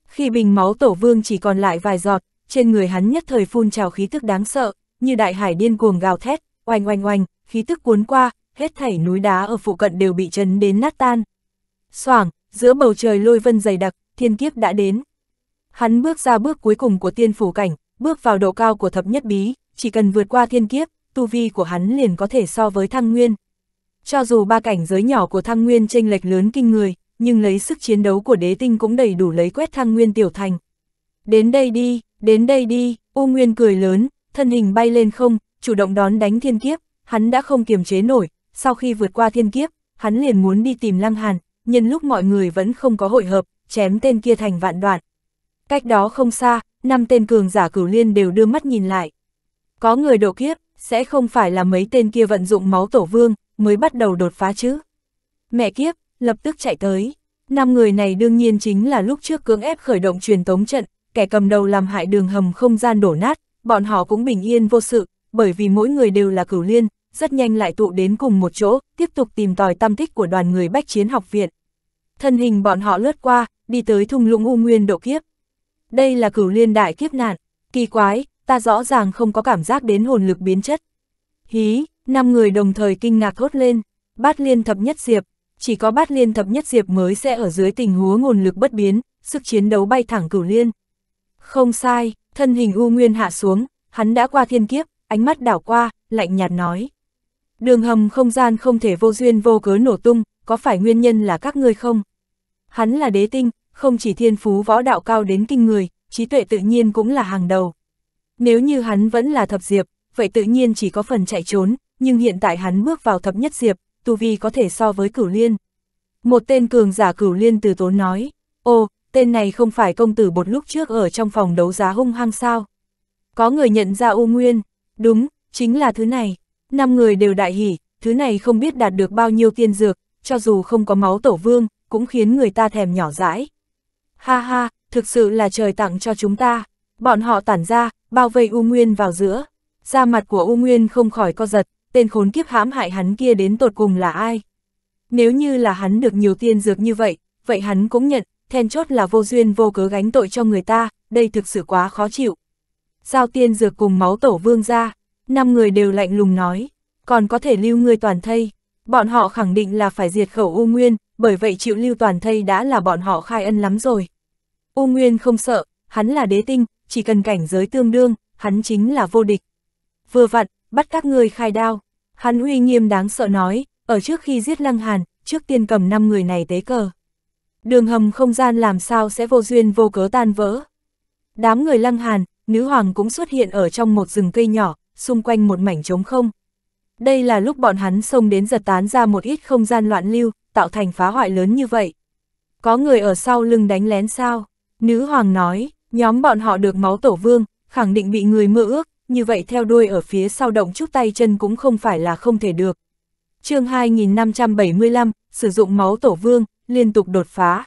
Khi bình máu tổ vương chỉ còn lại vài giọt, trên người hắn nhất thời phun trào khí tức đáng sợ, như đại hải điên cuồng gào thét, oanh oanh oanh, khí tức cuốn qua, hết thảy núi đá ở phụ cận đều bị chấn đến nát tan. Soảng, giữa bầu trời lôi vân dày đặc, thiên kiếp đã đến. Hắn bước ra bước cuối cùng của tiên phủ cảnh, bước vào độ cao của thập nhất bí, chỉ cần vượt qua thiên kiếp, tu vi của hắn liền có thể so với thăng nguyên. Cho dù ba cảnh giới nhỏ của thăng nguyên chênh lệch lớn kinh người, nhưng lấy sức chiến đấu của đế tinh cũng đầy đủ lấy quét thăng nguyên tiểu thành. Đến đây đi, đến đây đi, U Nguyên cười lớn, thân hình bay lên không, chủ động đón đánh thiên kiếp, hắn đã không kiềm chế nổi, sau khi vượt qua thiên kiếp, hắn liền muốn đi tìm Lăng Hàn, nhân lúc mọi người vẫn không có hội hợp, chém tên kia thành vạn đoạn. Cách đó không xa, năm tên cường giả cửu liên đều đưa mắt nhìn lại. Có người độ kiếp, sẽ không phải là mấy tên kia vận dụng máu tổ vương, mới bắt đầu đột phá chứ. Mẹ kiếp, lập tức chạy tới. Năm người này đương nhiên chính là lúc trước cưỡng ép khởi động truyền tống trận, kẻ cầm đầu làm hại đường hầm không gian đổ nát, bọn họ cũng bình yên vô sự, bởi vì mỗi người đều là cửu liên, rất nhanh lại tụ đến cùng một chỗ, tiếp tục tìm tòi tâm tích của đoàn người bách chiến học viện. Thân hình bọn họ lướt qua, đi tới thung lũng U Nguyên độ kiếp. Đây là cửu liên đại kiếp nạn, kỳ quái, ta rõ ràng không có cảm giác đến hồn lực biến chất. Hí, năm người đồng thời kinh ngạc thốt lên, bát liên thập nhất diệp, chỉ có bát liên thập nhất diệp mới sẽ ở dưới tình huống nguồn lực bất biến, sức chiến đấu bay thẳng cửu liên. Không sai, thân hình U Nguyên hạ xuống, hắn đã qua thiên kiếp, ánh mắt đảo qua, lạnh nhạt nói. Đường hầm không gian không thể vô duyên vô cớ nổ tung, có phải nguyên nhân là các ngươi không? Hắn là đế tinh, không chỉ thiên phú võ đạo cao đến kinh người, trí tuệ tự nhiên cũng là hàng đầu. Nếu như hắn vẫn là thập diệp, vậy tự nhiên chỉ có phần chạy trốn, nhưng hiện tại hắn bước vào thập nhất diệp, tu vi có thể so với cửu liên. Một tên cường giả cửu liên từ tốn nói, ô, tên này không phải công tử một lúc trước ở trong phòng đấu giá hung hăng sao. Có người nhận ra U Nguyên, đúng, chính là thứ này. Năm người đều đại hỉ, thứ này không biết đạt được bao nhiêu tiên dược, cho dù không có máu tổ vương, cũng khiến người ta thèm nhỏ dãi. Ha ha, thực sự là trời tặng cho chúng ta. Bọn họ tản ra, bao vây U Nguyên vào giữa. Da mặt của U Nguyên không khỏi co giật, tên khốn kiếp hãm hại hắn kia đến tột cùng là ai. Nếu như là hắn được nhiều tiên dược như vậy, vậy hắn cũng nhận, then chốt là vô duyên vô cớ gánh tội cho người ta, đây thực sự quá khó chịu. Giao tiên dược cùng máu tổ vương ra, năm người đều lạnh lùng nói, còn có thể lưu người toàn thây. Bọn họ khẳng định là phải diệt khẩu U Nguyên, bởi vậy chịu lưu toàn thây đã là bọn họ khai ân lắm rồi. U Nguyên không sợ, hắn là đế tinh, chỉ cần cảnh giới tương đương, hắn chính là vô địch. Vừa vặn, bắt các ngươi khai đao, hắn uy nghiêm đáng sợ nói, ở trước khi giết Lăng Hàn, trước tiên cầm 5 người này tế cờ. Đường hầm không gian làm sao sẽ vô duyên vô cớ tan vỡ. Đám người Lăng Hàn, nữ hoàng cũng xuất hiện ở trong một rừng cây nhỏ, xung quanh một mảnh trống không. Đây là lúc bọn hắn xông đến giật tán ra một ít không gian loạn lưu, tạo thành phá hoại lớn như vậy. Có người ở sau lưng đánh lén sao? Nữ hoàng nói, nhóm bọn họ được máu tổ vương, khẳng định bị người mơ ước, như vậy theo đuôi ở phía sau động chút tay chân cũng không phải là không thể được. chương 2575, sử dụng máu tổ vương, liên tục đột phá.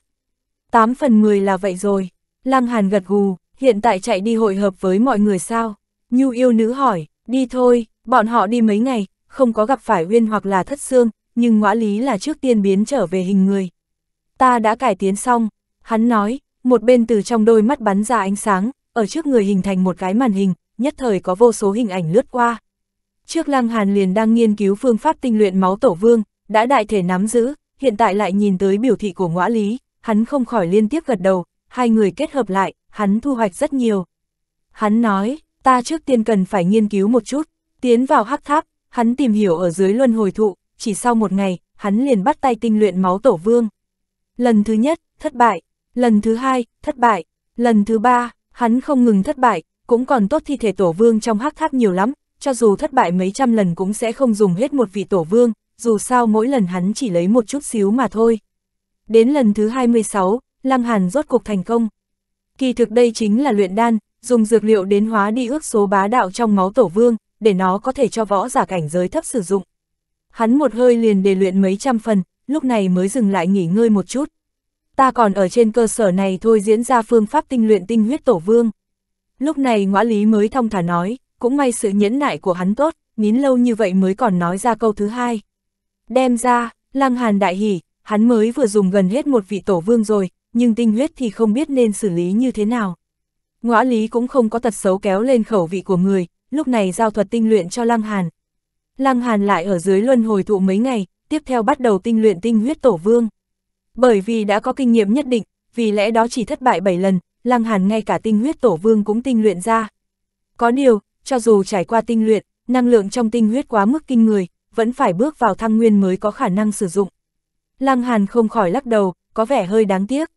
8 phần 10 là vậy rồi. Lăng Hàn gật gù, hiện tại chạy đi hội hợp với mọi người sao? Nhu yêu nữ hỏi, đi thôi, bọn họ đi mấy ngày, không có gặp phải huyên hoặc là thất xương, nhưng ngõa lý là trước tiên biến trở về hình người. Ta đã cải tiến xong, hắn nói, một bên từ trong đôi mắt bắn ra ánh sáng, ở trước người hình thành một cái màn hình, nhất thời có vô số hình ảnh lướt qua. Trước Lăng Hàn liền đang nghiên cứu phương pháp tinh luyện máu tổ vương, đã đại thể nắm giữ, hiện tại lại nhìn tới biểu thị của ngõa lý, hắn không khỏi liên tiếp gật đầu, hai người kết hợp lại, hắn thu hoạch rất nhiều. Hắn nói, ta trước tiên cần phải nghiên cứu một chút, tiến vào hắc tháp, hắn tìm hiểu ở dưới luân hồi thụ, chỉ sau một ngày, hắn liền bắt tay tinh luyện máu tổ vương. Lần thứ nhất, thất bại, lần thứ hai, thất bại, lần thứ ba, hắn không ngừng thất bại, cũng còn tốt thi thể tổ vương trong hắc tháp nhiều lắm, cho dù thất bại mấy trăm lần cũng sẽ không dùng hết một vị tổ vương, dù sao mỗi lần hắn chỉ lấy một chút xíu mà thôi. Đến lần thứ 26, Lăng Hàn rốt cuộc thành công. Kỳ thực đây chính là luyện đan, dùng dược liệu đến hóa đi ước số bá đạo trong máu tổ vương, để nó có thể cho võ giả cảnh giới thấp sử dụng hắn một hơi liền đề luyện mấy trăm phần, lúc này mới dừng lại nghỉ ngơi một chút. Ta còn ở trên cơ sở này thôi diễn ra phương pháp tinh luyện tinh huyết tổ vương. Lúc này ngõ lý mới thông thả nói, cũng may sự nhẫn nại của hắn tốt, nín lâu như vậy mới còn nói ra câu thứ hai. Đem ra, lăng hàn đại hỉ, hắn mới vừa dùng gần hết một vị tổ vương rồi, nhưng tinh huyết thì không biết nên xử lý như thế nào. Ngõ lý cũng không có tật xấu kéo lên khẩu vị của người, lúc này giao thuật tinh luyện cho lăng hàn, Lăng Hàn lại ở dưới luân hồi thụ mấy ngày, tiếp theo bắt đầu tinh luyện tinh huyết tổ vương. Bởi vì đã có kinh nghiệm nhất định, vì lẽ đó chỉ thất bại 7 lần, Lăng Hàn ngay cả tinh huyết tổ vương cũng tinh luyện ra. Có điều, cho dù trải qua tinh luyện, năng lượng trong tinh huyết quá mức kinh người, vẫn phải bước vào thăng nguyên mới có khả năng sử dụng. Lăng Hàn không khỏi lắc đầu, có vẻ hơi đáng tiếc.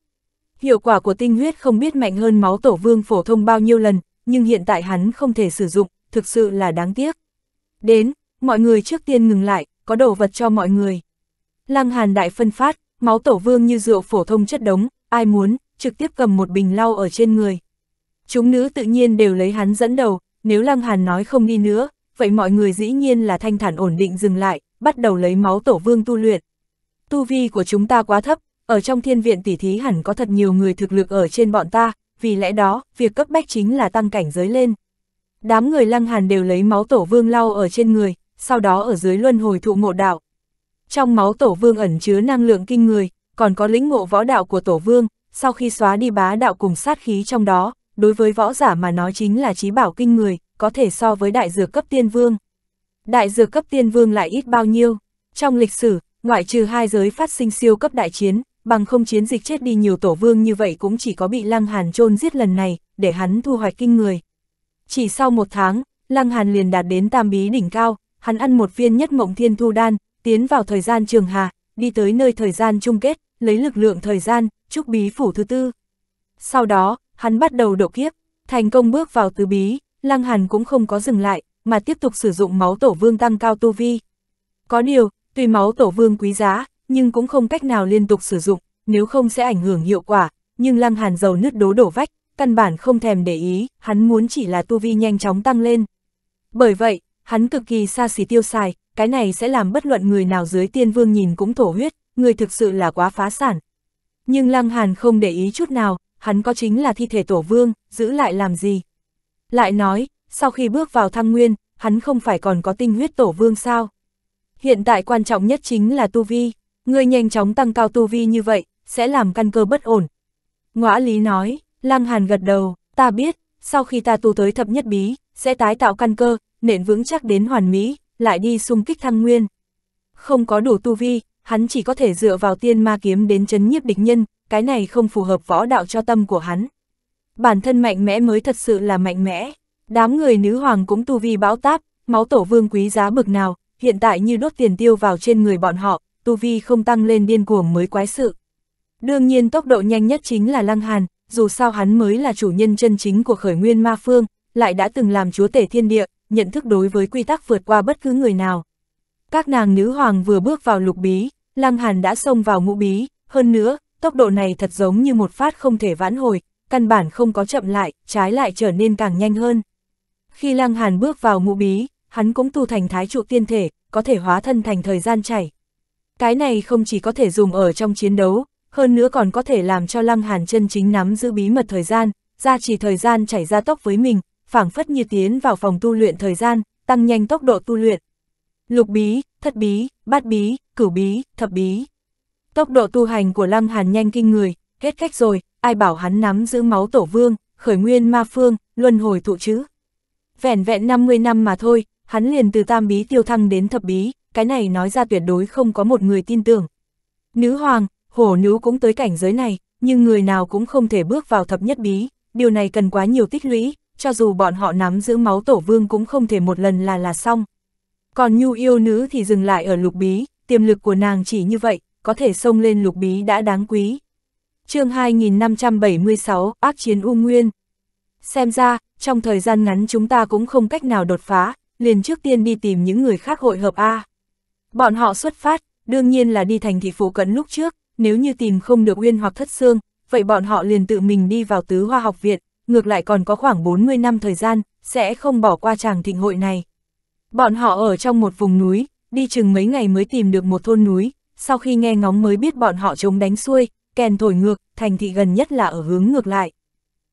Hiệu quả của tinh huyết không biết mạnh hơn máu tổ vương phổ thông bao nhiêu lần, nhưng hiện tại hắn không thể sử dụng, thực sự là đáng tiếc. Đến, mọi người trước tiên ngừng lại, có đồ vật cho mọi người. Lăng hàn đại phân phát, máu tổ vương như rượu phổ thông chất đống, ai muốn, trực tiếp cầm một bình lau ở trên người. Chúng nữ tự nhiên đều lấy hắn dẫn đầu, nếu lăng hàn nói không đi nữa, vậy mọi người dĩ nhiên là thanh thản ổn định dừng lại, bắt đầu lấy máu tổ vương tu luyện. Tu vi của chúng ta quá thấp, ở trong thiên viện tỷ thí hẳn có thật nhiều người thực lực ở trên bọn ta, vì lẽ đó, việc cấp bách chính là tăng cảnh giới lên. Đám người lăng hàn đều lấy máu tổ vương lau ở trên người, sau đó ở dưới luân hồi thụ ngộ đạo. Trong máu tổ vương ẩn chứa năng lượng kinh người, còn có lĩnh ngộ võ đạo của tổ vương, sau khi xóa đi bá đạo cùng sát khí trong đó, đối với võ giả mà nói chính là trí bảo kinh người, có thể so với đại dược cấp tiên vương. Đại dược cấp tiên vương lại ít bao nhiêu? Trong lịch sử, ngoại trừ hai giới phát sinh siêu cấp đại chiến, bằng không chiến dịch chết đi nhiều tổ vương như vậy cũng chỉ có bị Lăng Hàn chôn giết lần này, để hắn thu hoạch kinh người. Chỉ sau một tháng, Lăng Hàn liền đạt đến tam bí đỉnh cao, hắn ăn một viên nhất mộng thiên thu đan, tiến vào thời gian trường hà, đi tới nơi thời gian chung kết, lấy lực lượng thời gian, trúc bí phủ thứ tư. Sau đó, hắn bắt đầu độ kiếp, thành công bước vào tứ bí, Lăng Hàn cũng không có dừng lại, mà tiếp tục sử dụng máu tổ vương tăng cao tu vi. Có điều, tuy máu tổ vương quý giá, nhưng cũng không cách nào liên tục sử dụng, nếu không sẽ ảnh hưởng hiệu quả, nhưng Lăng Hàn giàu nứt đố đổ vách, căn bản không thèm để ý, hắn muốn chỉ là tu vi nhanh chóng tăng lên. Bởi vậy, hắn cực kỳ xa xỉ tiêu xài, cái này sẽ làm bất luận người nào dưới tiên vương nhìn cũng thổ huyết, người thực sự là quá phá sản. Nhưng Lăng Hàn không để ý chút nào, hắn có chính là thi thể tổ vương, giữ lại làm gì. Lại nói, sau khi bước vào thăng nguyên, hắn không phải còn có tinh huyết tổ vương sao. Hiện tại quan trọng nhất chính là tu vi, người nhanh chóng tăng cao tu vi như vậy, sẽ làm căn cơ bất ổn. Ngõa lý nói, Lăng Hàn gật đầu, ta biết, sau khi ta tu tới thập nhất bí, sẽ tái tạo căn cơ, nện vững chắc đến hoàn mỹ, lại đi xung kích thăng nguyên. Không có đủ tu vi, hắn chỉ có thể dựa vào tiên ma kiếm đến chấn nhiếp địch nhân, cái này không phù hợp võ đạo cho tâm của hắn. Bản thân mạnh mẽ mới thật sự là mạnh mẽ. Đám người nữ hoàng cũng tu vi bão táp, máu tổ vương quý giá bực nào, hiện tại như đốt tiền tiêu vào trên người bọn họ, tu vi không tăng lên điên cuồng mới quái sự. Đương nhiên tốc độ nhanh nhất chính là Lăng Hàn, dù sao hắn mới là chủ nhân chân chính của khởi nguyên ma phương, lại đã từng làm chúa tể thiên địa, nhận thức đối với quy tắc vượt qua bất cứ người nào. Các nàng nữ hoàng vừa bước vào lục bí, Lăng Hàn đã xông vào ngũ bí, hơn nữa, tốc độ này thật giống như một phát không thể vãn hồi, căn bản không có chậm lại, trái lại trở nên càng nhanh hơn. Khi Lăng Hàn bước vào ngũ bí, hắn cũng tu thành thái trụ tiên thể, có thể hóa thân thành thời gian chảy. Cái này không chỉ có thể dùng ở trong chiến đấu, hơn nữa còn có thể làm cho Lăng Hàn chân chính nắm giữ bí mật thời gian, ra chỉ thời gian chảy ra tốc với mình, phảng phất như tiến vào phòng tu luyện thời gian, tăng nhanh tốc độ tu luyện. Lục bí, thất bí, bát bí, cửu bí, thập bí. Tốc độ tu hành của Lăng Hàn nhanh kinh người, hết cách rồi, ai bảo hắn nắm giữ máu tổ vương, khởi nguyên ma phương, luân hồi thụ chứ. Vẻn vẹn 50 năm mà thôi, hắn liền từ tam bí tiêu thăng đến thập bí, cái này nói ra tuyệt đối không có một người tin tưởng. Nữ hoàng, hổ nữ cũng tới cảnh giới này, nhưng người nào cũng không thể bước vào thập nhất bí, điều này cần quá nhiều tích lũy, cho dù bọn họ nắm giữ máu tổ vương cũng không thể một lần là là xong. Còn nhu yêu nữ thì dừng lại ở lục bí, tiềm lực của nàng chỉ như vậy, có thể xông lên lục bí đã đáng quý. chương 2576, ác chiến U Nguyên. Xem ra, trong thời gian ngắn chúng ta cũng không cách nào đột phá, liền trước tiên đi tìm những người khác hội hợp A. Bọn họ xuất phát, đương nhiên là đi thành thị phủ cận lúc trước, nếu như tìm không được nguyên hoặc thất xương, vậy bọn họ liền tự mình đi vào tứ hoa học viện, ngược lại còn có khoảng 40 năm thời gian, sẽ không bỏ qua chàng thịnh hội này. Bọn họ ở trong một vùng núi, đi chừng mấy ngày mới tìm được một thôn núi, sau khi nghe ngóng mới biết bọn họ chống đánh xuôi, kèn thổi ngược, thành thị gần nhất là ở hướng ngược lại.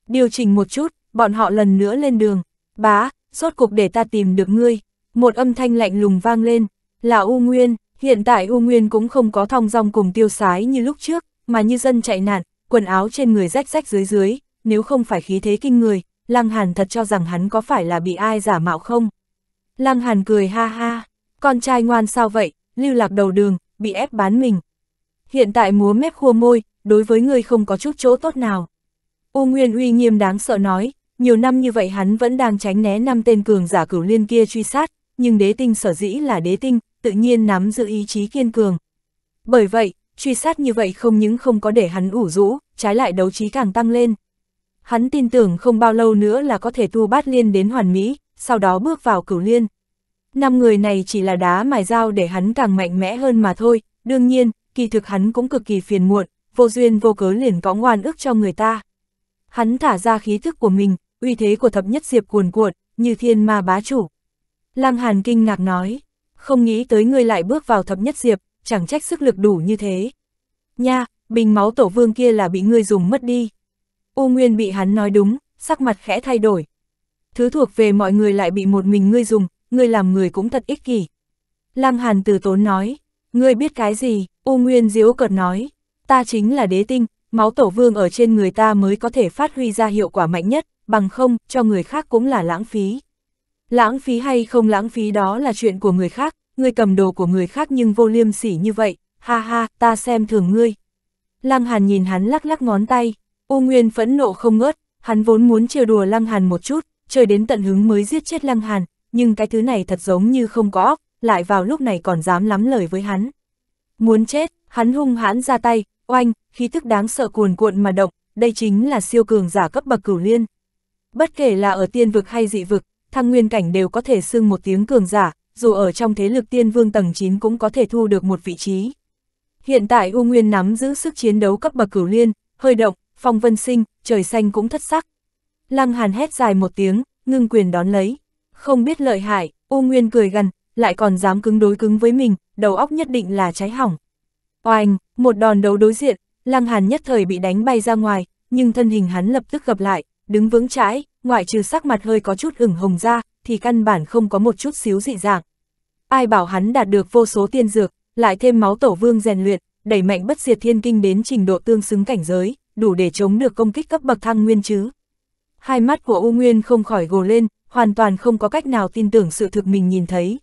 Điều chỉnh một chút, bọn họ lần nữa lên đường, bá, sốt cục để ta tìm được ngươi, một âm thanh lạnh lùng vang lên, là U Nguyên, hiện tại U Nguyên cũng không có thong dong cùng tiêu sái như lúc trước, mà như dân chạy nạn, quần áo trên người rách rách dưới dưới, nếu không phải khí thế kinh người, Lăng Hàn thật cho rằng hắn có phải là bị ai giả mạo không? Lăng Hàn cười ha ha, con trai ngoan sao vậy, lưu lạc đầu đường, bị ép bán mình. Hiện tại múa mép khua môi, đối với ngươi không có chút chỗ tốt nào. U Nguyên uy nghiêm đáng sợ nói, nhiều năm như vậy hắn vẫn đang tránh né năm tên cường giả cửu liên kia truy sát, nhưng đế tinh sở dĩ là đế tinh, tự nhiên nắm giữ ý chí kiên cường. Bởi vậy, truy sát như vậy không những không có để hắn ủ rũ, trái lại đấu trí càng tăng lên. Hắn tin tưởng không bao lâu nữa là có thể thu bát liên đến hoàn mỹ, sau đó bước vào cửu liên. Năm người này chỉ là đá mài dao để hắn càng mạnh mẽ hơn mà thôi, đương nhiên, kỳ thực hắn cũng cực kỳ phiền muộn, vô duyên vô cớ liền có ngoan ức cho người ta. Hắn thả ra khí thức của mình, uy thế của thập nhất diệp cuồn cuộn, như thiên ma bá chủ. Lăng Hàn kinh ngạc nói, không nghĩ tới ngươi lại bước vào thập nhất diệp, chẳng trách sức lực đủ như thế. Nha, bình máu tổ vương kia là bị ngươi dùng mất đi. U Nguyên bị hắn nói đúng, sắc mặt khẽ thay đổi. Thứ thuộc về mọi người lại bị một mình ngươi dùng, ngươi làm người cũng thật ích kỷ. Lăng Hàn từ tốn nói, ngươi biết cái gì, U Nguyên diễu cợt nói, ta chính là đế tinh, máu tổ vương ở trên người ta mới có thể phát huy ra hiệu quả mạnh nhất, bằng không, cho người khác cũng là lãng phí. Lãng phí hay không lãng phí đó là chuyện của người khác, ngươi cầm đồ của người khác nhưng vô liêm sỉ như vậy, ha ha, ta xem thường ngươi. Lăng Hàn nhìn hắn lắc lắc ngón tay, U Nguyên phẫn nộ không ngớt, hắn vốn muốn trêu đùa Lăng Hàn một chút, chơi đến tận hứng mới giết chết Lăng Hàn, nhưng cái thứ này thật giống như không có óc, lại vào lúc này còn dám lắm lời với hắn. Muốn chết, hắn hung hãn ra tay, oanh, khí tức đáng sợ cuồn cuộn mà động, đây chính là siêu cường giả cấp bậc cửu liên. Bất kể là ở tiên vực hay dị vực, thăng nguyên cảnh đều có thể xưng một tiếng cường giả, dù ở trong thế lực tiên vương tầng 9 cũng có thể thu được một vị trí. Hiện tại U Nguyên nắm giữ sức chiến đấu cấp bậc cửu liên, hơi động, phong vân sinh, trời xanh cũng thất sắc. Lăng Hàn hét dài một tiếng, ngưng quyền đón lấy. Không biết lợi hại, U Nguyên cười gần, lại còn dám cứng đối cứng với mình, đầu óc nhất định là cháy hỏng. Oanh, một đòn đấu đối diện, Lăng Hàn nhất thời bị đánh bay ra ngoài, nhưng thân hình hắn lập tức gập lại, đứng vững trái. ngoại trừ sắc mặt hơi có chút ửng hồng ra, thì căn bản không có một chút xíu dị dạng. Ai bảo hắn đạt được vô số tiên dược, lại thêm máu tổ vương rèn luyện, đẩy mạnh bất diệt thiên kinh đến trình độ tương xứng cảnh giới, đủ để chống được công kích cấp bậc thăng nguyên chứ. Hai mắt của U Nguyên không khỏi gồ lên, hoàn toàn không có cách nào tin tưởng sự thực mình nhìn thấy.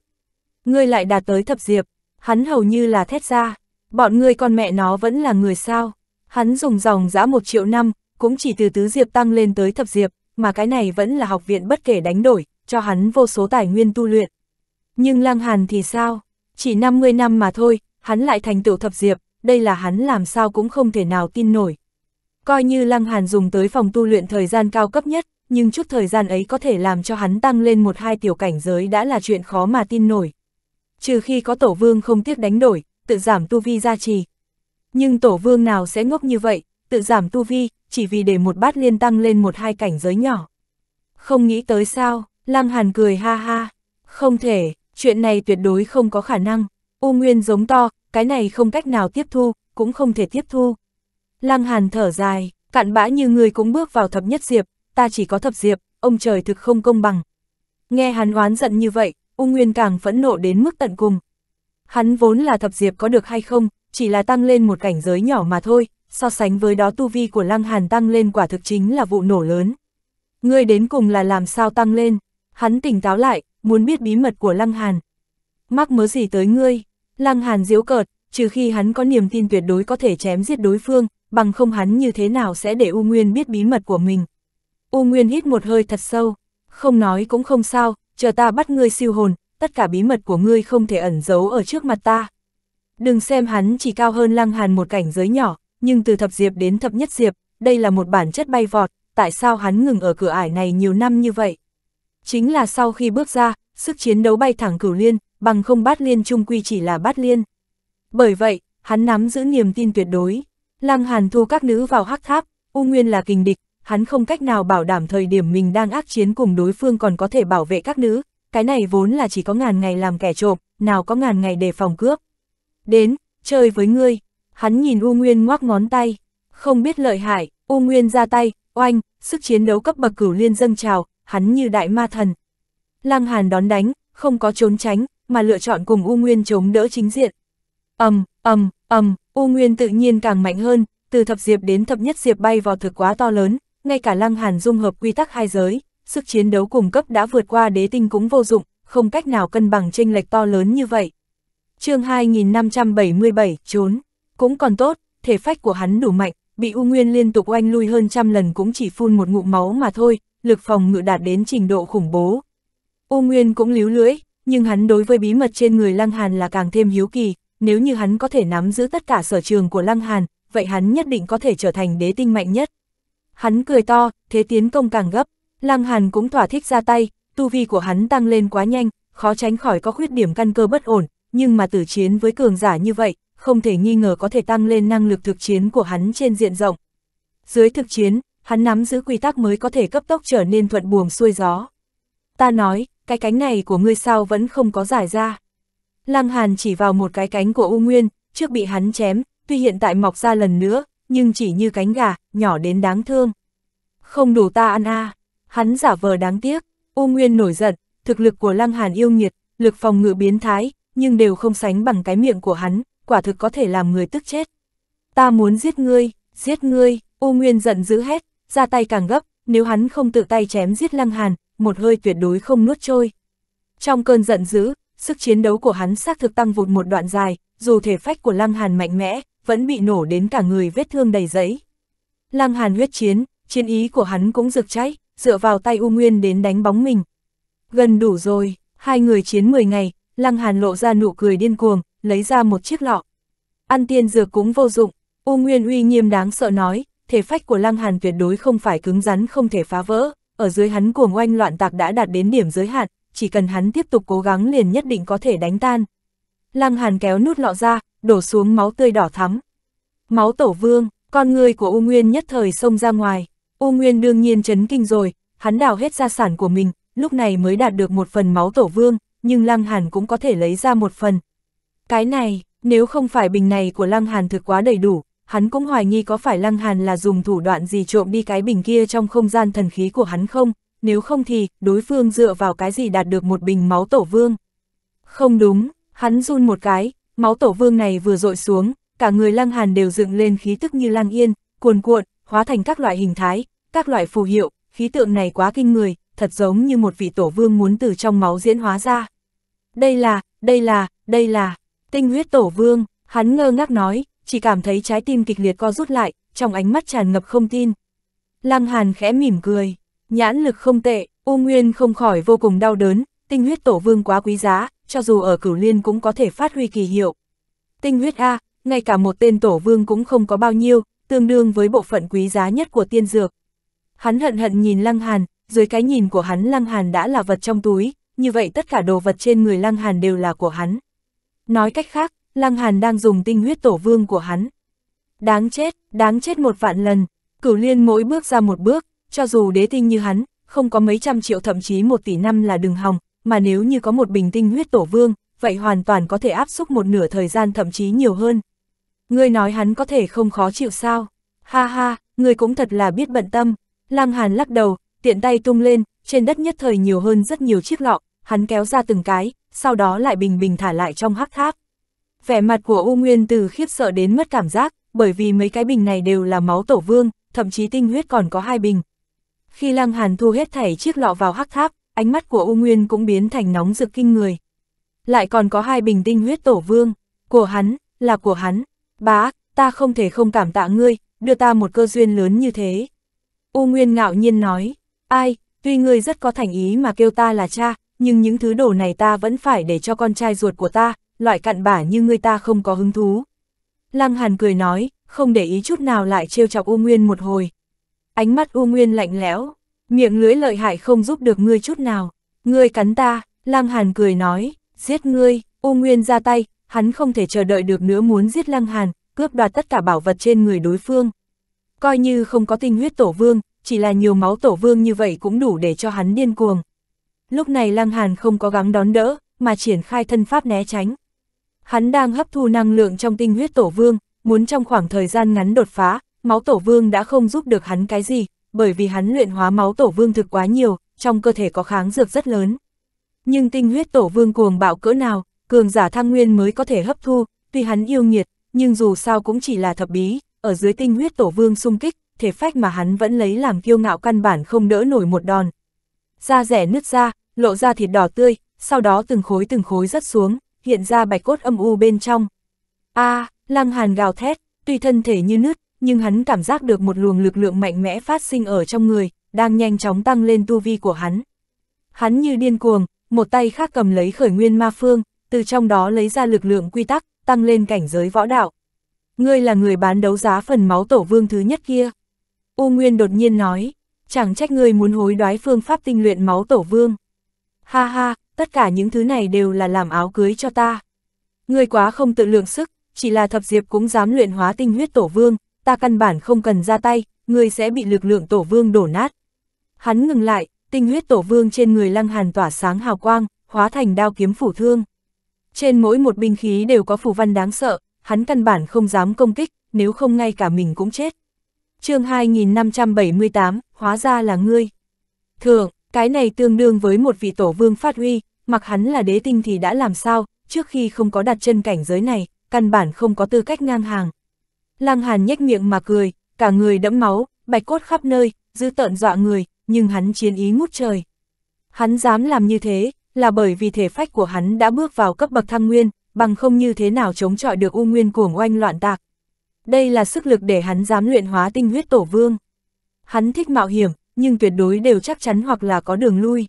Ngươi lại đạt tới thập diệp, hắn hầu như là thét ra, bọn ngươi con mẹ nó vẫn là người sao. Hắn dùng dòng giã một triệu năm, cũng chỉ từ tứ diệp tăng lên tới thập diệp, mà cái này vẫn là học viện bất kể đánh đổi, cho hắn vô số tài nguyên tu luyện. Nhưng Lăng Hàn thì sao? Chỉ 50 năm mà thôi, hắn lại thành tựu thập diệp, đây là hắn làm sao cũng không thể nào tin nổi. Coi như Lăng Hàn dùng tới phòng tu luyện thời gian cao cấp nhất, nhưng chút thời gian ấy có thể làm cho hắn tăng lên một hai tiểu cảnh giới đã là chuyện khó mà tin nổi. Trừ khi có tổ vương không tiếc đánh đổi, tự giảm tu vi gia trì. Nhưng tổ vương nào sẽ ngốc như vậy, tự giảm tu vi, chỉ vì để một bát liên tăng lên một hai cảnh giới nhỏ. Không nghĩ tới sao, Lăng Hàn cười ha ha, không thể, chuyện này tuyệt đối không có khả năng. U Nguyên giống to, cái này không cách nào tiếp thu, cũng không thể tiếp thu. Lăng Hàn thở dài, cạn bã như người cũng bước vào thập nhất diệp, ta chỉ có thập diệp, ông trời thực không công bằng. Nghe hắn oán giận như vậy, U Nguyên càng phẫn nộ đến mức tận cùng. Hắn vốn là thập diệp có được hay không, chỉ là tăng lên một cảnh giới nhỏ mà thôi, so sánh với đó tu vi của Lăng Hàn tăng lên quả thực chính là vụ nổ lớn. Ngươi đến cùng là làm sao tăng lên? Hắn tỉnh táo lại, muốn biết bí mật của Lăng Hàn. Mắc mớ gì tới ngươi? Lăng Hàn diễu cợt, trừ khi hắn có niềm tin tuyệt đối có thể chém giết đối phương, bằng không hắn như thế nào sẽ để U Nguyên biết bí mật của mình. U Nguyên hít một hơi thật sâu, không nói cũng không sao, chờ ta bắt ngươi siêu hồn, tất cả bí mật của ngươi không thể ẩn giấu ở trước mặt ta. Đừng xem hắn chỉ cao hơn lăng hàn một cảnh giới nhỏ, nhưng từ thập diệp đến thập nhất diệp, đây là một bản chất bay vọt, tại sao hắn ngừng ở cửa ải này nhiều năm như vậy? Chính là sau khi bước ra, sức chiến đấu bay thẳng cửu liên, bằng không bát liên trung quy chỉ là bát liên. Bởi vậy, hắn nắm giữ niềm tin tuyệt đối, Lăng Hàn thu các nữ vào hắc tháp, U Nguyên là kình địch, hắn không cách nào bảo đảm thời điểm mình đang ác chiến cùng đối phương còn có thể bảo vệ các nữ, cái này vốn là chỉ có ngàn ngày làm kẻ trộm, nào có ngàn ngày để phòng cướp. Đến, chơi với ngươi, hắn nhìn U Nguyên ngoác ngón tay, không biết lợi hại, U Nguyên ra tay, oanh, sức chiến đấu cấp bậc cửu liên dâng trào, hắn như đại ma thần. Lăng Hàn đón đánh, không có trốn tránh, mà lựa chọn cùng U Nguyên chống đỡ chính diện. ầm um, ầm um, ầm, um, U Nguyên tự nhiên càng mạnh hơn, từ thập diệp đến thập nhất diệp bay vào thực quá to lớn, ngay cả Lăng Hàn dung hợp quy tắc hai giới, sức chiến đấu cùng cấp đã vượt qua đế tinh cũng vô dụng, không cách nào cân bằng tranh lệch to lớn như vậy. Chương 2577, trốn, cũng còn tốt, thể phách của hắn đủ mạnh, bị U Nguyên liên tục oanh lui hơn trăm lần cũng chỉ phun một ngụm máu mà thôi, lực phòng ngự đạt đến trình độ khủng bố. U Nguyên cũng líu lưỡi, nhưng hắn đối với bí mật trên người Lăng Hàn là càng thêm hiếu kỳ, nếu như hắn có thể nắm giữ tất cả sở trường của Lăng Hàn, vậy hắn nhất định có thể trở thành đế tinh mạnh nhất. Hắn cười to, thế tiến công càng gấp, Lăng Hàn cũng thỏa thích ra tay, tu vi của hắn tăng lên quá nhanh, khó tránh khỏi có khuyết điểm căn cơ bất ổn, nhưng mà tử chiến với cường giả như vậy, không thể nghi ngờ có thể tăng lên năng lực thực chiến của hắn trên diện rộng. Dưới thực chiến, hắn nắm giữ quy tắc mới có thể cấp tốc trở nên thuận buồm xuôi gió. Ta nói, cái cánh này của ngươi sao vẫn không có giải ra. Lăng Hàn chỉ vào một cái cánh của U Nguyên, trước bị hắn chém, tuy hiện tại mọc ra lần nữa, nhưng chỉ như cánh gà, nhỏ đến đáng thương. Không đủ ta ăn a à. hắn giả vờ đáng tiếc, U Nguyên nổi giận, thực lực của Lăng Hàn yêu nghiệt, lực phòng ngự biến thái, nhưng đều không sánh bằng cái miệng của hắn, quả thực có thể làm người tức chết. Ta muốn giết ngươi, giết ngươi, U Nguyên giận dữ hét, ra tay càng gấp, nếu hắn không tự tay chém giết Lăng Hàn, một hơi tuyệt đối không nuốt trôi. Trong cơn giận dữ, sức chiến đấu của hắn xác thực tăng vụt một đoạn dài, dù thể phách của Lăng Hàn mạnh mẽ, vẫn bị nổ đến cả người vết thương đầy giấy. Lăng Hàn huyết chiến, chiến ý của hắn cũng rực cháy, dựa vào tay U Nguyên đến đánh bóng mình. Gần đủ rồi, hai người chiến 10 ngày, Lăng Hàn lộ ra nụ cười điên cuồng, lấy ra một chiếc lọ. Ăn tiên dược cũng vô dụng, U Nguyên uy nghiêm đáng sợ nói, thể phách của Lăng Hàn tuyệt đối không phải cứng rắn không thể phá vỡ, ở dưới hắn cuồng oanh loạn tạc đã đạt đến điểm giới hạn, chỉ cần hắn tiếp tục cố gắng liền nhất định có thể đánh tan. Lăng Hàn kéo nút lọ ra, đổ xuống máu tươi đỏ thắm. Máu tổ vương, con người của U Nguyên nhất thời xông ra ngoài. U Nguyên đương nhiên chấn kinh rồi, hắn đào hết gia sản của mình, lúc này mới đạt được một phần máu tổ vương, nhưng Lăng Hàn cũng có thể lấy ra một phần. Cái này, nếu không phải bình này của Lăng Hàn thực quá đầy đủ, hắn cũng hoài nghi có phải Lăng Hàn là dùng thủ đoạn gì trộm đi cái bình kia trong không gian thần khí của hắn không, nếu không thì, đối phương dựa vào cái gì đạt được một bình máu tổ vương. Không đúng, hắn run một cái, máu tổ vương này vừa rội xuống, cả người lăng hàn đều dựng lên khí tức như lang yên, cuồn cuộn, hóa thành các loại hình thái, các loại phù hiệu, khí tượng này quá kinh người, thật giống như một vị tổ vương muốn từ trong máu diễn hóa ra. Đây là, đây là, đây là, tinh huyết tổ vương, hắn ngơ ngác nói, chỉ cảm thấy trái tim kịch liệt co rút lại, trong ánh mắt tràn ngập không tin. Lăng hàn khẽ mỉm cười. Nhãn lực không tệ, U Nguyên không khỏi vô cùng đau đớn, tinh huyết tổ vương quá quý giá, cho dù ở cửu liên cũng có thể phát huy kỳ hiệu. Tinh huyết A, ngay cả một tên tổ vương cũng không có bao nhiêu, tương đương với bộ phận quý giá nhất của tiên dược. Hắn hận hận nhìn Lăng Hàn, dưới cái nhìn của hắn Lăng Hàn đã là vật trong túi, như vậy tất cả đồ vật trên người Lăng Hàn đều là của hắn. Nói cách khác, Lăng Hàn đang dùng tinh huyết tổ vương của hắn. Đáng chết, đáng chết một vạn lần, cửu liên mỗi bước ra một bước, cho dù đế tinh như hắn, không có mấy trăm triệu thậm chí một tỷ năm là đừng hòng, mà nếu như có một bình tinh huyết tổ vương, vậy hoàn toàn có thể áp xúc một nửa thời gian thậm chí nhiều hơn. Ngươi nói hắn có thể không khó chịu sao? Ha ha, ngươi cũng thật là biết bận tâm. Lăng Hàn lắc đầu, tiện tay tung lên, trên đất nhất thời nhiều hơn rất nhiều chiếc lọ, hắn kéo ra từng cái, sau đó lại bình bình thả lại trong hắc tháp. Vẻ mặt của U Nguyên từ khiếp sợ đến mất cảm giác, bởi vì mấy cái bình này đều là máu tổ vương, thậm chí tinh huyết còn có hai bình, khi Lăng Hàn thu hết thảy chiếc lọ vào hắc tháp, ánh mắt của U Nguyên cũng biến thành nóng rực kinh người. Lại còn có hai bình tinh huyết tổ vương, của hắn, là của hắn. Bá, ta không thể không cảm tạ ngươi, đưa ta một cơ duyên lớn như thế. U Nguyên ngạo nhiên nói, ai, tuy ngươi rất có thành ý mà kêu ta là cha, nhưng những thứ đồ này ta vẫn phải để cho con trai ruột của ta, loại cặn bả như ngươi ta không có hứng thú. Lăng Hàn cười nói, không để ý chút nào lại trêu chọc U Nguyên một hồi ánh mắt U Nguyên lạnh lẽo, miệng lưỡi lợi hại không giúp được ngươi chút nào, ngươi cắn ta, Lăng Hàn cười nói, giết ngươi, U Nguyên ra tay, hắn không thể chờ đợi được nữa muốn giết Lăng Hàn, cướp đoạt tất cả bảo vật trên người đối phương. Coi như không có tinh huyết tổ vương, chỉ là nhiều máu tổ vương như vậy cũng đủ để cho hắn điên cuồng. Lúc này Lăng Hàn không có gắng đón đỡ, mà triển khai thân pháp né tránh. Hắn đang hấp thu năng lượng trong tinh huyết tổ vương, muốn trong khoảng thời gian ngắn đột phá, máu tổ vương đã không giúp được hắn cái gì, bởi vì hắn luyện hóa máu tổ vương thực quá nhiều, trong cơ thể có kháng dược rất lớn. Nhưng tinh huyết tổ vương cuồng bạo cỡ nào, cường giả thăng nguyên mới có thể hấp thu, tuy hắn yêu nghiệt, nhưng dù sao cũng chỉ là thập bí, ở dưới tinh huyết tổ vương xung kích, thể phách mà hắn vẫn lấy làm kiêu ngạo căn bản không đỡ nổi một đòn. Da rẻ nứt ra, lộ ra thịt đỏ tươi, sau đó từng khối từng khối rất xuống, hiện ra bạch cốt âm u bên trong. A, à, lăng hàn gào thét, tuy thân thể như nứt, nhưng hắn cảm giác được một luồng lực lượng mạnh mẽ phát sinh ở trong người, đang nhanh chóng tăng lên tu vi của hắn. Hắn như điên cuồng, một tay khác cầm lấy khởi nguyên ma phương, từ trong đó lấy ra lực lượng quy tắc, tăng lên cảnh giới võ đạo. Ngươi là người bán đấu giá phần máu tổ vương thứ nhất kia. U Nguyên đột nhiên nói, chẳng trách ngươi muốn hối đoái phương pháp tinh luyện máu tổ vương. Ha ha, tất cả những thứ này đều là làm áo cưới cho ta. Ngươi quá không tự lượng sức, chỉ là thập diệp cũng dám luyện hóa tinh huyết tổ vương, ta căn bản không cần ra tay, ngươi sẽ bị lực lượng tổ vương đổ nát. Hắn ngừng lại, tinh huyết tổ vương trên người lăng hàn tỏa sáng hào quang, hóa thành đao kiếm phủ thương. Trên mỗi một binh khí đều có phù văn đáng sợ, hắn căn bản không dám công kích, nếu không ngay cả mình cũng chết. chương 2578, hóa ra là ngươi. Thường, cái này tương đương với một vị tổ vương phát huy, mặc hắn là đế tinh thì đã làm sao, trước khi không có đặt chân cảnh giới này, căn bản không có tư cách ngang hàng. Lăng Hàn nhếch miệng mà cười, cả người đẫm máu, bạch cốt khắp nơi, dữ tợn dọa người, nhưng hắn chiến ý ngút trời. Hắn dám làm như thế, là bởi vì thể phách của hắn đã bước vào cấp bậc thăng nguyên, bằng không như thế nào chống chọi được u nguyên cuồng oanh loạn tạc. Đây là sức lực để hắn dám luyện hóa tinh huyết tổ vương. Hắn thích mạo hiểm, nhưng tuyệt đối đều chắc chắn hoặc là có đường lui.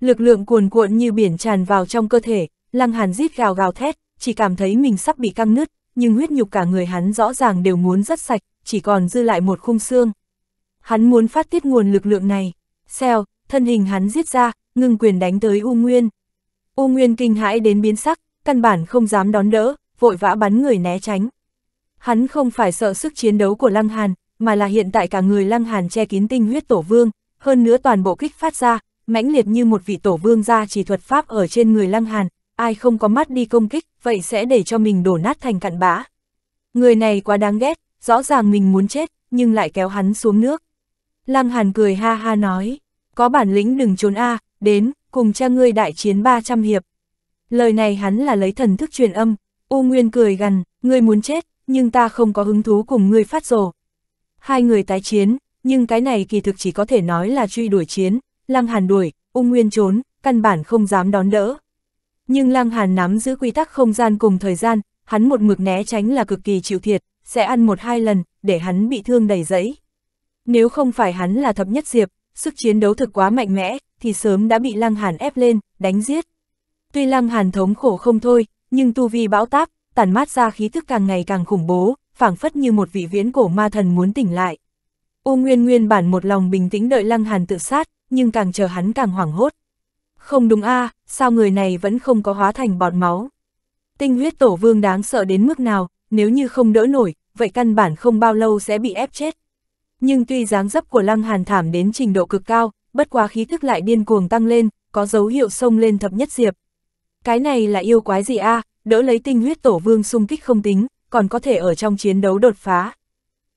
Lực lượng cuồn cuộn như biển tràn vào trong cơ thể, Lăng Hàn rít gào gào thét, chỉ cảm thấy mình sắp bị căng nứt, nhưng huyết nhục cả người hắn rõ ràng đều muốn rất sạch, chỉ còn dư lại một khung xương. Hắn muốn phát tiết nguồn lực lượng này. xeo thân hình hắn giết ra, ngưng quyền đánh tới U Nguyên. U Nguyên kinh hãi đến biến sắc, căn bản không dám đón đỡ, vội vã bắn người né tránh. Hắn không phải sợ sức chiến đấu của Lăng Hàn, mà là hiện tại cả người Lăng Hàn che kín tinh huyết tổ vương, hơn nữa toàn bộ kích phát ra, mãnh liệt như một vị tổ vương ra chỉ thuật pháp ở trên người Lăng Hàn, ai không có mắt đi công kích, vậy sẽ để cho mình đổ nát thành cặn bã. Người này quá đáng ghét, rõ ràng mình muốn chết, nhưng lại kéo hắn xuống nước. Lăng Hàn cười ha ha nói, có bản lĩnh đừng trốn a, đến, cùng cha ngươi đại chiến 300 hiệp. Lời này hắn là lấy thần thức truyền âm, U Nguyên cười gằn, ngươi muốn chết, nhưng ta không có hứng thú cùng ngươi phát rồ. Hai người tái chiến, nhưng cái này kỳ thực chỉ có thể nói là truy đuổi chiến, Lăng Hàn đuổi, U Nguyên trốn, căn bản không dám đón đỡ. Nhưng Lăng Hàn nắm giữ quy tắc không gian cùng thời gian, hắn một mực né tránh là cực kỳ chịu thiệt, sẽ ăn một hai lần, để hắn bị thương đầy dẫy. Nếu không phải hắn là thập nhất diệp, sức chiến đấu thực quá mạnh mẽ, thì sớm đã bị Lăng Hàn ép lên, đánh giết. Tuy Lăng Hàn thống khổ không thôi, nhưng tu vi bão táp, tản mát ra khí thức càng ngày càng khủng bố, phảng phất như một vị viễn cổ ma thần muốn tỉnh lại. U Nguyên Nguyên bản một lòng bình tĩnh đợi Lăng Hàn tự sát, nhưng càng chờ hắn càng hoảng hốt. Không đúng a à, sao người này vẫn không có hóa thành bọt máu. Tinh huyết tổ vương đáng sợ đến mức nào, nếu như không đỡ nổi, vậy căn bản không bao lâu sẽ bị ép chết. Nhưng tuy dáng dấp của Lăng Hàn thảm đến trình độ cực cao, bất quá khí thức lại điên cuồng tăng lên, có dấu hiệu sông lên thập nhất diệp. Cái này là yêu quái gì a à, đỡ lấy tinh huyết tổ vương xung kích không tính, còn có thể ở trong chiến đấu đột phá.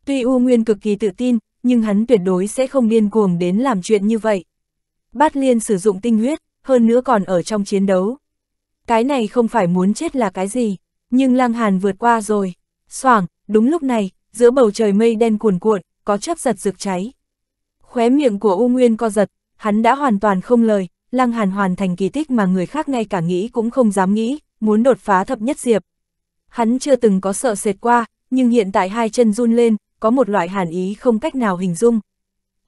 Tuy U Nguyên cực kỳ tự tin, nhưng hắn tuyệt đối sẽ không điên cuồng đến làm chuyện như vậy. Bát Liên sử dụng tinh huyết, hơn nữa còn ở trong chiến đấu. Cái này không phải muốn chết là cái gì, nhưng Lăng Hàn vượt qua rồi. Soảng, đúng lúc này, giữa bầu trời mây đen cuồn cuộn, có chớp giật rực cháy. Khóe miệng của U Nguyên co giật, hắn đã hoàn toàn không lời, Lăng Hàn hoàn thành kỳ tích mà người khác ngay cả nghĩ cũng không dám nghĩ, muốn đột phá thập nhất diệp. Hắn chưa từng có sợ sệt qua, nhưng hiện tại hai chân run lên, có một loại hàn ý không cách nào hình dung.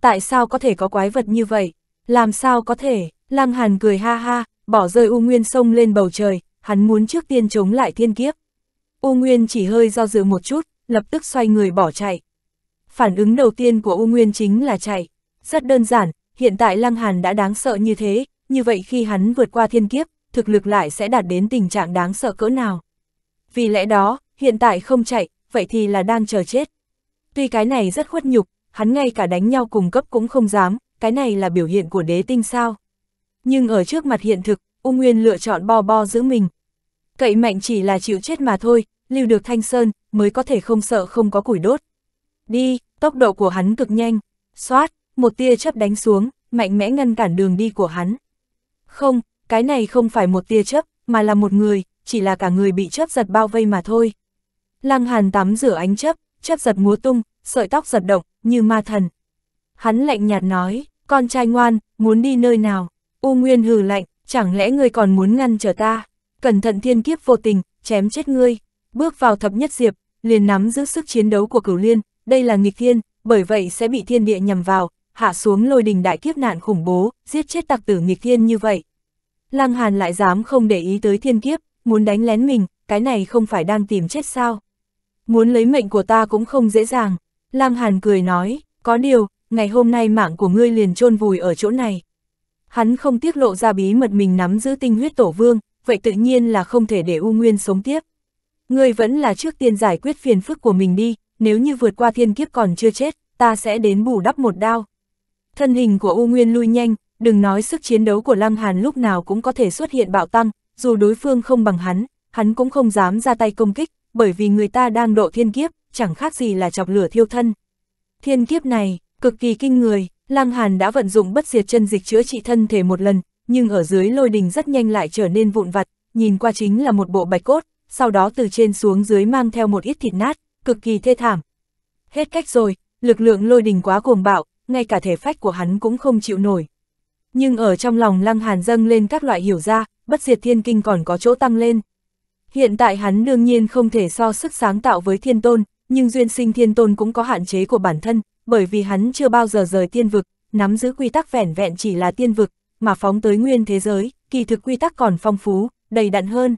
Tại sao có thể có quái vật như vậy? Làm sao có thể? Lăng Hàn cười ha ha, bỏ rơi U Nguyên sông lên bầu trời, hắn muốn trước tiên chống lại thiên kiếp. U Nguyên chỉ hơi do dự một chút, lập tức xoay người bỏ chạy. Phản ứng đầu tiên của U Nguyên chính là chạy. Rất đơn giản, hiện tại Lăng Hàn đã đáng sợ như thế, như vậy khi hắn vượt qua thiên kiếp, thực lực lại sẽ đạt đến tình trạng đáng sợ cỡ nào. Vì lẽ đó, hiện tại không chạy, vậy thì là đang chờ chết. Tuy cái này rất khuất nhục, hắn ngay cả đánh nhau cùng cấp cũng không dám, cái này là biểu hiện của đế tinh sao nhưng ở trước mặt hiện thực, U Nguyên lựa chọn bo bo giữ mình. Cậy mạnh chỉ là chịu chết mà thôi, lưu được Thanh Sơn, mới có thể không sợ không có củi đốt. Đi, tốc độ của hắn cực nhanh, xoát, một tia chớp đánh xuống, mạnh mẽ ngăn cản đường đi của hắn. Không, cái này không phải một tia chớp, mà là một người, chỉ là cả người bị chớp giật bao vây mà thôi. Lăng Hàn tắm rửa ánh chớp, chớp giật múa tung, sợi tóc giật động, như ma thần. Hắn lạnh nhạt nói, con trai ngoan, muốn đi nơi nào? U Nguyên hừ lạnh, chẳng lẽ ngươi còn muốn ngăn trở ta? Cẩn thận thiên kiếp vô tình, chém chết ngươi. Bước vào thập nhất diệp, liền nắm giữ sức chiến đấu của cửu liên, đây là nghịch thiên, bởi vậy sẽ bị thiên địa nhằm vào, hạ xuống lôi đình đại kiếp nạn khủng bố, giết chết tặc tử nghịch thiên như vậy. Lăng Hàn lại dám không để ý tới thiên kiếp, muốn đánh lén mình, cái này không phải đang tìm chết sao? Muốn lấy mệnh của ta cũng không dễ dàng. Lăng Hàn cười nói, có điều, ngày hôm nay mạng của ngươi liền chôn vùi ở chỗ này hắn không tiết lộ ra bí mật mình nắm giữ tinh huyết tổ vương, vậy tự nhiên là không thể để U Nguyên sống tiếp. Ngươi vẫn là trước tiên giải quyết phiền phức của mình đi, nếu như vượt qua thiên kiếp còn chưa chết, ta sẽ đến bù đắp một đao. Thân hình của U Nguyên lui nhanh, đừng nói sức chiến đấu của Lăng Hàn lúc nào cũng có thể xuất hiện bạo tăng, dù đối phương không bằng hắn, hắn cũng không dám ra tay công kích, bởi vì người ta đang độ thiên kiếp, chẳng khác gì là chọc lửa thiêu thân. Thiên kiếp này, cực kỳ kinh người, Lăng Hàn đã vận dụng bất diệt chân dịch chữa trị thân thể một lần, nhưng ở dưới lôi đình rất nhanh lại trở nên vụn vặt, nhìn qua chính là một bộ bạch cốt, sau đó từ trên xuống dưới mang theo một ít thịt nát, cực kỳ thê thảm. Hết cách rồi, lực lượng lôi đình quá cuồng bạo, ngay cả thể phách của hắn cũng không chịu nổi. Nhưng ở trong lòng Lăng Hàn dâng lên các loại hiểu ra, bất diệt thiên kinh còn có chỗ tăng lên. Hiện tại hắn đương nhiên không thể so sức sáng tạo với thiên tôn, nhưng duyên sinh thiên tôn cũng có hạn chế của bản thân, bởi vì hắn chưa bao giờ rời tiên vực, nắm giữ quy tắc vẻn vẹn chỉ là tiên vực, mà phóng tới nguyên thế giới, kỳ thực quy tắc còn phong phú, đầy đặn hơn.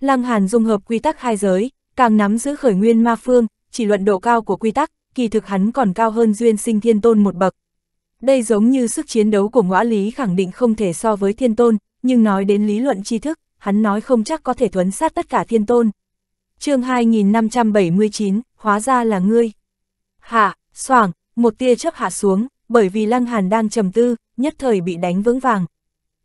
Lăng Hàn dung hợp quy tắc hai giới, càng nắm giữ khởi nguyên ma phương, chỉ luận độ cao của quy tắc, kỳ thực hắn còn cao hơn duyên sinh thiên tôn một bậc. Đây giống như sức chiến đấu của ngõ lý khẳng định không thể so với thiên tôn, nhưng nói đến lý luận tri thức, hắn nói không chắc có thể thuấn sát tất cả thiên tôn. chương 2579, hóa ra là ngươi. Hạ, Soảng, một tia chớp hạ xuống, bởi vì Lăng Hàn đang trầm tư, nhất thời bị đánh vững vàng.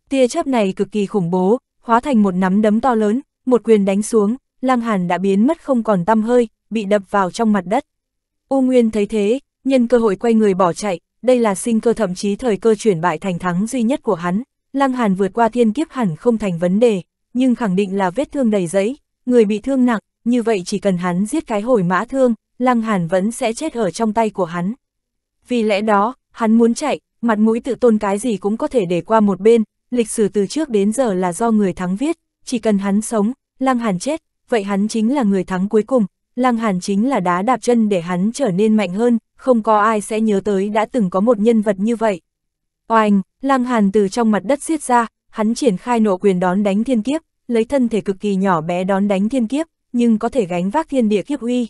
Tia chớp này cực kỳ khủng bố, hóa thành một nắm đấm to lớn, một quyền đánh xuống, Lăng Hàn đã biến mất không còn tăm hơi, bị đập vào trong mặt đất. U Nguyên thấy thế, nhân cơ hội quay người bỏ chạy, đây là sinh cơ thậm chí thời cơ chuyển bại thành thắng duy nhất của hắn. Lăng Hàn vượt qua thiên kiếp hẳn không thành vấn đề, nhưng khẳng định là vết thương đầy giấy, người bị thương nặng, như vậy chỉ cần hắn giết cái hồi mã thương, Lăng Hàn vẫn sẽ chết ở trong tay của hắn. Vì lẽ đó, hắn muốn chạy, mặt mũi tự tôn cái gì cũng có thể để qua một bên, lịch sử từ trước đến giờ là do người thắng viết, chỉ cần hắn sống, Lăng Hàn chết, vậy hắn chính là người thắng cuối cùng, Lăng Hàn chính là đá đạp chân để hắn trở nên mạnh hơn, không có ai sẽ nhớ tới đã từng có một nhân vật như vậy. Oanh, Lăng Hàn từ trong mặt đất xiết ra, hắn triển khai nộ quyền đón đánh thiên kiếp, lấy thân thể cực kỳ nhỏ bé đón đánh thiên kiếp, nhưng có thể gánh vác thiên địa kiếp uy.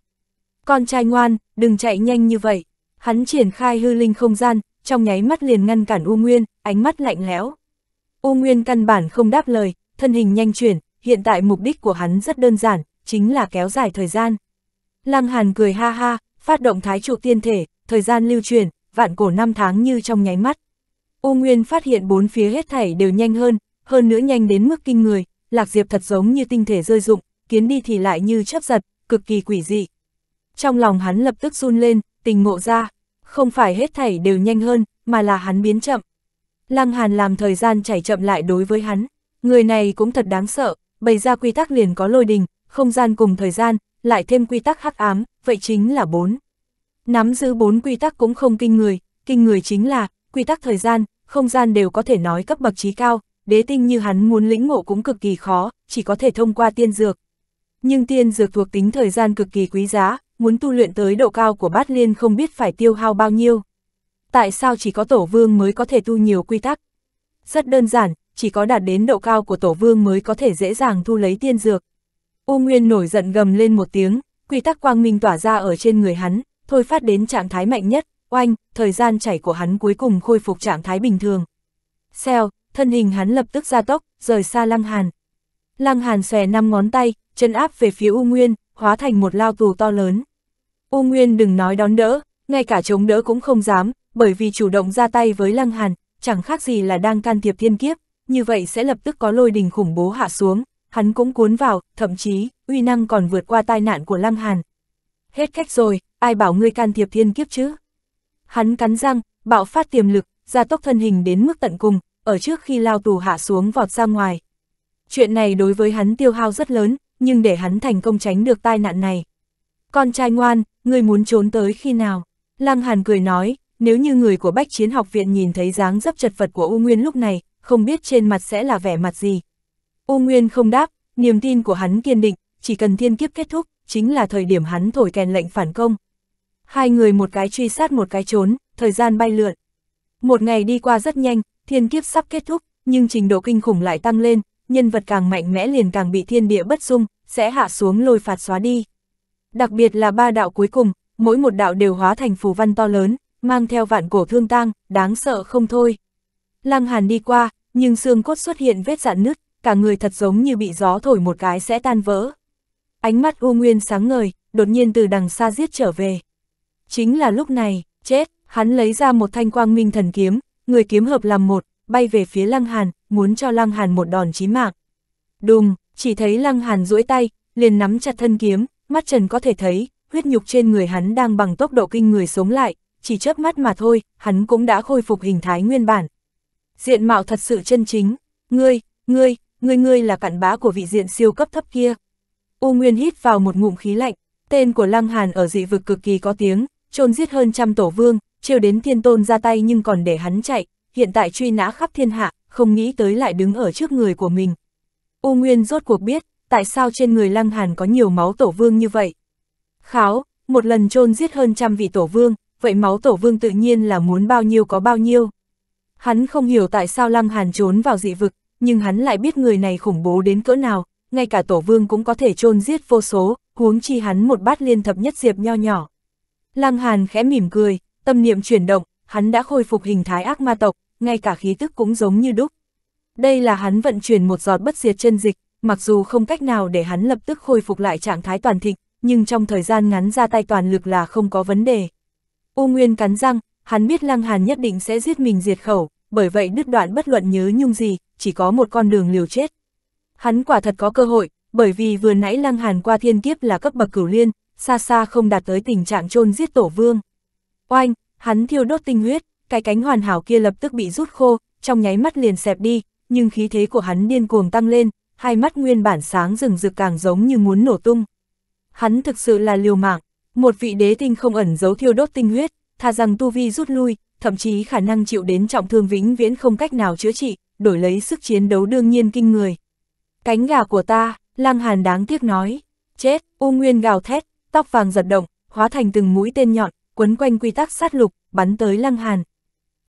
Con trai ngoan, đừng chạy nhanh như vậy. Hắn triển khai hư linh không gian, trong nháy mắt liền ngăn cản U Nguyên, ánh mắt lạnh lẽo. U Nguyên căn bản không đáp lời, thân hình nhanh chuyển, hiện tại mục đích của hắn rất đơn giản, chính là kéo dài thời gian. Lăng Hàn cười ha ha, phát động thái trụ tiên thể, thời gian lưu truyền, vạn cổ năm tháng như trong nháy mắt. U Nguyên phát hiện bốn phía hết thảy đều nhanh hơn, hơn nữa nhanh đến mức kinh người, Lạc Diệp thật giống như tinh thể rơi dụng kiến đi thì lại như chấp giật, cực kỳ quỷ dị trong lòng hắn lập tức run lên, tình ngộ ra, không phải hết thảy đều nhanh hơn, mà là hắn biến chậm. Lăng Hàn làm thời gian chảy chậm lại đối với hắn, người này cũng thật đáng sợ, bày ra quy tắc liền có lôi đình, không gian cùng thời gian, lại thêm quy tắc hắc ám, vậy chính là bốn. Nắm giữ bốn quy tắc cũng không kinh người, kinh người chính là, quy tắc thời gian, không gian đều có thể nói cấp bậc trí cao, đế tinh như hắn muốn lĩnh ngộ cũng cực kỳ khó, chỉ có thể thông qua tiên dược. Nhưng tiên dược thuộc tính thời gian cực kỳ quý giá, muốn tu luyện tới độ cao của bát liên không biết phải tiêu hao bao nhiêu. Tại sao chỉ có tổ vương mới có thể tu nhiều quy tắc? Rất đơn giản, chỉ có đạt đến độ cao của tổ vương mới có thể dễ dàng thu lấy tiên dược. U Nguyên nổi giận gầm lên một tiếng, quy tắc quang minh tỏa ra ở trên người hắn, thôi phát đến trạng thái mạnh nhất, oanh, thời gian chảy của hắn cuối cùng khôi phục trạng thái bình thường. Xeo, thân hình hắn lập tức ra tốc, rời xa Lăng Hàn. Lăng Hàn xòe năm ngón tay, chân áp về phía U Nguyên, hóa thành một lao tù to lớn. U Nguyên đừng nói đón đỡ, ngay cả chống đỡ cũng không dám, bởi vì chủ động ra tay với Lăng Hàn, chẳng khác gì là đang can thiệp thiên kiếp, như vậy sẽ lập tức có lôi đình khủng bố hạ xuống, hắn cũng cuốn vào, thậm chí, uy năng còn vượt qua tai nạn của Lăng Hàn. Hết cách rồi, ai bảo ngươi can thiệp thiên kiếp chứ? Hắn cắn răng, bạo phát tiềm lực, gia tốc thân hình đến mức tận cùng, ở trước khi lao tù hạ xuống vọt ra ngoài. Chuyện này đối với hắn tiêu hao rất lớn, nhưng để hắn thành công tránh được tai nạn này, con trai ngoan, ngươi muốn trốn tới khi nào? Lăng Hàn cười nói, nếu như người của Bách Chiến học viện nhìn thấy dáng dấp chật vật của U Nguyên lúc này, không biết trên mặt sẽ là vẻ mặt gì. U Nguyên không đáp, niềm tin của hắn kiên định, chỉ cần thiên kiếp kết thúc, chính là thời điểm hắn thổi kèn lệnh phản công. Hai người một cái truy sát một cái trốn, thời gian bay lượn. Một ngày đi qua rất nhanh, thiên kiếp sắp kết thúc, nhưng trình độ kinh khủng lại tăng lên, nhân vật càng mạnh mẽ liền càng bị thiên địa bất dung, sẽ hạ xuống lôi phạt xóa đi đặc biệt là ba đạo cuối cùng, mỗi một đạo đều hóa thành phù văn to lớn, mang theo vạn cổ thương tang, đáng sợ không thôi. Lăng Hàn đi qua, nhưng xương cốt xuất hiện vết dạn nứt, cả người thật giống như bị gió thổi một cái sẽ tan vỡ. Ánh mắt U Nguyên sáng ngời, đột nhiên từ đằng xa giết trở về. Chính là lúc này, chết, hắn lấy ra một thanh quang minh thần kiếm, người kiếm hợp làm một, bay về phía Lăng Hàn, muốn cho Lăng Hàn một đòn chí mạng. Đùng, chỉ thấy Lăng Hàn duỗi tay, liền nắm chặt thân kiếm, mắt Trần có thể thấy, huyết nhục trên người hắn đang bằng tốc độ kinh người sống lại, chỉ chớp mắt mà thôi, hắn cũng đã khôi phục hình thái nguyên bản. Diện mạo thật sự chân chính, ngươi, ngươi, ngươi ngươi là cặn bã của vị diện siêu cấp thấp kia. U Nguyên hít vào một ngụm khí lạnh, tên của Lăng Hàn ở dị vực cực kỳ có tiếng, trôn giết hơn trăm tổ vương, trêu đến thiên tôn ra tay nhưng còn để hắn chạy, hiện tại truy nã khắp thiên hạ, không nghĩ tới lại đứng ở trước người của mình. U Nguyên rốt cuộc biết, tại sao trên người Lăng Hàn có nhiều máu tổ vương như vậy? Kháo, một lần chôn giết hơn trăm vị tổ vương, vậy máu tổ vương tự nhiên là muốn bao nhiêu có bao nhiêu. Hắn không hiểu tại sao Lăng Hàn trốn vào dị vực, nhưng hắn lại biết người này khủng bố đến cỡ nào, ngay cả tổ vương cũng có thể chôn giết vô số, huống chi hắn một bát liên thập nhất diệp nho nhỏ. Lăng Hàn khẽ mỉm cười, tâm niệm chuyển động, hắn đã khôi phục hình thái ác ma tộc, ngay cả khí tức cũng giống như đúc. Đây là hắn vận chuyển một giọt bất diệt chân dịch, mặc dù không cách nào để hắn lập tức khôi phục lại trạng thái toàn thịnh, nhưng trong thời gian ngắn ra tay toàn lực là không có vấn đề. U Nguyên cắn răng, hắn biết Lăng Hàn nhất định sẽ giết mình diệt khẩu, bởi vậy đứt đoạn bất luận nhớ nhung gì, chỉ có một con đường liều chết. Hắn quả thật có cơ hội, bởi vì vừa nãy Lăng Hàn qua thiên kiếp là cấp bậc cửu liên, xa xa không đạt tới tình trạng chôn giết tổ vương. Oanh, hắn thiêu đốt tinh huyết, cái cánh hoàn hảo kia lập tức bị rút khô, trong nháy mắt liền xẹp đi, nhưng khí thế của hắn điên cuồng tăng lên, hai mắt nguyên bản sáng rừng rực càng giống như muốn nổ tung. Hắn thực sự là liều mạng, một vị đế tinh không ẩn giấu thiêu đốt tinh huyết, tha rằng tu vi rút lui, thậm chí khả năng chịu đến trọng thương vĩnh viễn không cách nào chữa trị, đổi lấy sức chiến đấu đương nhiên kinh người. Cánh gà của ta, Lăng Hàn đáng tiếc nói, chết, U Nguyên gào thét, tóc vàng giật động, hóa thành từng mũi tên nhọn, quấn quanh quy tắc sát lục, bắn tới Lăng Hàn.